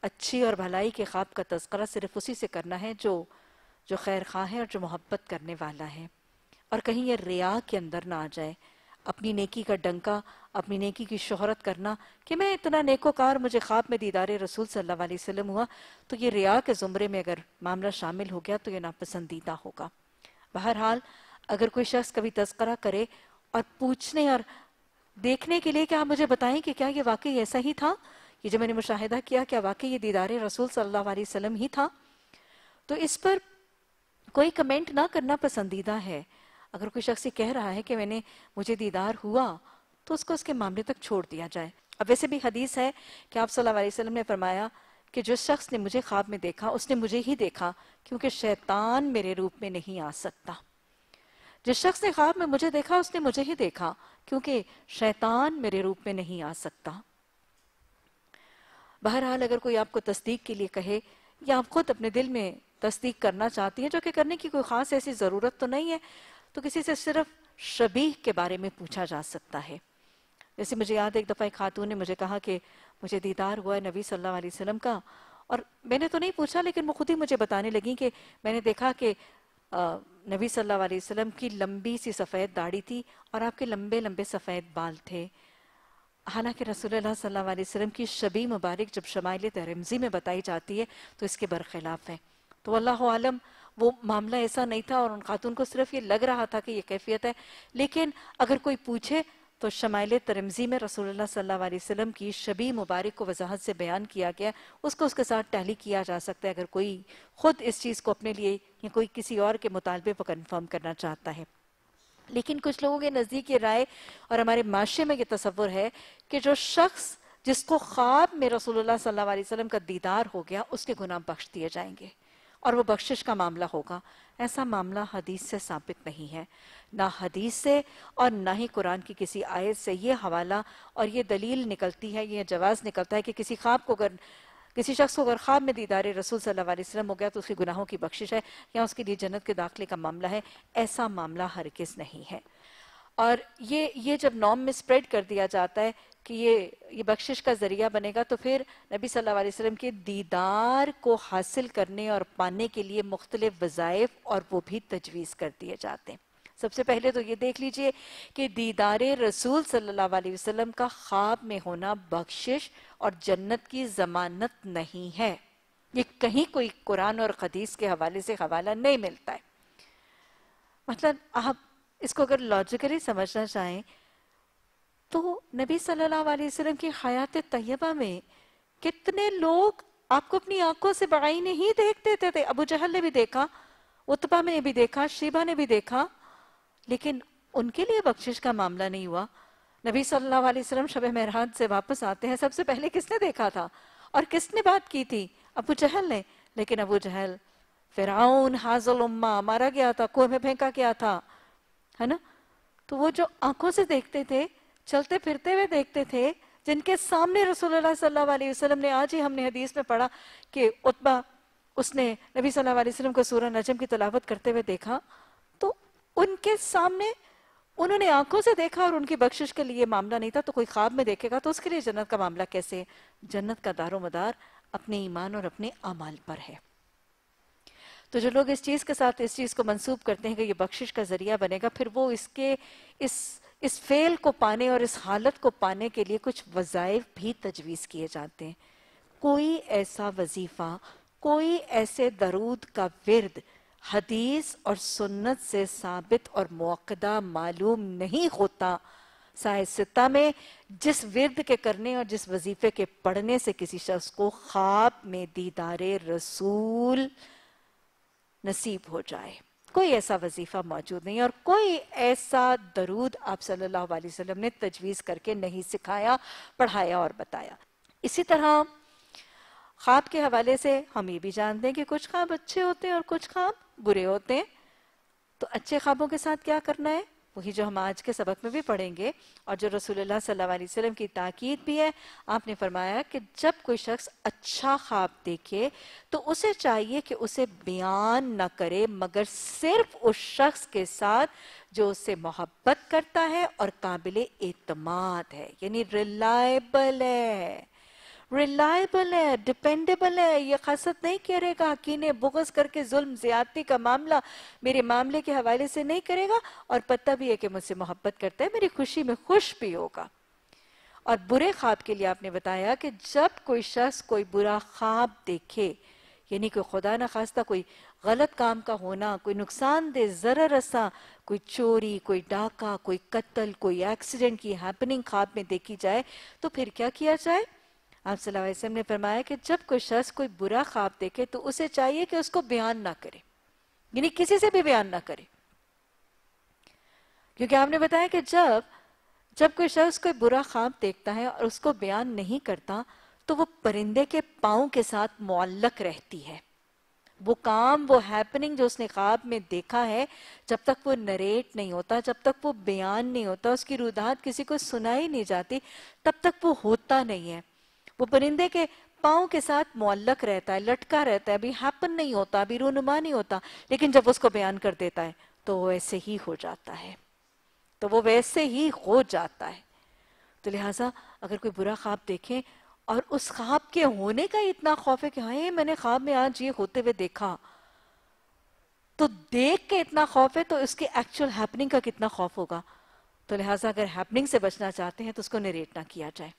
अच्छी और भलाई के ख्वाब का तस्करा सिर्फ उसी से करना है जो जो खैर खां है और जो मोहब्बत करने वाला है और कहीं ये रिया के अंदर ना आ जाए अपनी नेकी का डंका अपनी नेकी की शोहरत करना कि मैं इतना नेकोकार मुझे ख्वाब में दीदार रसूल सल्लल्लाहु अलैहि वसल्लम हुआ तो ये रिया के ज़ुमरे में अगर मामला शामिल हो गया तो ये नापसंदीदा होगा बहरहाल अगर कोई शख्स कभी तस्करा करे और पूछने और देखने के लिए क्या मुझे बताएं कि क्या ये वाकई ऐसा ही था ये जब मैंने मुशाहिदा किया क्या वाकई ये दीदार रसूल सल्लल्लाहु अलैहि वसल्लम ही था तो इस पर कोई कमेंट ना करना पसंदीदा है अगर कोई शख्स ये कह रहा है कि मैंने मुझे दीदार हुआ तो उसको उसके मामले तक छोड़ दिया जाए अब वैसे भी हदीस है कि आप सल्लल्लाहु अलैहि वसल्लम ने फरमाया कि जिस शख्स ने मुझे ख्वाब में देखा उसने मुझे ही देखा क्योंकि शैतान मेरे रूप में नहीं आ सकता जिस शख्स ने ख्वाब में मुझे देखा उसने मुझे ही देखा क्योंकि शैतान मेरे रूप में नहीं आ सकता बहरहाल अगर कोई आपको तस्दीक के लिए कहे या आप खुद अपने दिल में तस्दीक करना चाहती हैं जो कि करने की कोई ख़ास ऐसी ज़रूरत तो नहीं है तो किसी से सिर्फ शबी के बारे में पूछा जा सकता है जैसे मुझे याद एक दफ़ा एक खातून ने मुझे कहा कि मुझे दीदार हुआ है नबी सल्लल्लाहु अलैहि वसल्लम का और मैंने तो नहीं पूछा लेकिन वो खुद ही मुझे बताने लगी कि मैंने देखा कि नबी सल्लल्लाहु अलैहि वसल्लम की लंबी सी सफ़ेद दाढ़ी थी और आपके लंबे लंबे सफ़ेद बाल थे हालांकि रसूलुल्लाह सल्लाम की शबी मुबारक जब शमाइल तरमजी में बताई जाती है तो इसके बरखिलाफ़ है तो अल्लाह आलम वो मामला ऐसा नहीं था और उन खातून को सिर्फ ये लग रहा था कि ये कैफियत है लेकिन अगर कोई पूछे तो शमाइल तरमजी में रसूलुल्लाह सल्लाम की शबी मुबारक को वजाहत से बयान किया गया उसको उसके साथ टहली किया जा सकता है अगर कोई ख़ुद इस चीज़ को अपने लिए या कोई किसी और के मुतालबे पर कन्फर्म करना चाहता है लेकिन कुछ लोगों के नज़दीक ये राय और हमारे माशरे में ये तस्वुर है कि जो शख्स जिसको ख्वाब में रसूलुल्लाह सल्लल्लाहु अलैहि वसल्लम का दीदार हो गया उसके गुनाह बख्श दिए जाएंगे और वो बख्शिश का मामला होगा ऐसा मामला हदीस से साबित नहीं है ना हदीस से और ना ही कुरान की किसी आयत से ये हवाला और ये दलील निकलती है ये जवाब निकलता है कि किसी ख्वाब को अगर किसी शख्स को अगर ख्वाब में दीदार रसूल सल्ला वसलम हो गया तो उसके गुनाहों की बख्शिश है या उसके लिए जन्नत के दाखिले का मामला है ऐसा मामला हर किस नहीं है और ये ये जब नॉम में स्प्रेड कर दिया जाता है कि ये ये बख्शिश का ज़रिया बनेगा तो फिर नबी सल्लल्लाहु अलैहि वसल्लम के दीदार को हासिल करने और पाने के लिए मुख्तलिफ़ वज़ाइफ़ और वो भी तजवीज़ कर दिए जाते हैं सबसे पहले तो ये देख लीजिए कि दीदार रसूल सल्लल्लाहु अलैहि वसल्लम का ख्वाब में होना बख्शिश और जन्नत की जमानत नहीं है ये कहीं कोई कुरान और खदीस के हवाले से हवाला नहीं मिलता है मतलब आप इसको अगर लॉजिकली समझना चाहें तो नबी सल्लल्लाहु अलैहि वसल्लम की हयात तयबा में कितने लोग आपको अपनी आंखों से बड़ाई नहीं देखते देते थे अबू जहल ने भी देखा उतबा ने भी देखा शिबा ने भी देखा लेकिन उनके लिए बख्शिश का मामला नहीं हुआ नबी सल्लल्लाहु अलैहि वसल्लम शबे महराज से वापस आते हैं सबसे पहले किसने देखा था और किसने बात की थी अबू जहल ने लेकिन अबू जहल फिराउन हाजल उम्मा मारा गया था कुएं में फेंका गया था है ना तो वो जो आंखों से देखते थे चलते फिरते हुए देखते थे जिनके सामने रसूलुल्लाह सल्लल्लाहु अलैहि वसल्लम ने आज ही हमने हदीस में पढ़ा कि उतबा उसने नबी सल्लल्लाहु अलैहि वसल्लम को सूरह नजम की तलावत करते हुए देखा उनके सामने उन्होंने आंखों से देखा और उनकी बख्शिश के लिए मामला नहीं था तो कोई ख्वाब में देखेगा तो उसके लिए जन्नत का मामला कैसे जन्नत का दारो मदार अपने ईमान और अपने अमाल पर है तो जो लोग इस चीज़ के साथ इस चीज़ को मंसूब करते हैं कि ये बख्शिश का जरिया बनेगा फिर वो इसके इस इस फेल को पाने और इस हालत को पाने के लिए कुछ वजायफ भी तजवीज़ किए जाते हैं कोई ऐसा वजीफ़ा कोई ऐसे दरूद का विरद हदीस और सुन्नत से साबित और मौकदा मालूम नहीं होता साहिस्ता में जिस विरद के करने और जिस वजीफे के पढ़ने से किसी शख्स को ख्वाब में दीदार रसूल नसीब हो जाए कोई ऐसा वजीफा मौजूद नहीं और कोई ऐसा दरूद आप सल्लल्लाहु अलैहि वसल्लम ने तजवीज़ करके नहीं सिखाया पढ़ाया और बताया इसी तरह ख्वाब के हवाले से हम ये भी जानते हैं कि कुछ ख्वाब अच्छे होते हैं और कुछ ख्वाब बुरे होते हैं तो अच्छे ख्वाबों के साथ क्या करना है वही जो हम आज के सबक में भी पढ़ेंगे और जो रसूलुल्लाह की ताकीद भी है आपने फरमाया कि जब कोई शख्स अच्छा ख्वाब देखे तो उसे चाहिए कि उसे बयान ना करे मगर सिर्फ उस शख्स के साथ जो उससे मोहब्बत करता है और काबिल एतमाद है यानी रिलायबल है रिलायबल है डिपेंडेबल है ये खसत नहीं करेगा कीने बुगस करके जुल्म ज्यादती का मामला मेरे मामले के हवाले से नहीं करेगा और पता भी है कि मुझसे मोहब्बत करता है मेरी खुशी में खुश भी होगा और बुरे ख्वाब के लिए आपने बताया कि जब कोई शख्स कोई बुरा ख्वाब देखे यानी कोई खुदा न खास्ता कोई गलत काम का होना कोई नुकसान दे ज़रा रसा कोई चोरी कोई डाका कोई कत्ल कोई एक्सीडेंट की हैपनिंग ख्वाब में देखी जाए तो फिर क्या किया जाए आप सलाम ने फरमाया कि जब कोई शख्स कोई बुरा ख्वाब देखे तो उसे चाहिए कि उसको बयान ना करे यानी किसी से भी बयान ना करे क्योंकि आपने बताया कि जब जब कोई शख्स कोई बुरा ख्वाब देखता है और उसको बयान नहीं करता तो वो परिंदे के पाओ के साथ मुल्लक रहती है वो काम वो हैपनिंग जो उसने ख्वाब में देखा है जब तक वो नरेट नहीं होता जब तक वो बयान नहीं होता उसकी रुदात किसी को सुनाई नहीं जाती तब तक वो होता नहीं है वो परिंदे के पाओ के साथ मुअल्लक रहता है लटका रहता है अभी हैपन नहीं होता अभी रूनुमा नहीं होता लेकिन जब उसको बयान कर देता है तो वो ऐसे ही हो जाता है तो वो वैसे ही हो जाता है तो लिहाजा अगर कोई बुरा ख्वाब देखे और उस ख्वाब के होने का इतना खौफ है कि हाँ मैंने ख्वाब में आज ये होते हुए देखा तो देख के इतना खौफ है तो उसके एक्चुअल हैपनिंग का कितना खौफ होगा तो लिहाजा अगर हैपनिंग से बचना चाहते हैं तो उसको निरेट ना किया जाए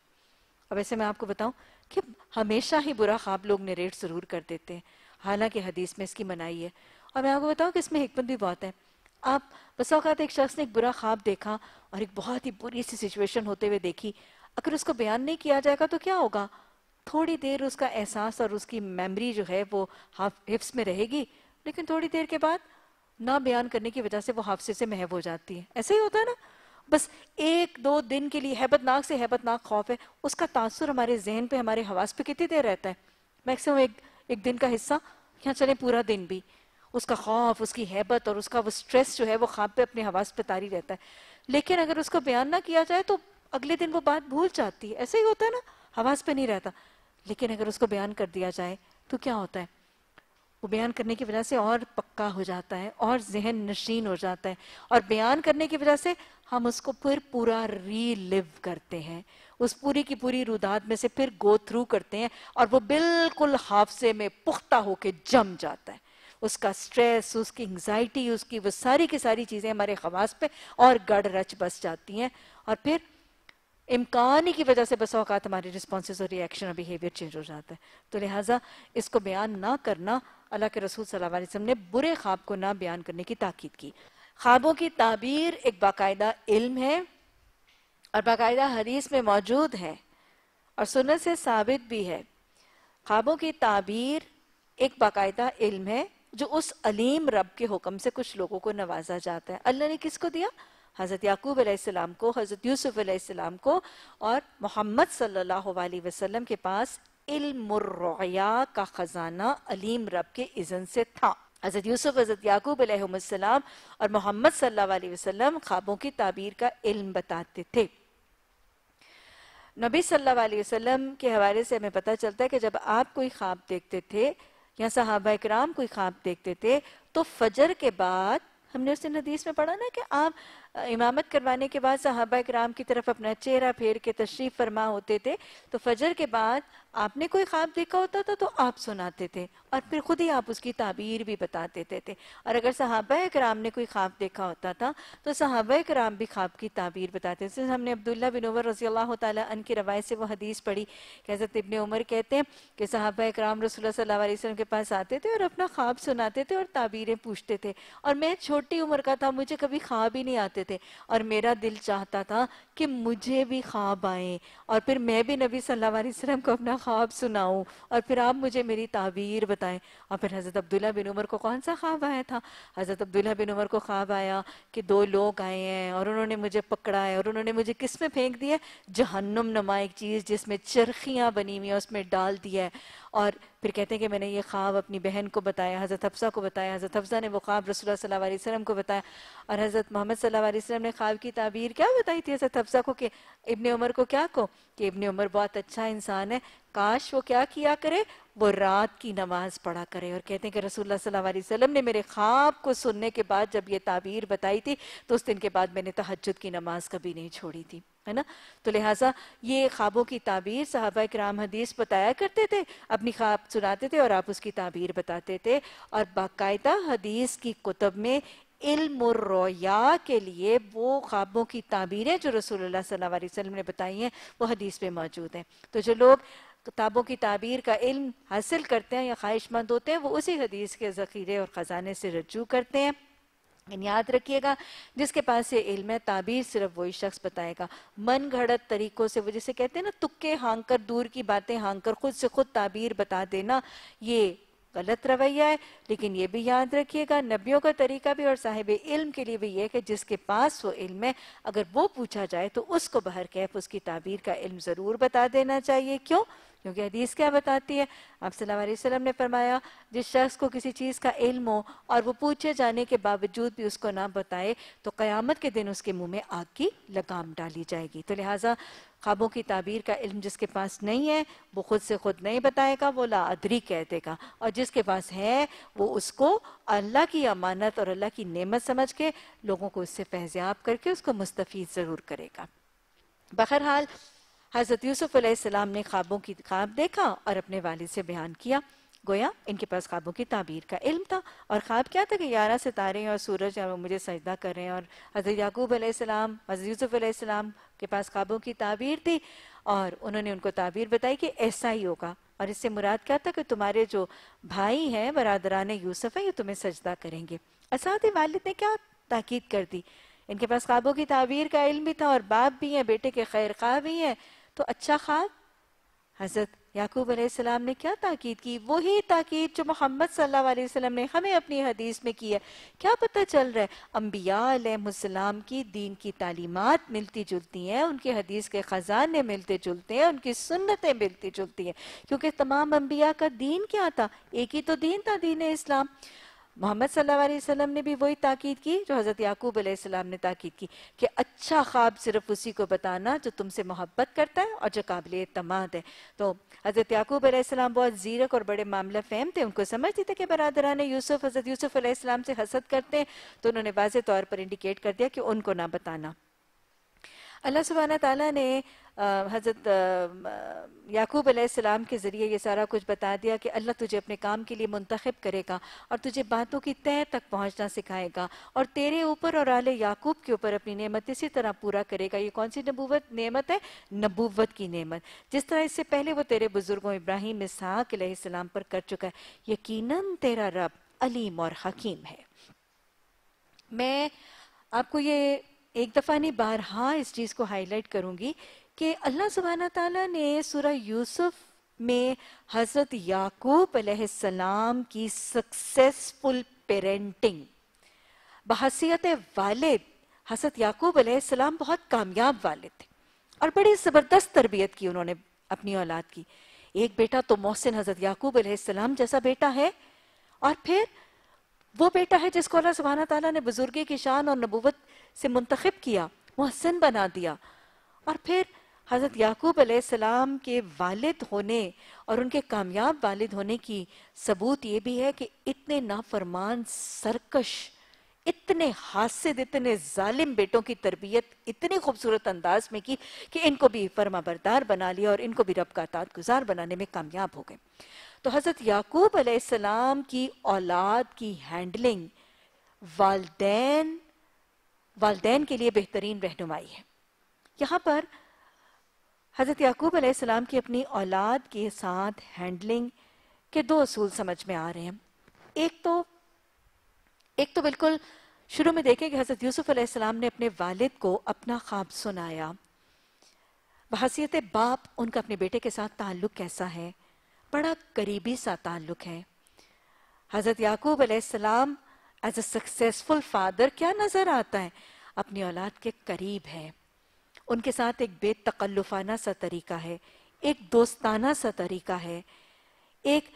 अब ऐसे मैं आपको बताऊं कि हमेशा ही बुरा ख्वाब लोग नरेट ज़रूर कर देते हैं हालांकि हदीस में इसकी मनाही है और मैं आपको बताऊं कि इसमें हिकमत भी बहुत है आप बस अवकात एक शख्स ने एक बुरा ख्वाब देखा और एक बहुत ही बुरी सी सिचुएशन होते हुए देखी अगर उसको बयान नहीं किया जाएगा तो क्या होगा थोड़ी देर उसका एहसास और उसकी मेमरी जो है वो हिफ्स में रहेगी लेकिन थोड़ी देर के बाद ना बयान करने की वजह से वो हाफसे से महव हो जाती है ऐसे ही होता है ना बस एक दो दिन के लिए हैबतनाक से हैबतनाक खौफ है उसका तासर हमारे जहन पे हमारे हवास पे कितनी देर रहता है मैक्सिमम एक एक दिन का हिस्सा यहाँ चले पूरा दिन भी उसका खौफ उसकी हैबत और उसका वो स्ट्रेस जो है वो खाब पे अपने हवास पे तारी रहता है लेकिन अगर उसको बयान ना किया जाए तो अगले दिन वो बात भूल जाती है ऐसे ही होता है ना हवास पे नहीं रहता लेकिन अगर उसको बयान कर दिया जाए तो क्या होता है वो बयान करने की वजह से और पक्का हो जाता है और जहन नशीन हो जाता है और बयान करने की वजह से हम उसको फिर पूरा रीलिव करते हैं उस पूरी की पूरी रुदात में से फिर गो थ्रू करते हैं और वो बिल्कुल हाफसे में पुख्ता होके जम जाता है उसका स्ट्रेस उसकी एंग्जाइटी उसकी वो सारी की सारी चीज़ें हमारे खवास पे और गढ़ रच बस जाती हैं और फिर इम्कानी की वजह से बस औकात हमारे रिस्पॉन्स और रिएक्शन और बिहेवियर चेंज हो जाता है तो लिहाजा इसको बयान ना करना अल्लाह के रसूल सल्लल्लाहु अलैहि वसल्लम ने बुरे ख्वाब को ना बयान करने की ताकीद की ख्वाबों की ताबीर एक बाकायदा इल्म है और बाकायदा हदीस में मौजूद है और सुनत से साबित भी है ख्वाबों की ताबीर एक बाकायदा इल्म है जो उस अलीम रब के हुक्म से कुछ लोगों को नवाजा जाता है अल्लाह ने किसको दिया हज़रत याकूब अलैहिस्सलाम को हज़रत यूसुफ अलैहिस्सलाम को और मोहम्मद सल्लल्लाहु अलैहि वसल्लम के पास इल्म का ख़जाना अलीम रब के इज़न से था हज़रत यूसुफ हज़रत याकूब अलैहिस्सलाम और मोहम्मद सल्लल्लाहु अलैहि वसल्लम ख्वाबों की ताबीर का इल्म बताते थे नबी सल्लल्लाहु अलैहि वसल्लम के हवाले से हमें पता चलता है कि जब आप कोई ख्वाब देखते थे या साहब कराम कोई ख्वाब देखते थे तो फजर के बाद हमने उस हदीस में पढ़ा ना कि आप इमामत करवाने के बाद साहबा कराम की तरफ अपना चेहरा फेर के तशरीफ फरमा होते थे तो फजर के बाद आपने कोई ख्वाब देखा होता था तो आप सुनाते थे और फिर खुद ही आप उसकी ताबीर भी बता देते थे और अगर सहाबा कराम ने कोई ख्वाब देखा होता था तो सहाबा कराम भी ख्वाब की ताबीर बताते थे हमने अब्दुल्ला बिन उमर रजी अल्लाह तन की रवायत से वो हदीस पढ़ी हज़रत इबन उमर कहते हैं कि सहाबा कराम रसोल्ला वसलम के पास आते थे और अपना ख्वाब सुनाते थे और ताबीरें पूछते थे और मैं छोटी उम्र का था मुझे कभी ख्वाब ही नहीं आते थे और मेरा दिल चाहता था कि मुझे भी ख्वाब आए और फिर मैं भी नबी सल्ला वसलम को अपना ख्वाब हाँ, सुनाऊं और फिर आप मुझे मेरी ताबीर बताएं और फिर हज़रत अब्दुल्ला बिन उमर को कौन सा ख्वाब आया था हज़रत अब्दुल्ला बिन उमर को ख्वाब आया कि दो लोग आए हैं और उन्होंने मुझे पकड़ा है और उन्होंने मुझे किस में फेंक दिया जहन्नुम नमा एक चीज़ जिसमें चरखियाँ बनी हुई हैं उसमें डाल दिया है और फिर कहते हैं कि मैंने ये ख्वाब अपनी बहन को बताया हज़रत हफ्सा को बताया हज़रत हफ्सा ने वो ख्वाब रसूल सल्लल्लाहु अलैहि वसल्लम को बताया और हज़रत मोहम्मद सल्लल्लाहु अलैहि वसल्लम ने ख्वाब की ताबीर क्या बताई थी हज़रत हफ्सा को कि इबन उमर को क्या को कि इबन उमर बहुत अच्छा इंसान है काश वो क्या किया करे वो रात की नमाज पढ़ा करे और कहते हैं कि रसूल सल्लल्लाहु अलैहि वसल्लम ने मेरे ख्वाब को सुनने के बाद जब ये ताबीर बताई थी तो उस दिन के बाद मैंने तहजद की नमाज कभी नहीं छोड़ी थी है ना तो लिहाजा ये ख्वाबों की ताबीर साहबा कराम हदीस बताया करते थे अपनी ख्वाब सुनाते थे और आप उसकी ताबीर बताते थे और बाकायदा हदीस की कुतब में इल्मया के लिए वो ख्वाबों की ताबीरें जो रसूलुल्लाह सल्लल्लाहु अलैहि वसल्लम ने बताई हैं वो हदीस पे मौजूद हैं तो जो लोग किताबों की ताबीर का इल्म हासिल करते हैं या ख्वाहिशमंद होते हैं वो उसी हदीस के ज़ख़ीरे और ख़जाने से रजू करते हैं याद रखिएगा जिसके पास ये इल्म है ताबीर सिर्फ वही शख्स बताएगा मन घड़त तरीकों से वो जैसे कहते हैं ना तुक्के हांग कर दूर की बातें हांग कर खुद से खुद ताबीर बता देना ये गलत रवैया है लेकिन ये भी याद रखिएगा नबियों का तरीका भी और साहिब इल्म के लिए भी यह कि जिसके पास वो इल्म है अगर वो पूछा जाए तो उसको बाहर कैफ उसकी ताबीर का इल्म ज़रूर बता देना चाहिए क्यों क्योंकि हदीस क्या बताती है आप सल्लाम ने फरमाया जिस शख्स को किसी चीज़ का इल्म हो और वो पूछे जाने के बावजूद भी उसको ना बताए तो क़यामत के दिन उसके मुंह में आग की लगाम डाली जाएगी तो लिहाजा ख्वाबों की ताबीर का इल्म जिसके पास नहीं है वो खुद से खुद नहीं बताएगा वो ला अदरी कह देगा और जिसके पास है वो उसको अल्लाह की अमानत और अल्लाह की नेमत समझ के लोगों को उससे फहजियाब करके उसको मुस्तफ़ ज़रूर करेगा बहरहाल हज़रत यूसुफ़ ने खाबों की ख्वाब देखा और अपने वालिद से बयान किया गोया इनके पास ख्वाबों की ताबीर का इल्म था और ख्वाब क्या था कि ग्यारह सितारे और सूरज और मुझे सजदा कर रहे हैं और हज़रत याकूब अलैहिस्सलाम हज़रत यूसुफ अलैहिस्सलाम के पास ख्वाबों की ताबीर थी और उन्होंने उनको ताबीर बताई कि ऐसा ही होगा और इससे मुराद क्या था कि तुम्हारे जो भाई हैं बरदरान यूसुफ हैं ये तुम्हें सजदा करेंगे असाद वालिद ने क्या ताकीद कर दी इनके पास ख्वाबों की ताबीर का इल्म भी था और बाप भी हैं बेटे के खैर ख्वाब भी हैं तो अच्छा ख्वाब हजरत याकूब अलैहिस्सलाम ने क्या ताकीद की वही ताकीद जो मोहम्मद सल्लल्लाहु अलैहि वसल्लम ने हमें अपनी हदीस में की है क्या पता चल रहा है अम्बियाम की दीन की तालीमत मिलती जुलती हैं उनके हदीस के ख़जाने मिलते जुलते हैं उनकी सुन्नतें मिलती जुलती हैं क्योंकि तमाम अम्बिया का दीन क्या था एक ही तो दीन था दीन इस्लाम मोहम्मद सल्लाम ने भी वही ताक़ीद की जो हज़रत याकूब आसमाम ने ताक़ीद की कि अच्छा ख्वाब सिर्फ उसी को बताना जो तुमसे मोहब्बत करता है और जो काबिल अतमाद है तो हज़रत याकूब आसमाम बहुत जीरक और बड़े मामला फहम थे उनको समझते थे कि बरदरान यूसुफ हज़रत यूसुफ आसमाम से हसद करते हैं तो उन्होंने वाज तौर पर इंडिकेट कर दिया कि उनको ना बताना अल्लाह सुबहाना तला ने हज़रत याकूब अलैहिस्सलाम के ज़रिए ये सारा कुछ बता दिया कि अल्लाह तुझे अपने काम के लिए मुंतखब करेगा और तुझे बातों की तय तक पहुँचना सिखाएगा और तेरे ऊपर और आल याकूब के ऊपर अपनी नेमत इसी तरह पूरा करेगा ये कौन सी नबूवत नेमत है नबूवत की नेमत जिस तरह इससे पहले वो तेरे बुज़ुर्गों इब्राहिम इसहाक अलैहिस्सलाम पर कर चुका है यकीन तेरा रब अलीम और हकीम है मैं आपको ये एक दफ़ा नहीं बारहा इस चीज़ को हाईलाइट करूंगी कि अल्लाह सुबहाना तला ने सूरह यूसुफ में हज़रत याकूब सलाम की सक्सेसफुल पेरेंटिंग बहसीत वाले हज़रत याकूब सलाम बहुत कामयाब वाले थे और बड़ी ज़बरदस्त तरबियत की उन्होंने अपनी औलाद की एक बेटा तो मोहसिन हज़रत याकूब सलाम जैसा बेटा है और फिर वो बेटा है जिसको अल्लाह सुबहाना तला ने बुजुर्गी की शान और नबूवत से मुंतखब किया महसन बना दिया और फिर हज़रत याकूब अलैहिस्सलाम के वालिद होने और उनके कामयाब वालिद होने की सबूत ये भी है कि इतने नाफरमान सरकश इतने हासिद इतने जालिम बेटों की तरबियत इतने खूबसूरत अंदाज में की कि इनको भी फर्मा बरदार बना लिया और इनको भी रब का तात गुजार बनाने में कामयाब हो गए तो हज़रत याकूब अलैहिस्सलाम की औलाद की हैंडलिंग वालदेन वालदेन के लिए बेहतरीन रहनुमाई है यहाँ पर हज़रत याकूब अलैहिस्सलाम की अपनी औलाद के साथ हैंडलिंग के दो असूल समझ में आ रहे हैं एक तो एक तो बिल्कुल शुरू में देखें कि हज़रत यूसुफ अलैहिस्सलाम ने अपने वालिद को अपना ख्वाब सुनाया बहसीत बाप उनका अपने बेटे के साथ ताल्लुक़ कैसा है बड़ा करीबी सा ताल्लुक़ है हज़रत याकूब अलैहिस्सलाम एज अ सक्सेसफुल फादर क्या नजर आता है अपनी औलाद के करीब है उनके साथ एक बेतकल्लुफाना सा तरीका है एक दोस्ताना सा तरीका है एक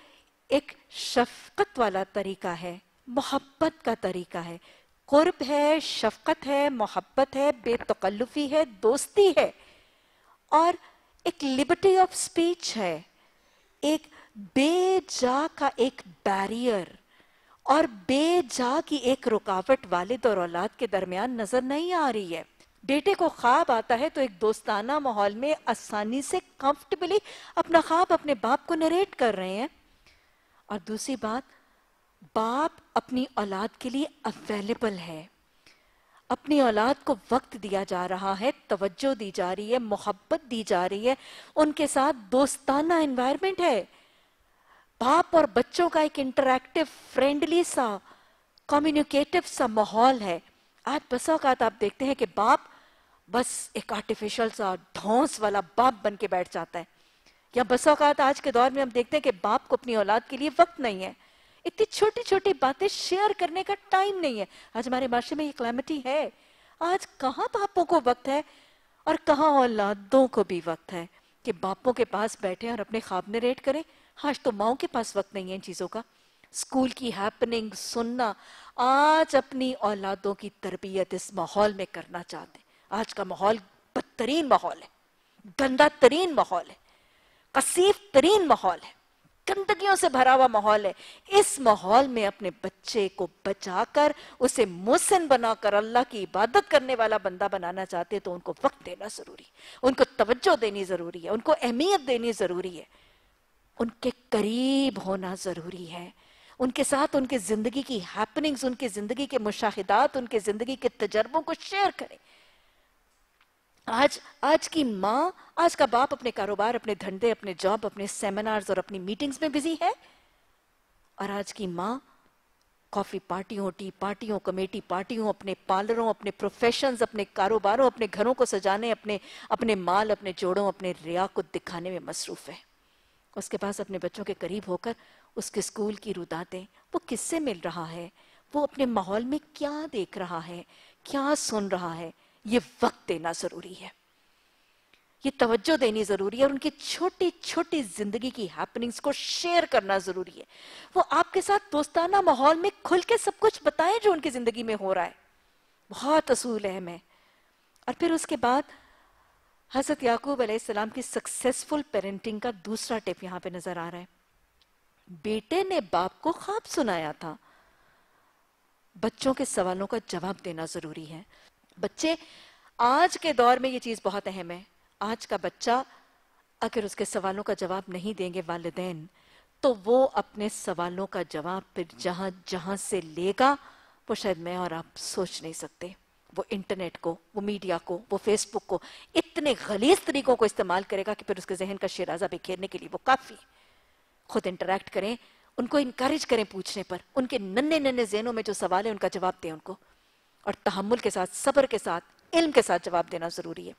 एक शफकत वाला तरीका है मोहब्बत का तरीका है कुर्ब है शफकत है मोहब्बत है बेतकल्लुफी है दोस्ती है और एक लिबर्टी ऑफ स्पीच है एक बेजा का एक बैरियर और बेजा की एक रुकावट वालिद और औलाद के दरमियान नजर नहीं आ रही है बेटे को ख्वाब आता है तो एक दोस्ताना माहौल में आसानी से कंफर्टेबली अपना ख्वाब अपने बाप को नरेट कर रहे हैं और दूसरी बात बाप अपनी औलाद के लिए अवेलेबल है अपनी औलाद को वक्त दिया जा रहा है तवज्जो दी जा रही है मोहब्बत दी जा रही है उनके साथ दोस्ताना इन्वायरमेंट है बाप और बच्चों का एक इंटरक्टिव फ्रेंडली सा कम्युनिकेटिव सा माहौल है आज बस औकात आप देखते हैं कि बाप बस एक आर्टिफिशियल सा ढोंस वाला बाप बन के बैठ जाता है या बस औकात आज के दौर में हम देखते हैं कि बाप को अपनी औलाद के लिए वक्त नहीं है इतनी छोटी छोटी बातें शेयर करने का टाइम नहीं है आज हमारे माशरे में ये क्लैमिटी है आज कहाँ बापों को वक्त है और कहाँ औलादों को भी वक्त है कि बापों के पास बैठे और अपने ख्वाब नरेट करें आज तो माओ के पास वक्त नहीं है इन चीज़ों का स्कूल की हैपनिंग सुनना आज अपनी औलादों की तरबियत इस माहौल में करना चाहते आज का माहौल बदतरीन माहौल है गंदा तरीन माहौल है कसीफ तरीन माहौल है गंदगियों से भरा हुआ माहौल है इस माहौल में अपने बच्चे को बचाकर उसे मोहसिन बनाकर अल्लाह की इबादत करने वाला बंदा बनाना चाहते तो उनको वक्त देना जरूरी उनको तवज्जो देनी जरूरी है उनको अहमियत देनी जरूरी है उनके करीब होना ज़रूरी है उनके साथ उनके ज़िंदगी की हैपनिंग्स उनके ज़िंदगी के मुशाहिदात उनके ज़िंदगी के तजर्बों को शेयर करें आज आज की माँ आज का बाप अपने कारोबार अपने धंधे अपने जॉब अपने सेमिनार्स और अपनी मीटिंग्स में बिजी है और आज की माँ कॉफी पार्टियों टी पार्टियों कमेटी पार्टियों अपने पार्लरों अपने प्रोफेशंस अपने कारोबारों अपने घरों को सजाने अपने अपने माल अपने जोड़ों अपने रिया को दिखाने में मसरूफ है उसके पास अपने बच्चों के करीब होकर उसके स्कूल की रुदातें वो किससे मिल रहा है वो अपने माहौल में क्या देख रहा है क्या सुन रहा है ये वक्त देना ज़रूरी है ये तवज्जो देनी ज़रूरी है और उनकी छोटी छोटी ज़िंदगी की हैपनिंग्स को शेयर करना ज़रूरी है वो आपके साथ दोस्ताना माहौल में खुल के सब कुछ बताएं जो उनकी ज़िंदगी में हो रहा है बहुत असूल अहम है और फिर उसके बाद हज़रत याकूब अलैहिस्सलाम की सक्सेसफुल पेरेंटिंग का दूसरा टिप यहां पे नज़र आ रहा है बेटे ने बाप को ख्वाब सुनाया था बच्चों के सवालों का जवाब देना ज़रूरी है बच्चे आज के दौर में ये चीज़ बहुत अहम है आज का बच्चा अगर उसके सवालों का जवाब नहीं देंगे वालदेन तो वो अपने सवालों का जवाब फिर जहां जहां से लेगा वो शायद मैं और आप सोच नहीं सकते वो इंटरनेट को वो मीडिया को वो फेसबुक को इतने गलीज तरीकों को इस्तेमाल करेगा कि फिर उसके जहन का शेराजा बिखेरने के लिए वो काफ़ी खुद इंटरेक्ट करें उनको इनक्रेज करें पूछने पर उनके नन्ने नन्ने जहनों में जो सवाल है उनका जवाब दें उनको और तहमुल के साथ सब्र के साथ इल्म के साथ जवाब देना ज़रूरी है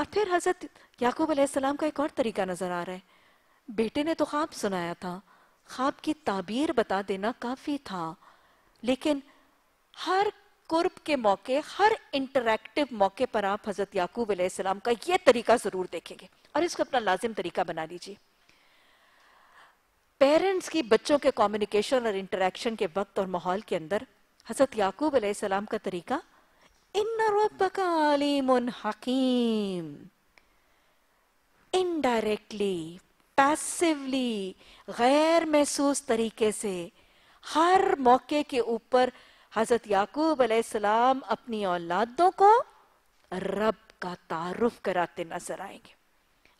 और फिर हज़रत याकूब अलैहिस्सलाम का एक और तरीका नज़र आ रहा है बेटे ने तो ख्वाब सुनाया था ख्वाब की ताबीर बता देना काफ़ी था लेकिन हर कुर्ब के मौके हर इंटरेक्टिव मौके पर आप हजरत याकूब अलैहिस्सलाम का यह तरीका जरूर देखेंगे और इसको अपना लाजिम तरीका बना लीजिए पेरेंट्स की बच्चों के कम्युनिकेशन और इंटरेक्शन के वक्त और माहौल के अंदर हजरत याकूब अलैहिस्सलाम का तरीका इन हकीम इनडायरेक्टली पैसिवली गैर महसूस तरीके से हर मौके के ऊपर हजरत याकूब अलैहिस्सलाम अपनी औलादों को रब का तारुफ कराते नजर आएंगे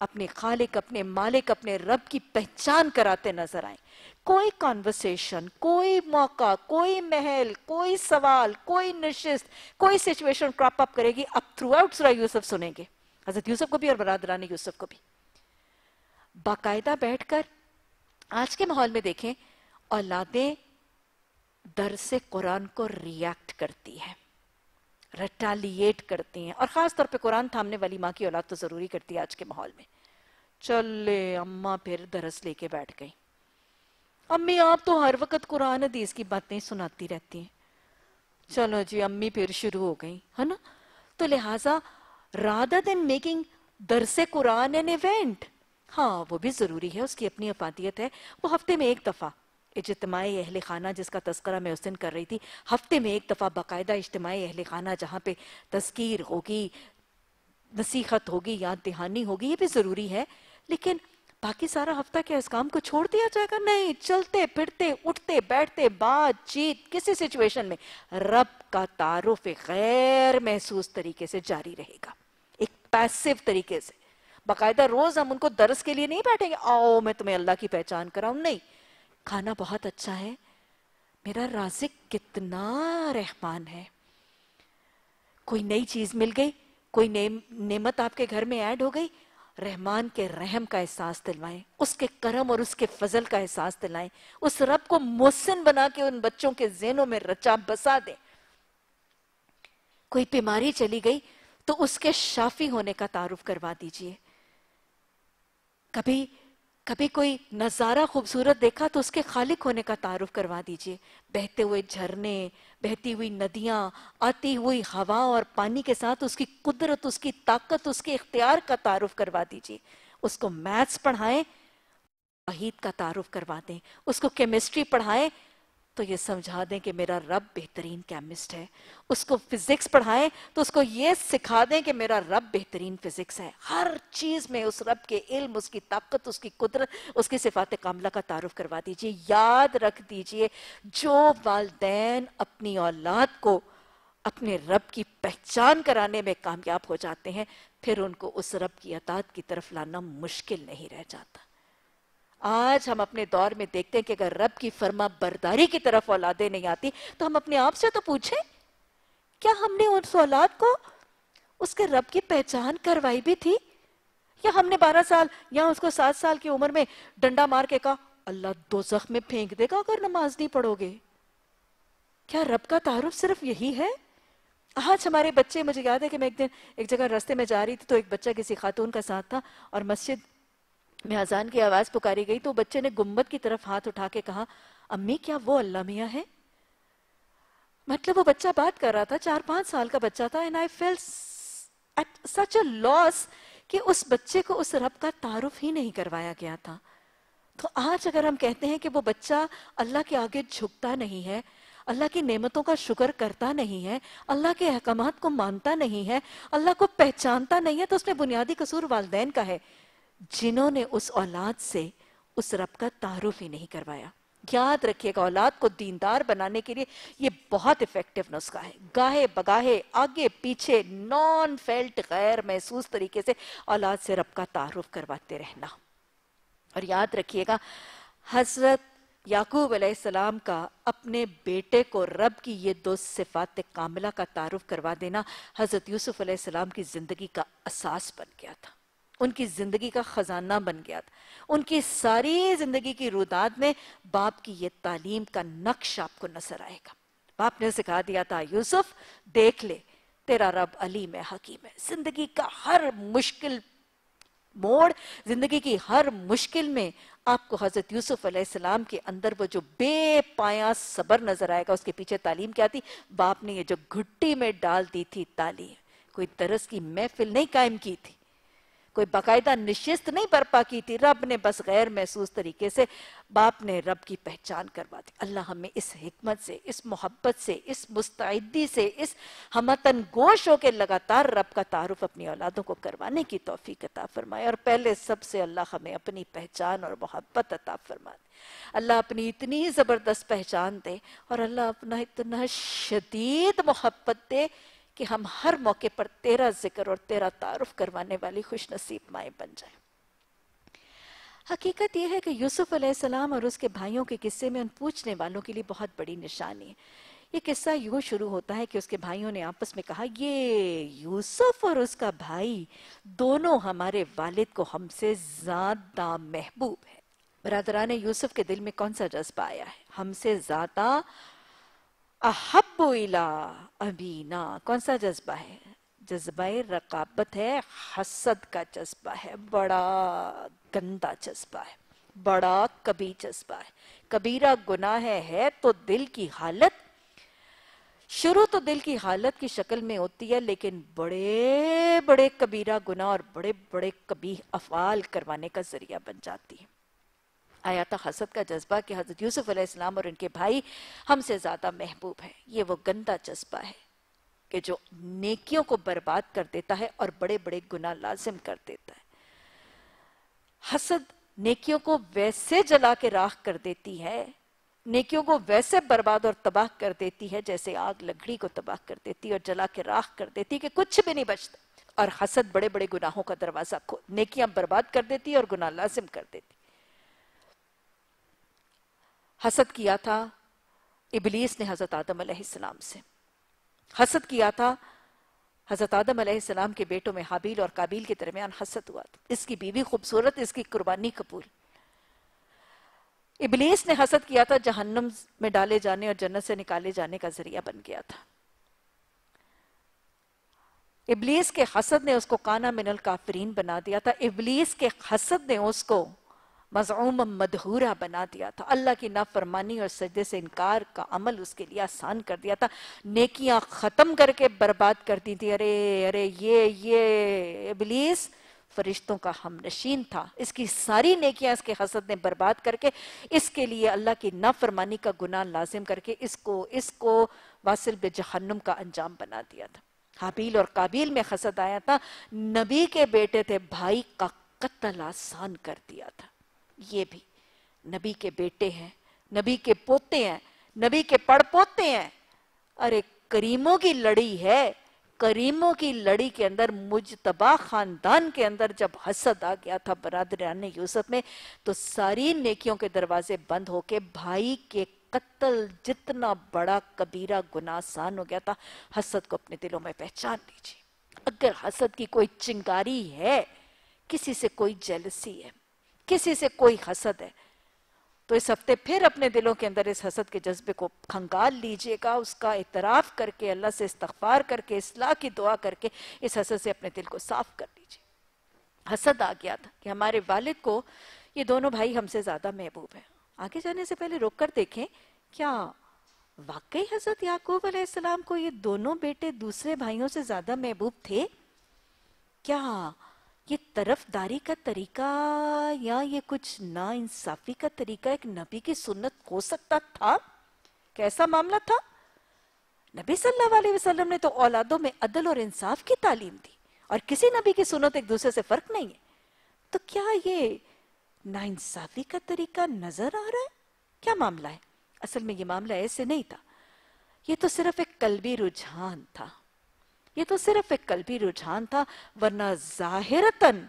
अपने खालिक अपने मालिक अपने रब की पहचान कराते नजर आए कोई कॉन्वर्सेशन कोई मौका कोई महल कोई सवाल कोई निश्चित कोई सिचुएशन क्रॉप अप करेगी अब थ्रू आउट सुरा यूसुफ सुनेंगे हजरत यूसुफ को भी और बरादरान यूसुफ को भी बाकायदा बैठकर आज के माहौल में देखें औलादें दर से कुरान को रिएक्ट करती है रटालिएट करती हैं और ख़ास तौर पे कुरान थामने वाली माँ की औलाद तो ज़रूरी करती है आज के माहौल में चल अम्मा फिर दरस लेके बैठ गई अम्मी आप तो हर वक्त कुरान हदीस की बातें सुनाती रहती हैं चलो जी अम्मी फिर शुरू हो गई है ना तो लिहाजा राधा देन मेकिंग दरस कुरान एन इवेंट हाँ वो भी ज़रूरी है उसकी अपनी अपातियत है वो हफ्ते में एक दफ़ा इजतमाह अहल खाना जिसका तस्करा मैं उस दिन कर रही थी हफ्ते में एक दफ़ा बाकायदा इजतमाही अहल खाना जहाँ पे तस्कीर होगी नसीहत होगी याद दहानी होगी ये भी ज़रूरी है लेकिन बाकी सारा हफ्ता क्या इस काम को छोड़ दिया जाएगा नहीं चलते फिरते उठते बैठते बातचीत किसी सिचुएशन में रब का तारुफ गैर महसूस तरीके से जारी रहेगा एक पैसिव तरीके से बाकायदा रोज हम उनको दरस के लिए नहीं बैठेंगे आओ मैं तुम्हें अल्लाह की पहचान कराऊं नहीं खाना बहुत अच्छा है मेरा राजिक कितना रहमान है कोई नई चीज मिल गई कोई नेम, नेमत आपके घर में ऐड हो गई रहमान के रहम का एहसास दिलवाएं उसके करम और उसके फजल का एहसास दिलाएं उस रब को मोहसिन बना के उन बच्चों के जेनों में रचा बसा दें कोई बीमारी चली गई तो उसके शाफी होने का तारुफ करवा दीजिए कभी कभी कोई नज़ारा खूबसूरत देखा तो उसके खालिक होने का तारुफ करवा दीजिए बहते हुए झरने बहती हुई नदियाँ आती हुई हवा और पानी के साथ उसकी कुदरत उसकी ताकत उसके इख्तियार का तारुफ करवा दीजिए उसको मैथ्स पढ़ाएं वहीद का तारुफ करवा दें उसको केमिस्ट्री पढ़ाएं तो ये समझा दें कि मेरा रब बेहतरीन केमिस्ट है उसको फिजिक्स पढ़ाएं तो उसको ये सिखा दें कि मेरा रब बेहतरीन फिजिक्स है हर चीज में उस रब के इल्म उसकी ताकत उसकी कुदरत उसकी सिफात कामला का तारुफ करवा दीजिए याद रख दीजिए जो वालदेन अपनी औलाद को अपने रब की पहचान कराने में कामयाब हो जाते हैं फिर उनको उस रब की अतात की तरफ लाना मुश्किल नहीं रह जाता आज हम अपने दौर में देखते हैं कि अगर रब की फर्मा बरदारी की तरफ औलादे नहीं आती तो हम अपने आप से तो पूछें क्या हमने उस औलाद को उसके रब की पहचान करवाई भी थी या हमने बारह साल या उसको सात साल की उम्र में डंडा मार के कहा अल्लाह दो में फेंक देगा अगर नमाज नहीं पढ़ोगे क्या रब का तारुफ सिर्फ यही है आज हमारे बच्चे मुझे याद है कि मैं एक दिन एक जगह रास्ते में जा रही थी तो एक बच्चा किसी खातून का साथ था और मस्जिद मेहजान की आवाज पुकारी गई तो बच्चे ने गुम्बद की तरफ हाथ उठा के कहा अम्मी क्या वो अल्लाह मियाँ है मतलब वो बच्चा बात कर रहा था चार पांच साल का बच्चा था and I felt at such a loss कि उस बच्चे को उस रब का तारुफ ही नहीं करवाया गया था तो आज अगर हम कहते हैं कि वो बच्चा अल्लाह के आगे झुकता नहीं है अल्लाह की नेमतों का शुक्र करता नहीं है अल्लाह के अहकाम को मानता नहीं है अल्लाह को पहचानता नहीं है तो उसमें बुनियादी कसूर वालदेन का है जिन्होंने उस औलाद से उस रब का तारुफ ही नहीं करवाया याद रखिएगा औलाद को दीनदार बनाने के लिए ये बहुत इफेक्टिव नुस्खा है गाहे बगाहे आगे पीछे नॉन फेल्ट गैर महसूस तरीके से औलाद से रब का तारुफ करवाते रहना और याद रखिएगा हजरत याकूब अलैहिस्सलाम का अपने बेटे को रब की ये दो सिफात कामिला का तारुफ करवा देना हजरत यूसुफ अलैहिस्सलाम की ज़िंदगी का असास बन गया था उनकी जिंदगी का खजाना बन गया था उनकी सारी जिंदगी की रुदात में बाप की ये तालीम का नक्श आपको नजर आएगा बाप ने सिखा दिया था यूसुफ देख ले तेरा रब अली में हकीम है जिंदगी का हर मुश्किल मोड़ जिंदगी की हर मुश्किल में आपको हजरत यूसुफ अलैहिस्सलाम के अंदर वो जो बेपाया सबर नजर आएगा उसके पीछे तालीम क्या थी बाप ने ये जो घुट्टी में डाल दी थी तालीम कोई तरस की महफिल नहीं कायम की थी कोई बाकायदा निश्चित नहीं बर्पा की थी रब ने बस गैर महसूस तरीके से बाप ने रब की पहचान करवा दी अल्लाह हमें इस हमत से इस मोहब्बत से इस मुस्तैदी से इस हमतन गोश के लगातार रब का तारुफ अपनी औलादों को करवाने की तोफ़ी अता फरमाए और पहले सबसे अल्लाह हमें अपनी पहचान और मोहब्बत अता फरमाए अल्लाह अपनी इतनी ज़बरदस्त पहचान दे और अल्लाह अपना इतना शदीद मोहब्बत दे कि हम हर मौके पर तेरा जिक्र और तेरा तारुफ करवाने वाली खुश नसीब माए बन जाए हकीकत यह है कि यूसुफ अलैहिस्सलाम और उसके भाइयों के किस्से में उन पूछने वालों के लिए बहुत बड़ी निशानी है ये किस्सा यूं शुरू होता है कि उसके भाइयों ने आपस में कहा ये यूसुफ और उसका भाई दोनों हमारे वालिद को हमसे ज़्यादा महबूब है ने यूसुफ के दिल में कौन सा जज्बा आया है हमसे ज़्यादा अहब इला अमीना कौन सा जज्बा है जज्बा रकाबत है हसद का जज्बा है बड़ा गंदा जज्बा है बड़ा कभी जज्बा है कबीरा गुनाह है, है तो दिल की हालत शुरू तो दिल की हालत की शक्ल में होती है लेकिन बड़े बड़े कबीरा गुना और बड़े बड़े कबीर अफाल करवाने का जरिया बन जाती है आया था हसद का जज्बा कि हजरत यूसुफ अलैहिस्सलाम और उनके भाई हमसे ज़्यादा महबूब हैं ये वो गंदा जज्बा है कि जो नेकियों को बर्बाद कर देता है और बड़े बड़े गुना लाजिम कर देता है हसद नेकियों को वैसे जला के राख कर देती है नेकियों को वैसे बर्बाद और तबाह कर देती है जैसे आग लकड़ी को तबाह कर देती है और जला के राख कर देती है कि कुछ भी नहीं बचता और हसद बड़े बड़े गुनाहों का दरवाजा खोल नेकियां बर्बाद कर देती है और गुना लाजिम कर देती हसद किया था इबलीस ने हज़रत आदम अलैहिस्सलाम से हसद किया था हज़रत आदम अलैहिस्सलाम के बेटों में हाबील और काबिल के दरमियान हसद हुआ था इसकी बीवी खूबसूरत इसकी कुर्बानी कबूल इबलीस ने हसद किया था जहन्नम में डाले जाने और जन्नत से निकाले जाने का जरिया बन गया था इबलीस के हसद ने उसको काना मिनल काफरीन बना दिया था इबलीस के हसद ने उसको मजूम मधहूरा बना दिया था अल्लाह की नाफरमानी और सजदे से इनकार का अमल उसके लिए आसान कर दिया था नेकियां ख़त्म करके बर्बाद कर दी थी अरे अरे ये ये इबलीस फरिश्तों का हम नशीन था इसकी सारी नेकियां इसके हसद ने बर्बाद करके इसके लिए अल्लाह की नाफरमानी का गुना लाजिम करके इसको इसको वासिल बेजहन्नुम का अंजाम बना दिया था हाबील और काबिल में हसद आया था नबी के बेटे थे भाई का कत्ल आसान कर दिया था ये भी नबी के बेटे हैं नबी के पोते हैं नबी के पड़पोते हैं अरे करीमों की लड़ी है करीमों की लड़ी के अंदर मुझ तबाह खानदान के अंदर जब हसद आ गया था बरादरान यूसुफ में तो सारी नेकियों के दरवाजे बंद होके भाई के कत्ल जितना बड़ा कबीरा गुनासान हो गया था हसद को अपने दिलों में पहचान लीजिए अगर हसद की कोई चिंगारी है किसी से कोई जेलसी है किसी से कोई हसद है तो इस हफ्ते फिर अपने दिलों के अंदर इस हसद के जज्बे को खंगाल लीजिएगा उसका इतराफ करके अल्लाह से इस्तफार करके इसलाह की दुआ करके इस हसद से अपने दिल को साफ कर लीजिए हसद आ गया था कि हमारे वालिद को ये दोनों भाई हमसे ज़्यादा महबूब है आगे जाने से पहले रोक कर देखें क्या वाकई हजरत याकूब अलैहिस्सलाम को ये दोनों बेटे दूसरे भाइयों से ज़्यादा महबूब थे क्या ये तरफदारी का तरीका या ये कुछ ना इंसाफी का तरीका एक नबी की सुन्नत हो सकता था कैसा मामला था नबी सल्लल्लाहु अलैहि वसल्लम ने तो औलादों में अदल और इंसाफ की तालीम दी और किसी नबी की सुन्नत एक दूसरे से फर्क नहीं है तो क्या ये ना इंसाफी का तरीका नजर आ रहा है क्या मामला है असल में ये मामला ऐसे नहीं था ये तो सिर्फ एक कलबी रुझान था ये तो सिर्फ एक भी रुझान था वरना जाहिरतन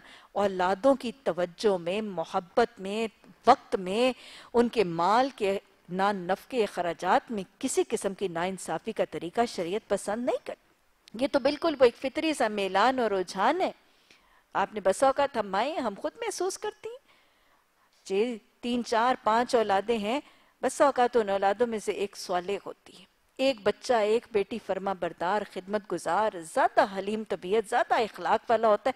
औलादों की तवज्जो में मोहब्बत में वक्त में उनके माल के ना नफके के अखराज में किसी किस्म की इंसाफी का तरीका शरीयत पसंद नहीं करती ये तो बिल्कुल वो एक फितरी सा मेलान और रुझान है आपने बस औकात हम हम खुद महसूस करती जी तीन चार पांच औलादे हैं बस औकात उन औलादों में से एक सवाले होती है एक बच्चा एक बेटी फर्मा बरदार खिदमत गुजार ज़्यादा हलीम तबीयत ज़्यादा इखलाक वाला होता है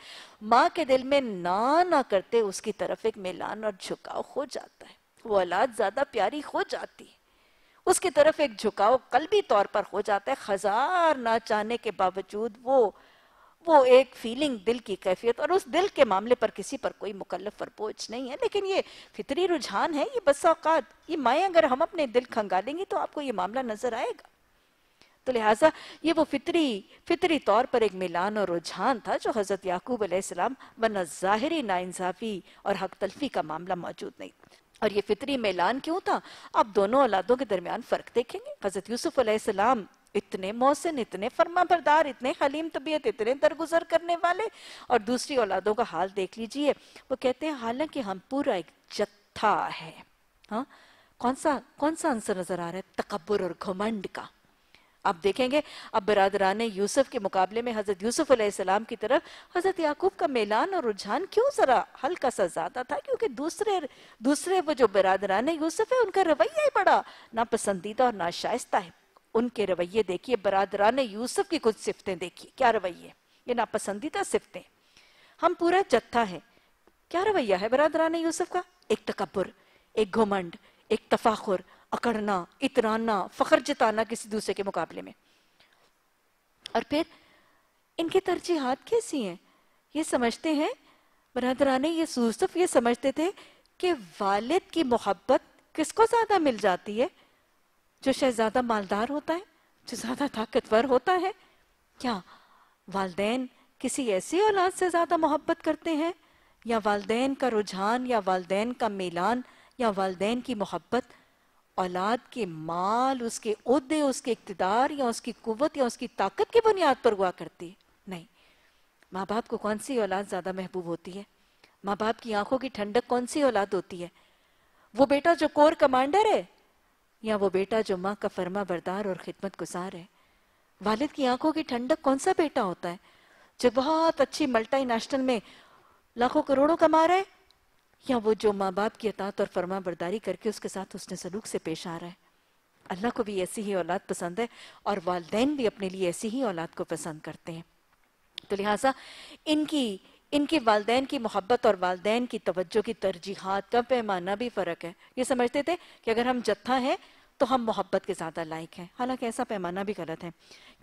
माँ के दिल में ना ना करते उसकी तरफ एक मिलान और झुकाव हो जाता है वो औलाद ज़्यादा प्यारी हो जाती है उसकी तरफ एक झुकाव भी तौर पर हो जाता है हजार ना चाहने के बावजूद वो वो एक फीलिंग दिल की कैफियत और उस दिल के मामले पर किसी पर कोई मुकलफ पर बोझ नहीं है लेकिन ये फितरी रुझान है ये औक़ात ये माए अगर हम अपने दिल खंगालेंगी तो आपको ये मामला नजर आएगा तो लिहाजा ये वो फितरी फितरी तौर पर एक मिलान और रुझान था जो हज़रत याकूब अलैहिस्सलाम वरना ज़ाहरी नाइंसाफ़ी और हक तलफी का मामला मौजूद नहीं और ये फितरी मिलान क्यों था आप दोनों औलादों के दरमियान फ़र्क देखेंगे हज़रत यूसुफ़ अलैहिस्सलाम इतने मोहसिन इतने फर्मा बरदार इतने हलीम तबीयत इतने दरगुजर करने वाले और दूसरी औलादों का हाल देख लीजिए वो कहते हैं हालांकि हम पूरा एक जत्था है हा? कौन सा कौन सा आंसर नजर आ रहा है तकबर और घमंड का आप देखेंगे अब बरदरान यूसुफ के मुकाबले में हज़रत यूसुफ अलैहिस्सलाम की तरफ हज़रत याकूब का मेलान और रुझान क्यों ज़रा हल्का सा ज़्यादा था क्योंकि दूसरे दूसरे वो जो बरदरान यूसुफ है उनका रवैया ही बड़ा नापसंदीदा और नाशाइस्ता है उनके रवैये देखिए बरदरान यूसुफ की कुछ सिफतें देखिए क्या रवैये ये नापसंदीदा सिफतें हम पूरा जत्था है क्या रवैया है बरदरान यूसुफ का एक तकबर एक घुमंड एक तफाखुर अकड़ना इतराना फख्र जताना किसी दूसरे के मुकाबले में और फिर इनके तरजीहत कैसी हैं ये समझते हैं बरदरान यूसुफ ये समझते थे कि वालिद की मोहब्बत किसको ज़्यादा मिल जाती है जो शहज़ादा मालदार होता है जो ज़्यादा ताकतवर होता है क्या वालदे किसी ऐसी औलाद से ज़्यादा मोहब्बत करते हैं या वालदेन का रुझान या वालदेन का मिलान या वालदेन की मोहब्बत औलाद के माल उसके उहदे उसके इकतदार या उसकी कुत या उसकी ताकत की बुनियाद पर हुआ करती है नहीं माँ बाप को कौन सी औलाद ज़्यादा महबूब होती है माँ बाप की आंखों की ठंडक कौन सी औलाद होती है वो बेटा जो कोर कमांडर है या वो बेटा जो माँ का फर्मा बरदार और खिदमत गुजार है वालिद की आंखों की ठंडक कौन सा बेटा होता है जो बहुत अच्छी मल्टी नेशनल में लाखों करोड़ों कमा रहा है या वो जो माँ बाप की अतात और फरमा बरदारी करके उसके साथ उसने सलूक से पेश आ रहा है अल्लाह को भी ऐसी ही औलाद पसंद है और वालदेन भी अपने लिए ऐसी ही औलाद को पसंद करते हैं तो लिहाजा इनकी इनके वालदेन की मोहब्बत और वालदेन की तवज्जो की तरजीहत का पैमाना भी फ़र्क है ये समझते थे कि अगर हम जत्था हैं तो हम मोहब्बत के ज़्यादा लायक हैं हालांकि ऐसा पैमाना भी गलत है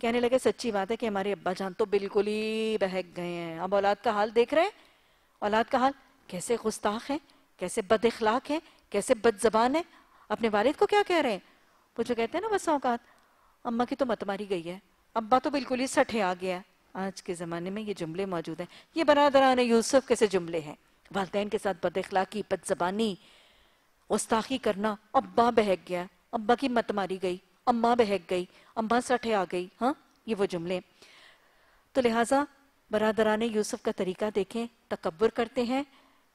कहने लगे सच्ची बात है कि हमारे अब्बा जान तो बिल्कुल ही बहक गए हैं अब औलाद का हाल देख रहे हैं औलाद का हाल कैसे गुस्ताख हैं कैसे बद अखलाक हैं कैसे बदजबान है अपने वालिद को क्या कह रहे हैं वो जो कहते हैं ना बस औकात अम्मा की तो मत मारी गई है अब्बा तो बिल्कुल ही सठे आ गया है आज के ज़माने में ये जुमले मौजूद हैं ये बरादरान यूसुफ कैसे जुमले हैं वालदेन के साथ बद अखलाकी बदजबानी गुस्ताखी करना अब्बा बहक गया अब्बा की मत मारी गई अम्मा बहक गई अम्मा सठे आ गई हाँ ये वो जुमले तो लिहाजा बरादरान यूसुफ का तरीका देखें तकबर करते हैं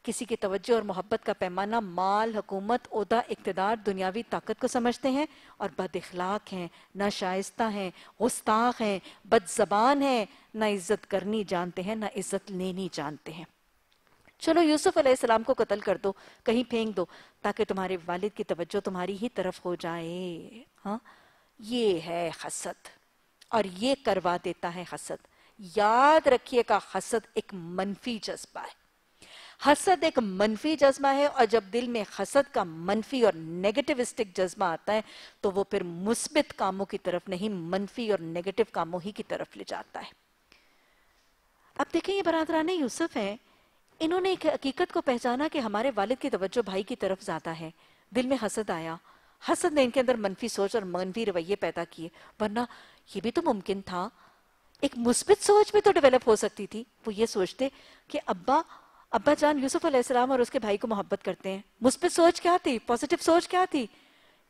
किसी की तवज्जो और मोहब्बत का पैमाना माल हकूमत उदा इकतदार दुनियावी ताकत को समझते हैं और बद अखलाक हैं ना शाइस्ता हैं गुस्ताख हैं बदजबान हैं ना इज्जत करनी जानते हैं ना इज्जत लेनी जानते हैं चलो यूसुफ अलैहिस्सलाम को कत्ल कर दो कहीं फेंक दो ताकि तुम्हारे वालिद की तवज्जो तुम्हारी ही तरफ हो जाए हाँ ये है हसद और ये करवा देता है हसद याद रखिएगा हसद एक मनफी जज्बा है हसद एक मनफी जज्बा है और जब दिल में हसद का मनफी और नेगेटिविस्टिक जज्बा आता है तो वो फिर मुस्बित कामों की तरफ नहीं मनफी और नेगेटिव कामों ही की तरफ ले जाता है अब देखें ये बरादरान यूसुफ है इन्होंने एक हकीकत को पहचाना कि हमारे वालिद की तवज्जो भाई की तरफ ज़्यादा है दिल में हसद आया हसद ने इनके अंदर मनफी सोच और मनफी रवैये पैदा किए वरना ये भी तो मुमकिन था एक मुस्बित सोच भी तो डेवलप हो सकती थी वो ये सोचते कि अब्बा अब्बा जान यूसुफ अलैहिस्सलाम और उसके भाई को मोहब्बत करते हैं मुझ पर सोच क्या थी पॉजिटिव सोच क्या थी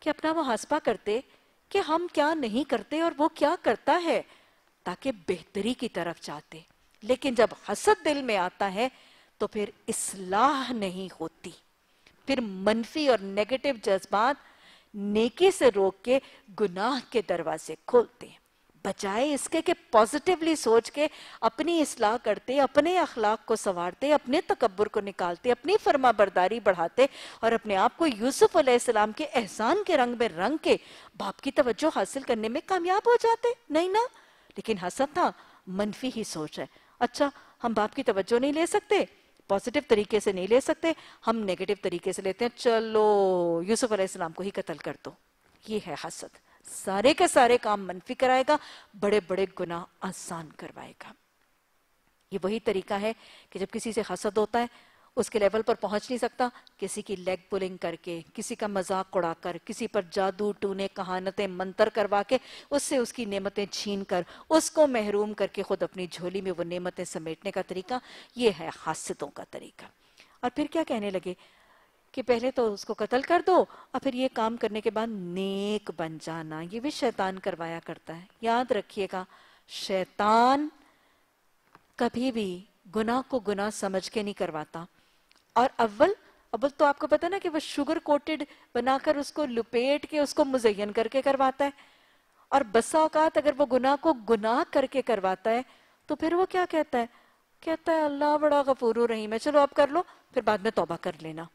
कि अपना मुहासपा करते कि हम क्या नहीं करते और वो क्या करता है ताकि बेहतरी की तरफ जाते लेकिन जब हसद दिल में आता है तो फिर इसलाह नहीं होती फिर मनफी और नेगेटिव जज्बात नेकी से रोक के गुनाह के दरवाजे खोलते हैं बचाए इसके कि पॉजिटिवली सोच के अपनी इसलाह करते अपने अखलाक को संवारते अपने तकबर को निकालते अपनी फर्मा बरदारी बढ़ाते और अपने आप को यूसुफ अलैहिस्सलाम के एहसान के रंग में रंग के बाप की तवज्जो हासिल करने में कामयाब हो जाते नहीं ना लेकिन हसद हाँ, ना मनफी ही सोच है अच्छा हम बाप की तवज्जो नहीं ले सकते पॉजिटिव तरीके से नहीं ले सकते हम नेगेटिव तरीके से लेते हैं चलो यूसुफ अलैहिस्सलाम को ही कत्ल कर दो ये है हसद सारे के सारे काम मनफी कराएगा बड़े बड़े गुना आसान करवाएगा ये वही तरीका है कि जब किसी से हसद होता है उसके लेवल पर पहुंच नहीं सकता किसी की लेग पुलिंग करके किसी का मजाक उड़ाकर किसी पर जादू टूने कहानतें मंत्र करवा के उससे उसकी नेमतें छीन कर उसको महरूम करके खुद अपनी झोली में वो नेमतें समेटने का तरीका ये है हासितों का तरीका और फिर क्या कहने लगे कि पहले तो उसको कत्ल कर दो और फिर ये काम करने के बाद नेक बन जाना ये भी शैतान करवाया करता है याद रखिएगा शैतान कभी भी गुनाह को गुनाह समझ के नहीं करवाता और अव्वल अव्वल तो आपको पता ना कि वो शुगर कोटेड बनाकर उसको लुपेट के उसको मुजयन करके करवाता है और बसा औकात अगर वो गुनाह को गुनाह करके करवाता है तो फिर वो क्या कहता है कहता है अल्लाह बड़ा गफूर रहीम है चलो आप कर लो फिर बाद में तौबा कर लेना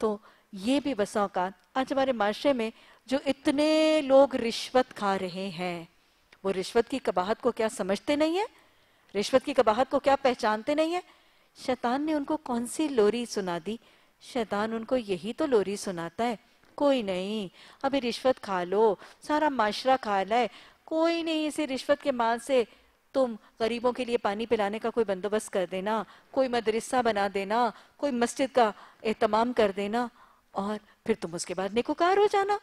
तो ये भी बसा औकात आज हमारे माशरे में जो इतने लोग रिश्वत खा रहे हैं वो रिश्वत की कबाहत को क्या समझते नहीं है रिश्वत की कबाहत को क्या पहचानते नहीं है शैतान ने उनको कौन सी लोरी सुना दी शैतान उनको यही तो लोरी सुनाता है कोई नहीं अभी रिश्वत खा लो सारा माशरा खा लाए कोई नहीं इसे रिश्वत के माल से तुम गरीबों के लिए पानी पिलाने का कोई बंदोबस्त कर देना कोई मदरसा बना देना कोई मस्जिद का एहतमाम कर देना और फिर तुम उसके बाद नेकोकार हो जाना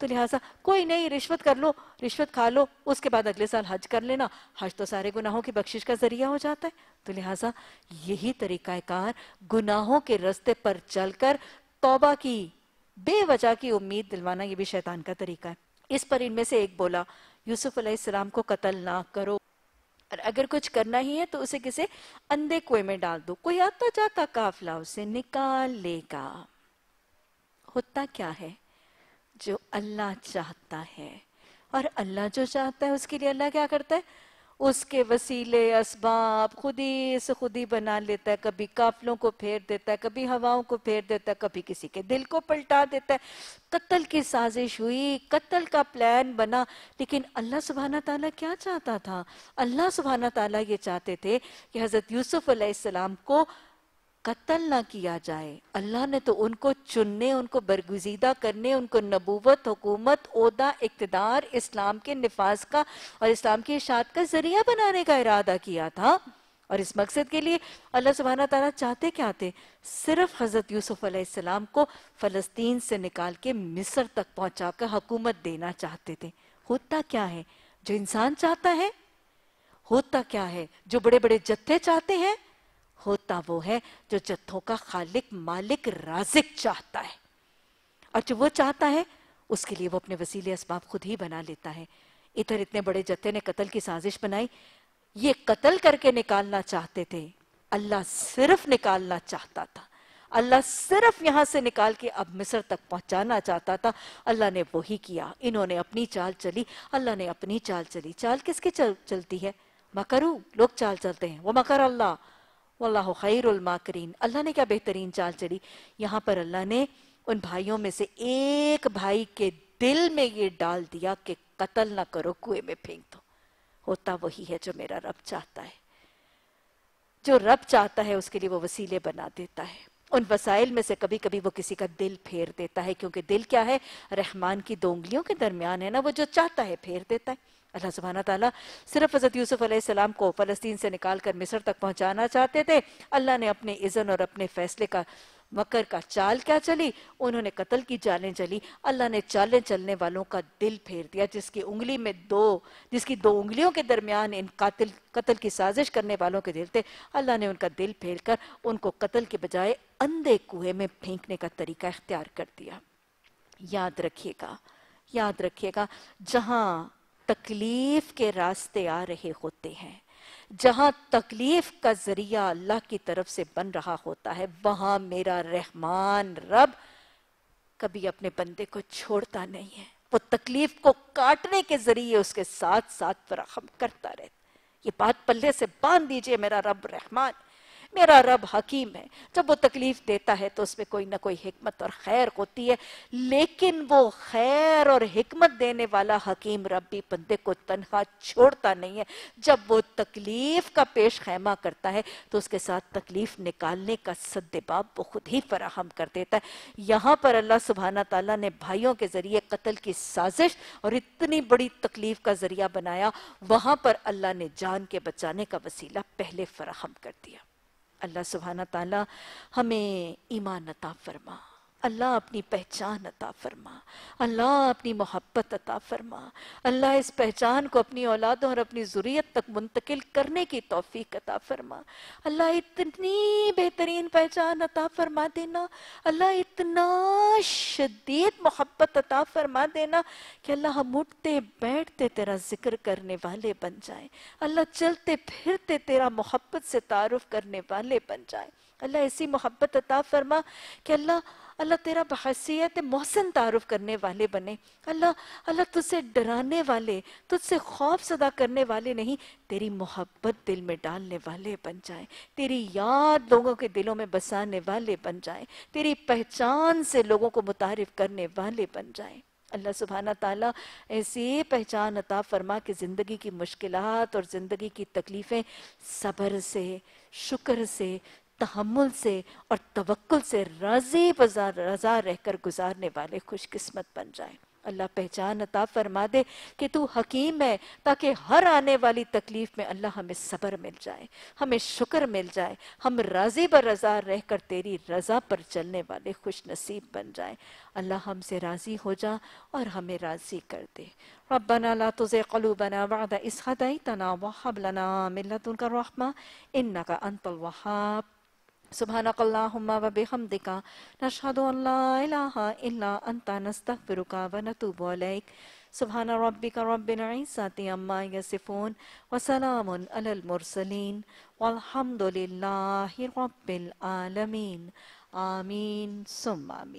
तो लिहाजा कोई नहीं रिश्वत कर लो रिश्वत खा लो उसके बाद अगले साल हज कर लेना हज तो सारे गुनाहों की बख्शिश का जरिया हो जाता है तो लिहाजा यही तरीकाकार गुनाहों के रस्ते पर चलकर तौबा की बेवजह की उम्मीद दिलवाना ये भी शैतान का तरीका है इस पर इनमें से एक बोला यूसुफ अलैहिस्सलाम को कत्ल ना करो और अगर कुछ करना ही है तो उसे किसे अंधे कुएं में डाल दो कोई आता जाता काफिला उसे निकाल लेगा होता क्या है जो अल्लाह चाहता है और अल्लाह जो चाहता है उसके लिए अल्लाह क्या करता है उसके वसीले इसबाब खुद ही से खुद ही बना लेता है कभी काफलों को फेर देता है कभी हवाओं को फेर देता है कभी किसी के दिल को पलटा देता है कत्ल की साजिश हुई कत्ल का प्लान बना लेकिन अल्लाह सुबहाना ताला क्या चाहता था अल्लाह सुबहाना ताला ये चाहते थे कि हज़रत यूसुफ़ को कत्ल ना किया जाए अल्लाह ने तो उनको चुनने उनको बरगुजीदा करने उनको नबूवत हुकूमत उहदा इकतदार इस्लाम के नफाज का और इस्लाम की इशात का जरिया बनाने का इरादा किया था और इस मकसद के लिए अल्लाह सुबहाना तला चाहते क्या थे सिर्फ हज़रत यूसुफ अलैहिस्सलाम को फ़लस्तीन से निकाल के मिस्र तक पहुंचाकर कर हुकूमत देना चाहते थे होता क्या है जो इंसान चाहता है होता क्या है जो बड़े बड़े जत्थे चाहते हैं होता वो है जो जत्थों का खालिक मालिक राजिक चाहता है और जो वो चाहता है उसके लिए वो अपने वसीले इसबाब खुद ही बना लेता है इधर इतने बड़े जत्थे ने कत्ल की साजिश बनाई ये कत्ल करके निकालना चाहते थे अल्लाह सिर्फ निकालना चाहता था अल्लाह सिर्फ यहां से निकाल के अब मिस्र तक पहुंचाना चाहता था अल्लाह ने वही किया इन्होंने अपनी चाल चली अल्लाह ने अपनी चाल चली चाल किसकी चल, चलती है मकरू लोग चाल चलते हैं वो मकर अल्लाह वल्लाह माकरीन अल्लाह ने क्या बेहतरीन चाल चली यहाँ पर अल्लाह ने उन भाइयों में से एक भाई के दिल में ये डाल दिया कि कत्ल ना करो कुएं में फेंक दो होता वही है जो मेरा रब चाहता है जो रब चाहता है उसके लिए वो वसीले बना देता है उन वसाइल में से कभी कभी वो किसी का दिल फेर देता है क्योंकि दिल क्या है रहमान की दोंगलियों के दरमियान है ना वो जो चाहता है फेर देता है अल्लाह सुबहाना तला सिर्फ हज़रत यूसुफ अलैहिस्सलाम को फ़लस्तीन से निकाल कर मिस्र तक पहुंचाना चाहते थे अल्लाह ने अपने इज़न और अपने फ़ैसले का मकर का चाल क्या चली उन्होंने कत्ल की चालें चली अल्लाह ने चालें चलने वालों का दिल फेर दिया जिसकी उंगली में दो जिसकी दो उंगलियों के दरमियान इन कातिल कत्ल की साजिश करने वालों के दिल थे अल्लाह ने उनका दिल फेर कर उनको कत्ल के बजाय अंधे कुएं में फेंकने का तरीका इख्तियार कर दिया याद रखिएगा याद रखिएगा जहां तकलीफ के रास्ते आ रहे होते हैं जहां तकलीफ का जरिया अल्लाह की तरफ से बन रहा होता है वहां मेरा रहमान रब कभी अपने बंदे को छोड़ता नहीं है वो तकलीफ को काटने के जरिए उसके साथ साथ फराहम करता रहता ये बात पल्ले से बांध दीजिए मेरा रब रहमान मेरा रब हकीम है जब वो तकलीफ देता है तो उसमें कोई ना कोई हमत और खैर होती है लेकिन वो खैर और हमत देने वाला हकीम रब भी बंदे को तनख्वाह छोड़ता नहीं है जब वो तकलीफ का पेश खैमा करता है तो उसके साथ तकलीफ निकालने का सदबाब वो खुद ही फराहम कर देता है यहाँ पर अल्लाह सुबहाना तला ने भाइयों के जरिए कत्ल की साजिश और इतनी बड़ी तकलीफ का जरिया बनाया वहां पर अल्लाह ने जान के बचाने का वसीला पहले फराहम कर दिया अल्लाह सुबहाना ताला हमें ईमान अता फरमा अल्लाह अपनी पहचान अता फरमा अल्लाह अपनी मोहब्बत अता फरमा अल्लाह इस पहचान को अपनी औलादों और अपनी ज़ुरीत तक मुंतकिल करने की तोफ़ी अता फरमा अल्लाह इतनी बेहतरीन पहचान अता फरमा देना अल्लाह इतना शदीद मोहब्बत अता फरमा देना कि अल्लाह हम उठते बैठते तेरा जिक्र करने वाले बन जाए अल्लाह चलते फिरते तेरा मोहब्बत से तारुफ करने वाले बन जाए अल्लाह ऐसी मोहब्बत अता फरमा कि अल्लाह अल्लाह तेरा बहसीत मोहसिन तारुफ करने वाले बने अल्लाह अल्लाह तुझसे डराने वाले तुझसे खौफ सदा करने वाले नहीं तेरी मोहब्बत दिल में डालने वाले बन जाए तेरी याद लोगों के दिलों में बसाने वाले बन जाए तेरी पहचान से लोगों को मुतारफ करने वाले बन जाए अल्लाह सुबहाना ताला ऐसी पहचान अता फरमा कि ज़िंदगी की मुश्किलात और ज़िंदगी की तकलीफ़ें सब्र से शुक्र से तहमुल से और तवक्ल से राजी बजा रजा रहकर गुजारने वाले खुशकिस्मत बन जाए अल्लाह पहचान अता फरमा दे कि तू हकीम है ताकि हर आने वाली तकलीफ में अल्लाह हमें सब्र मिल जाए हमें शुक्र मिल जाए हम राजी ब रजा रह कर तेरी रजा पर चलने वाले खुश नसीब बन जाए अल्लाह हमसे राजी हो जा और हमें राजी कर दे रबना ला तुज़े कलूबना वादा इस हदाई तना वहब लना मिल्लतुन का रहमा इन्ना का अंतल वहाब सुबहानकल्लाहुम्मा व बिहमदिका नशहदु अल्ला इलाहा इल्ला अंता नस्तगफिरुका व नतूबु अलैक सुबहान रब्बिका रब्बिल इज्जति अम्मा यसिफून व सलामुन अलल मुरसलीन वल्हम्दुलिल्लाहि रब्बिल आलमीन आमीन सुम्मा आमीन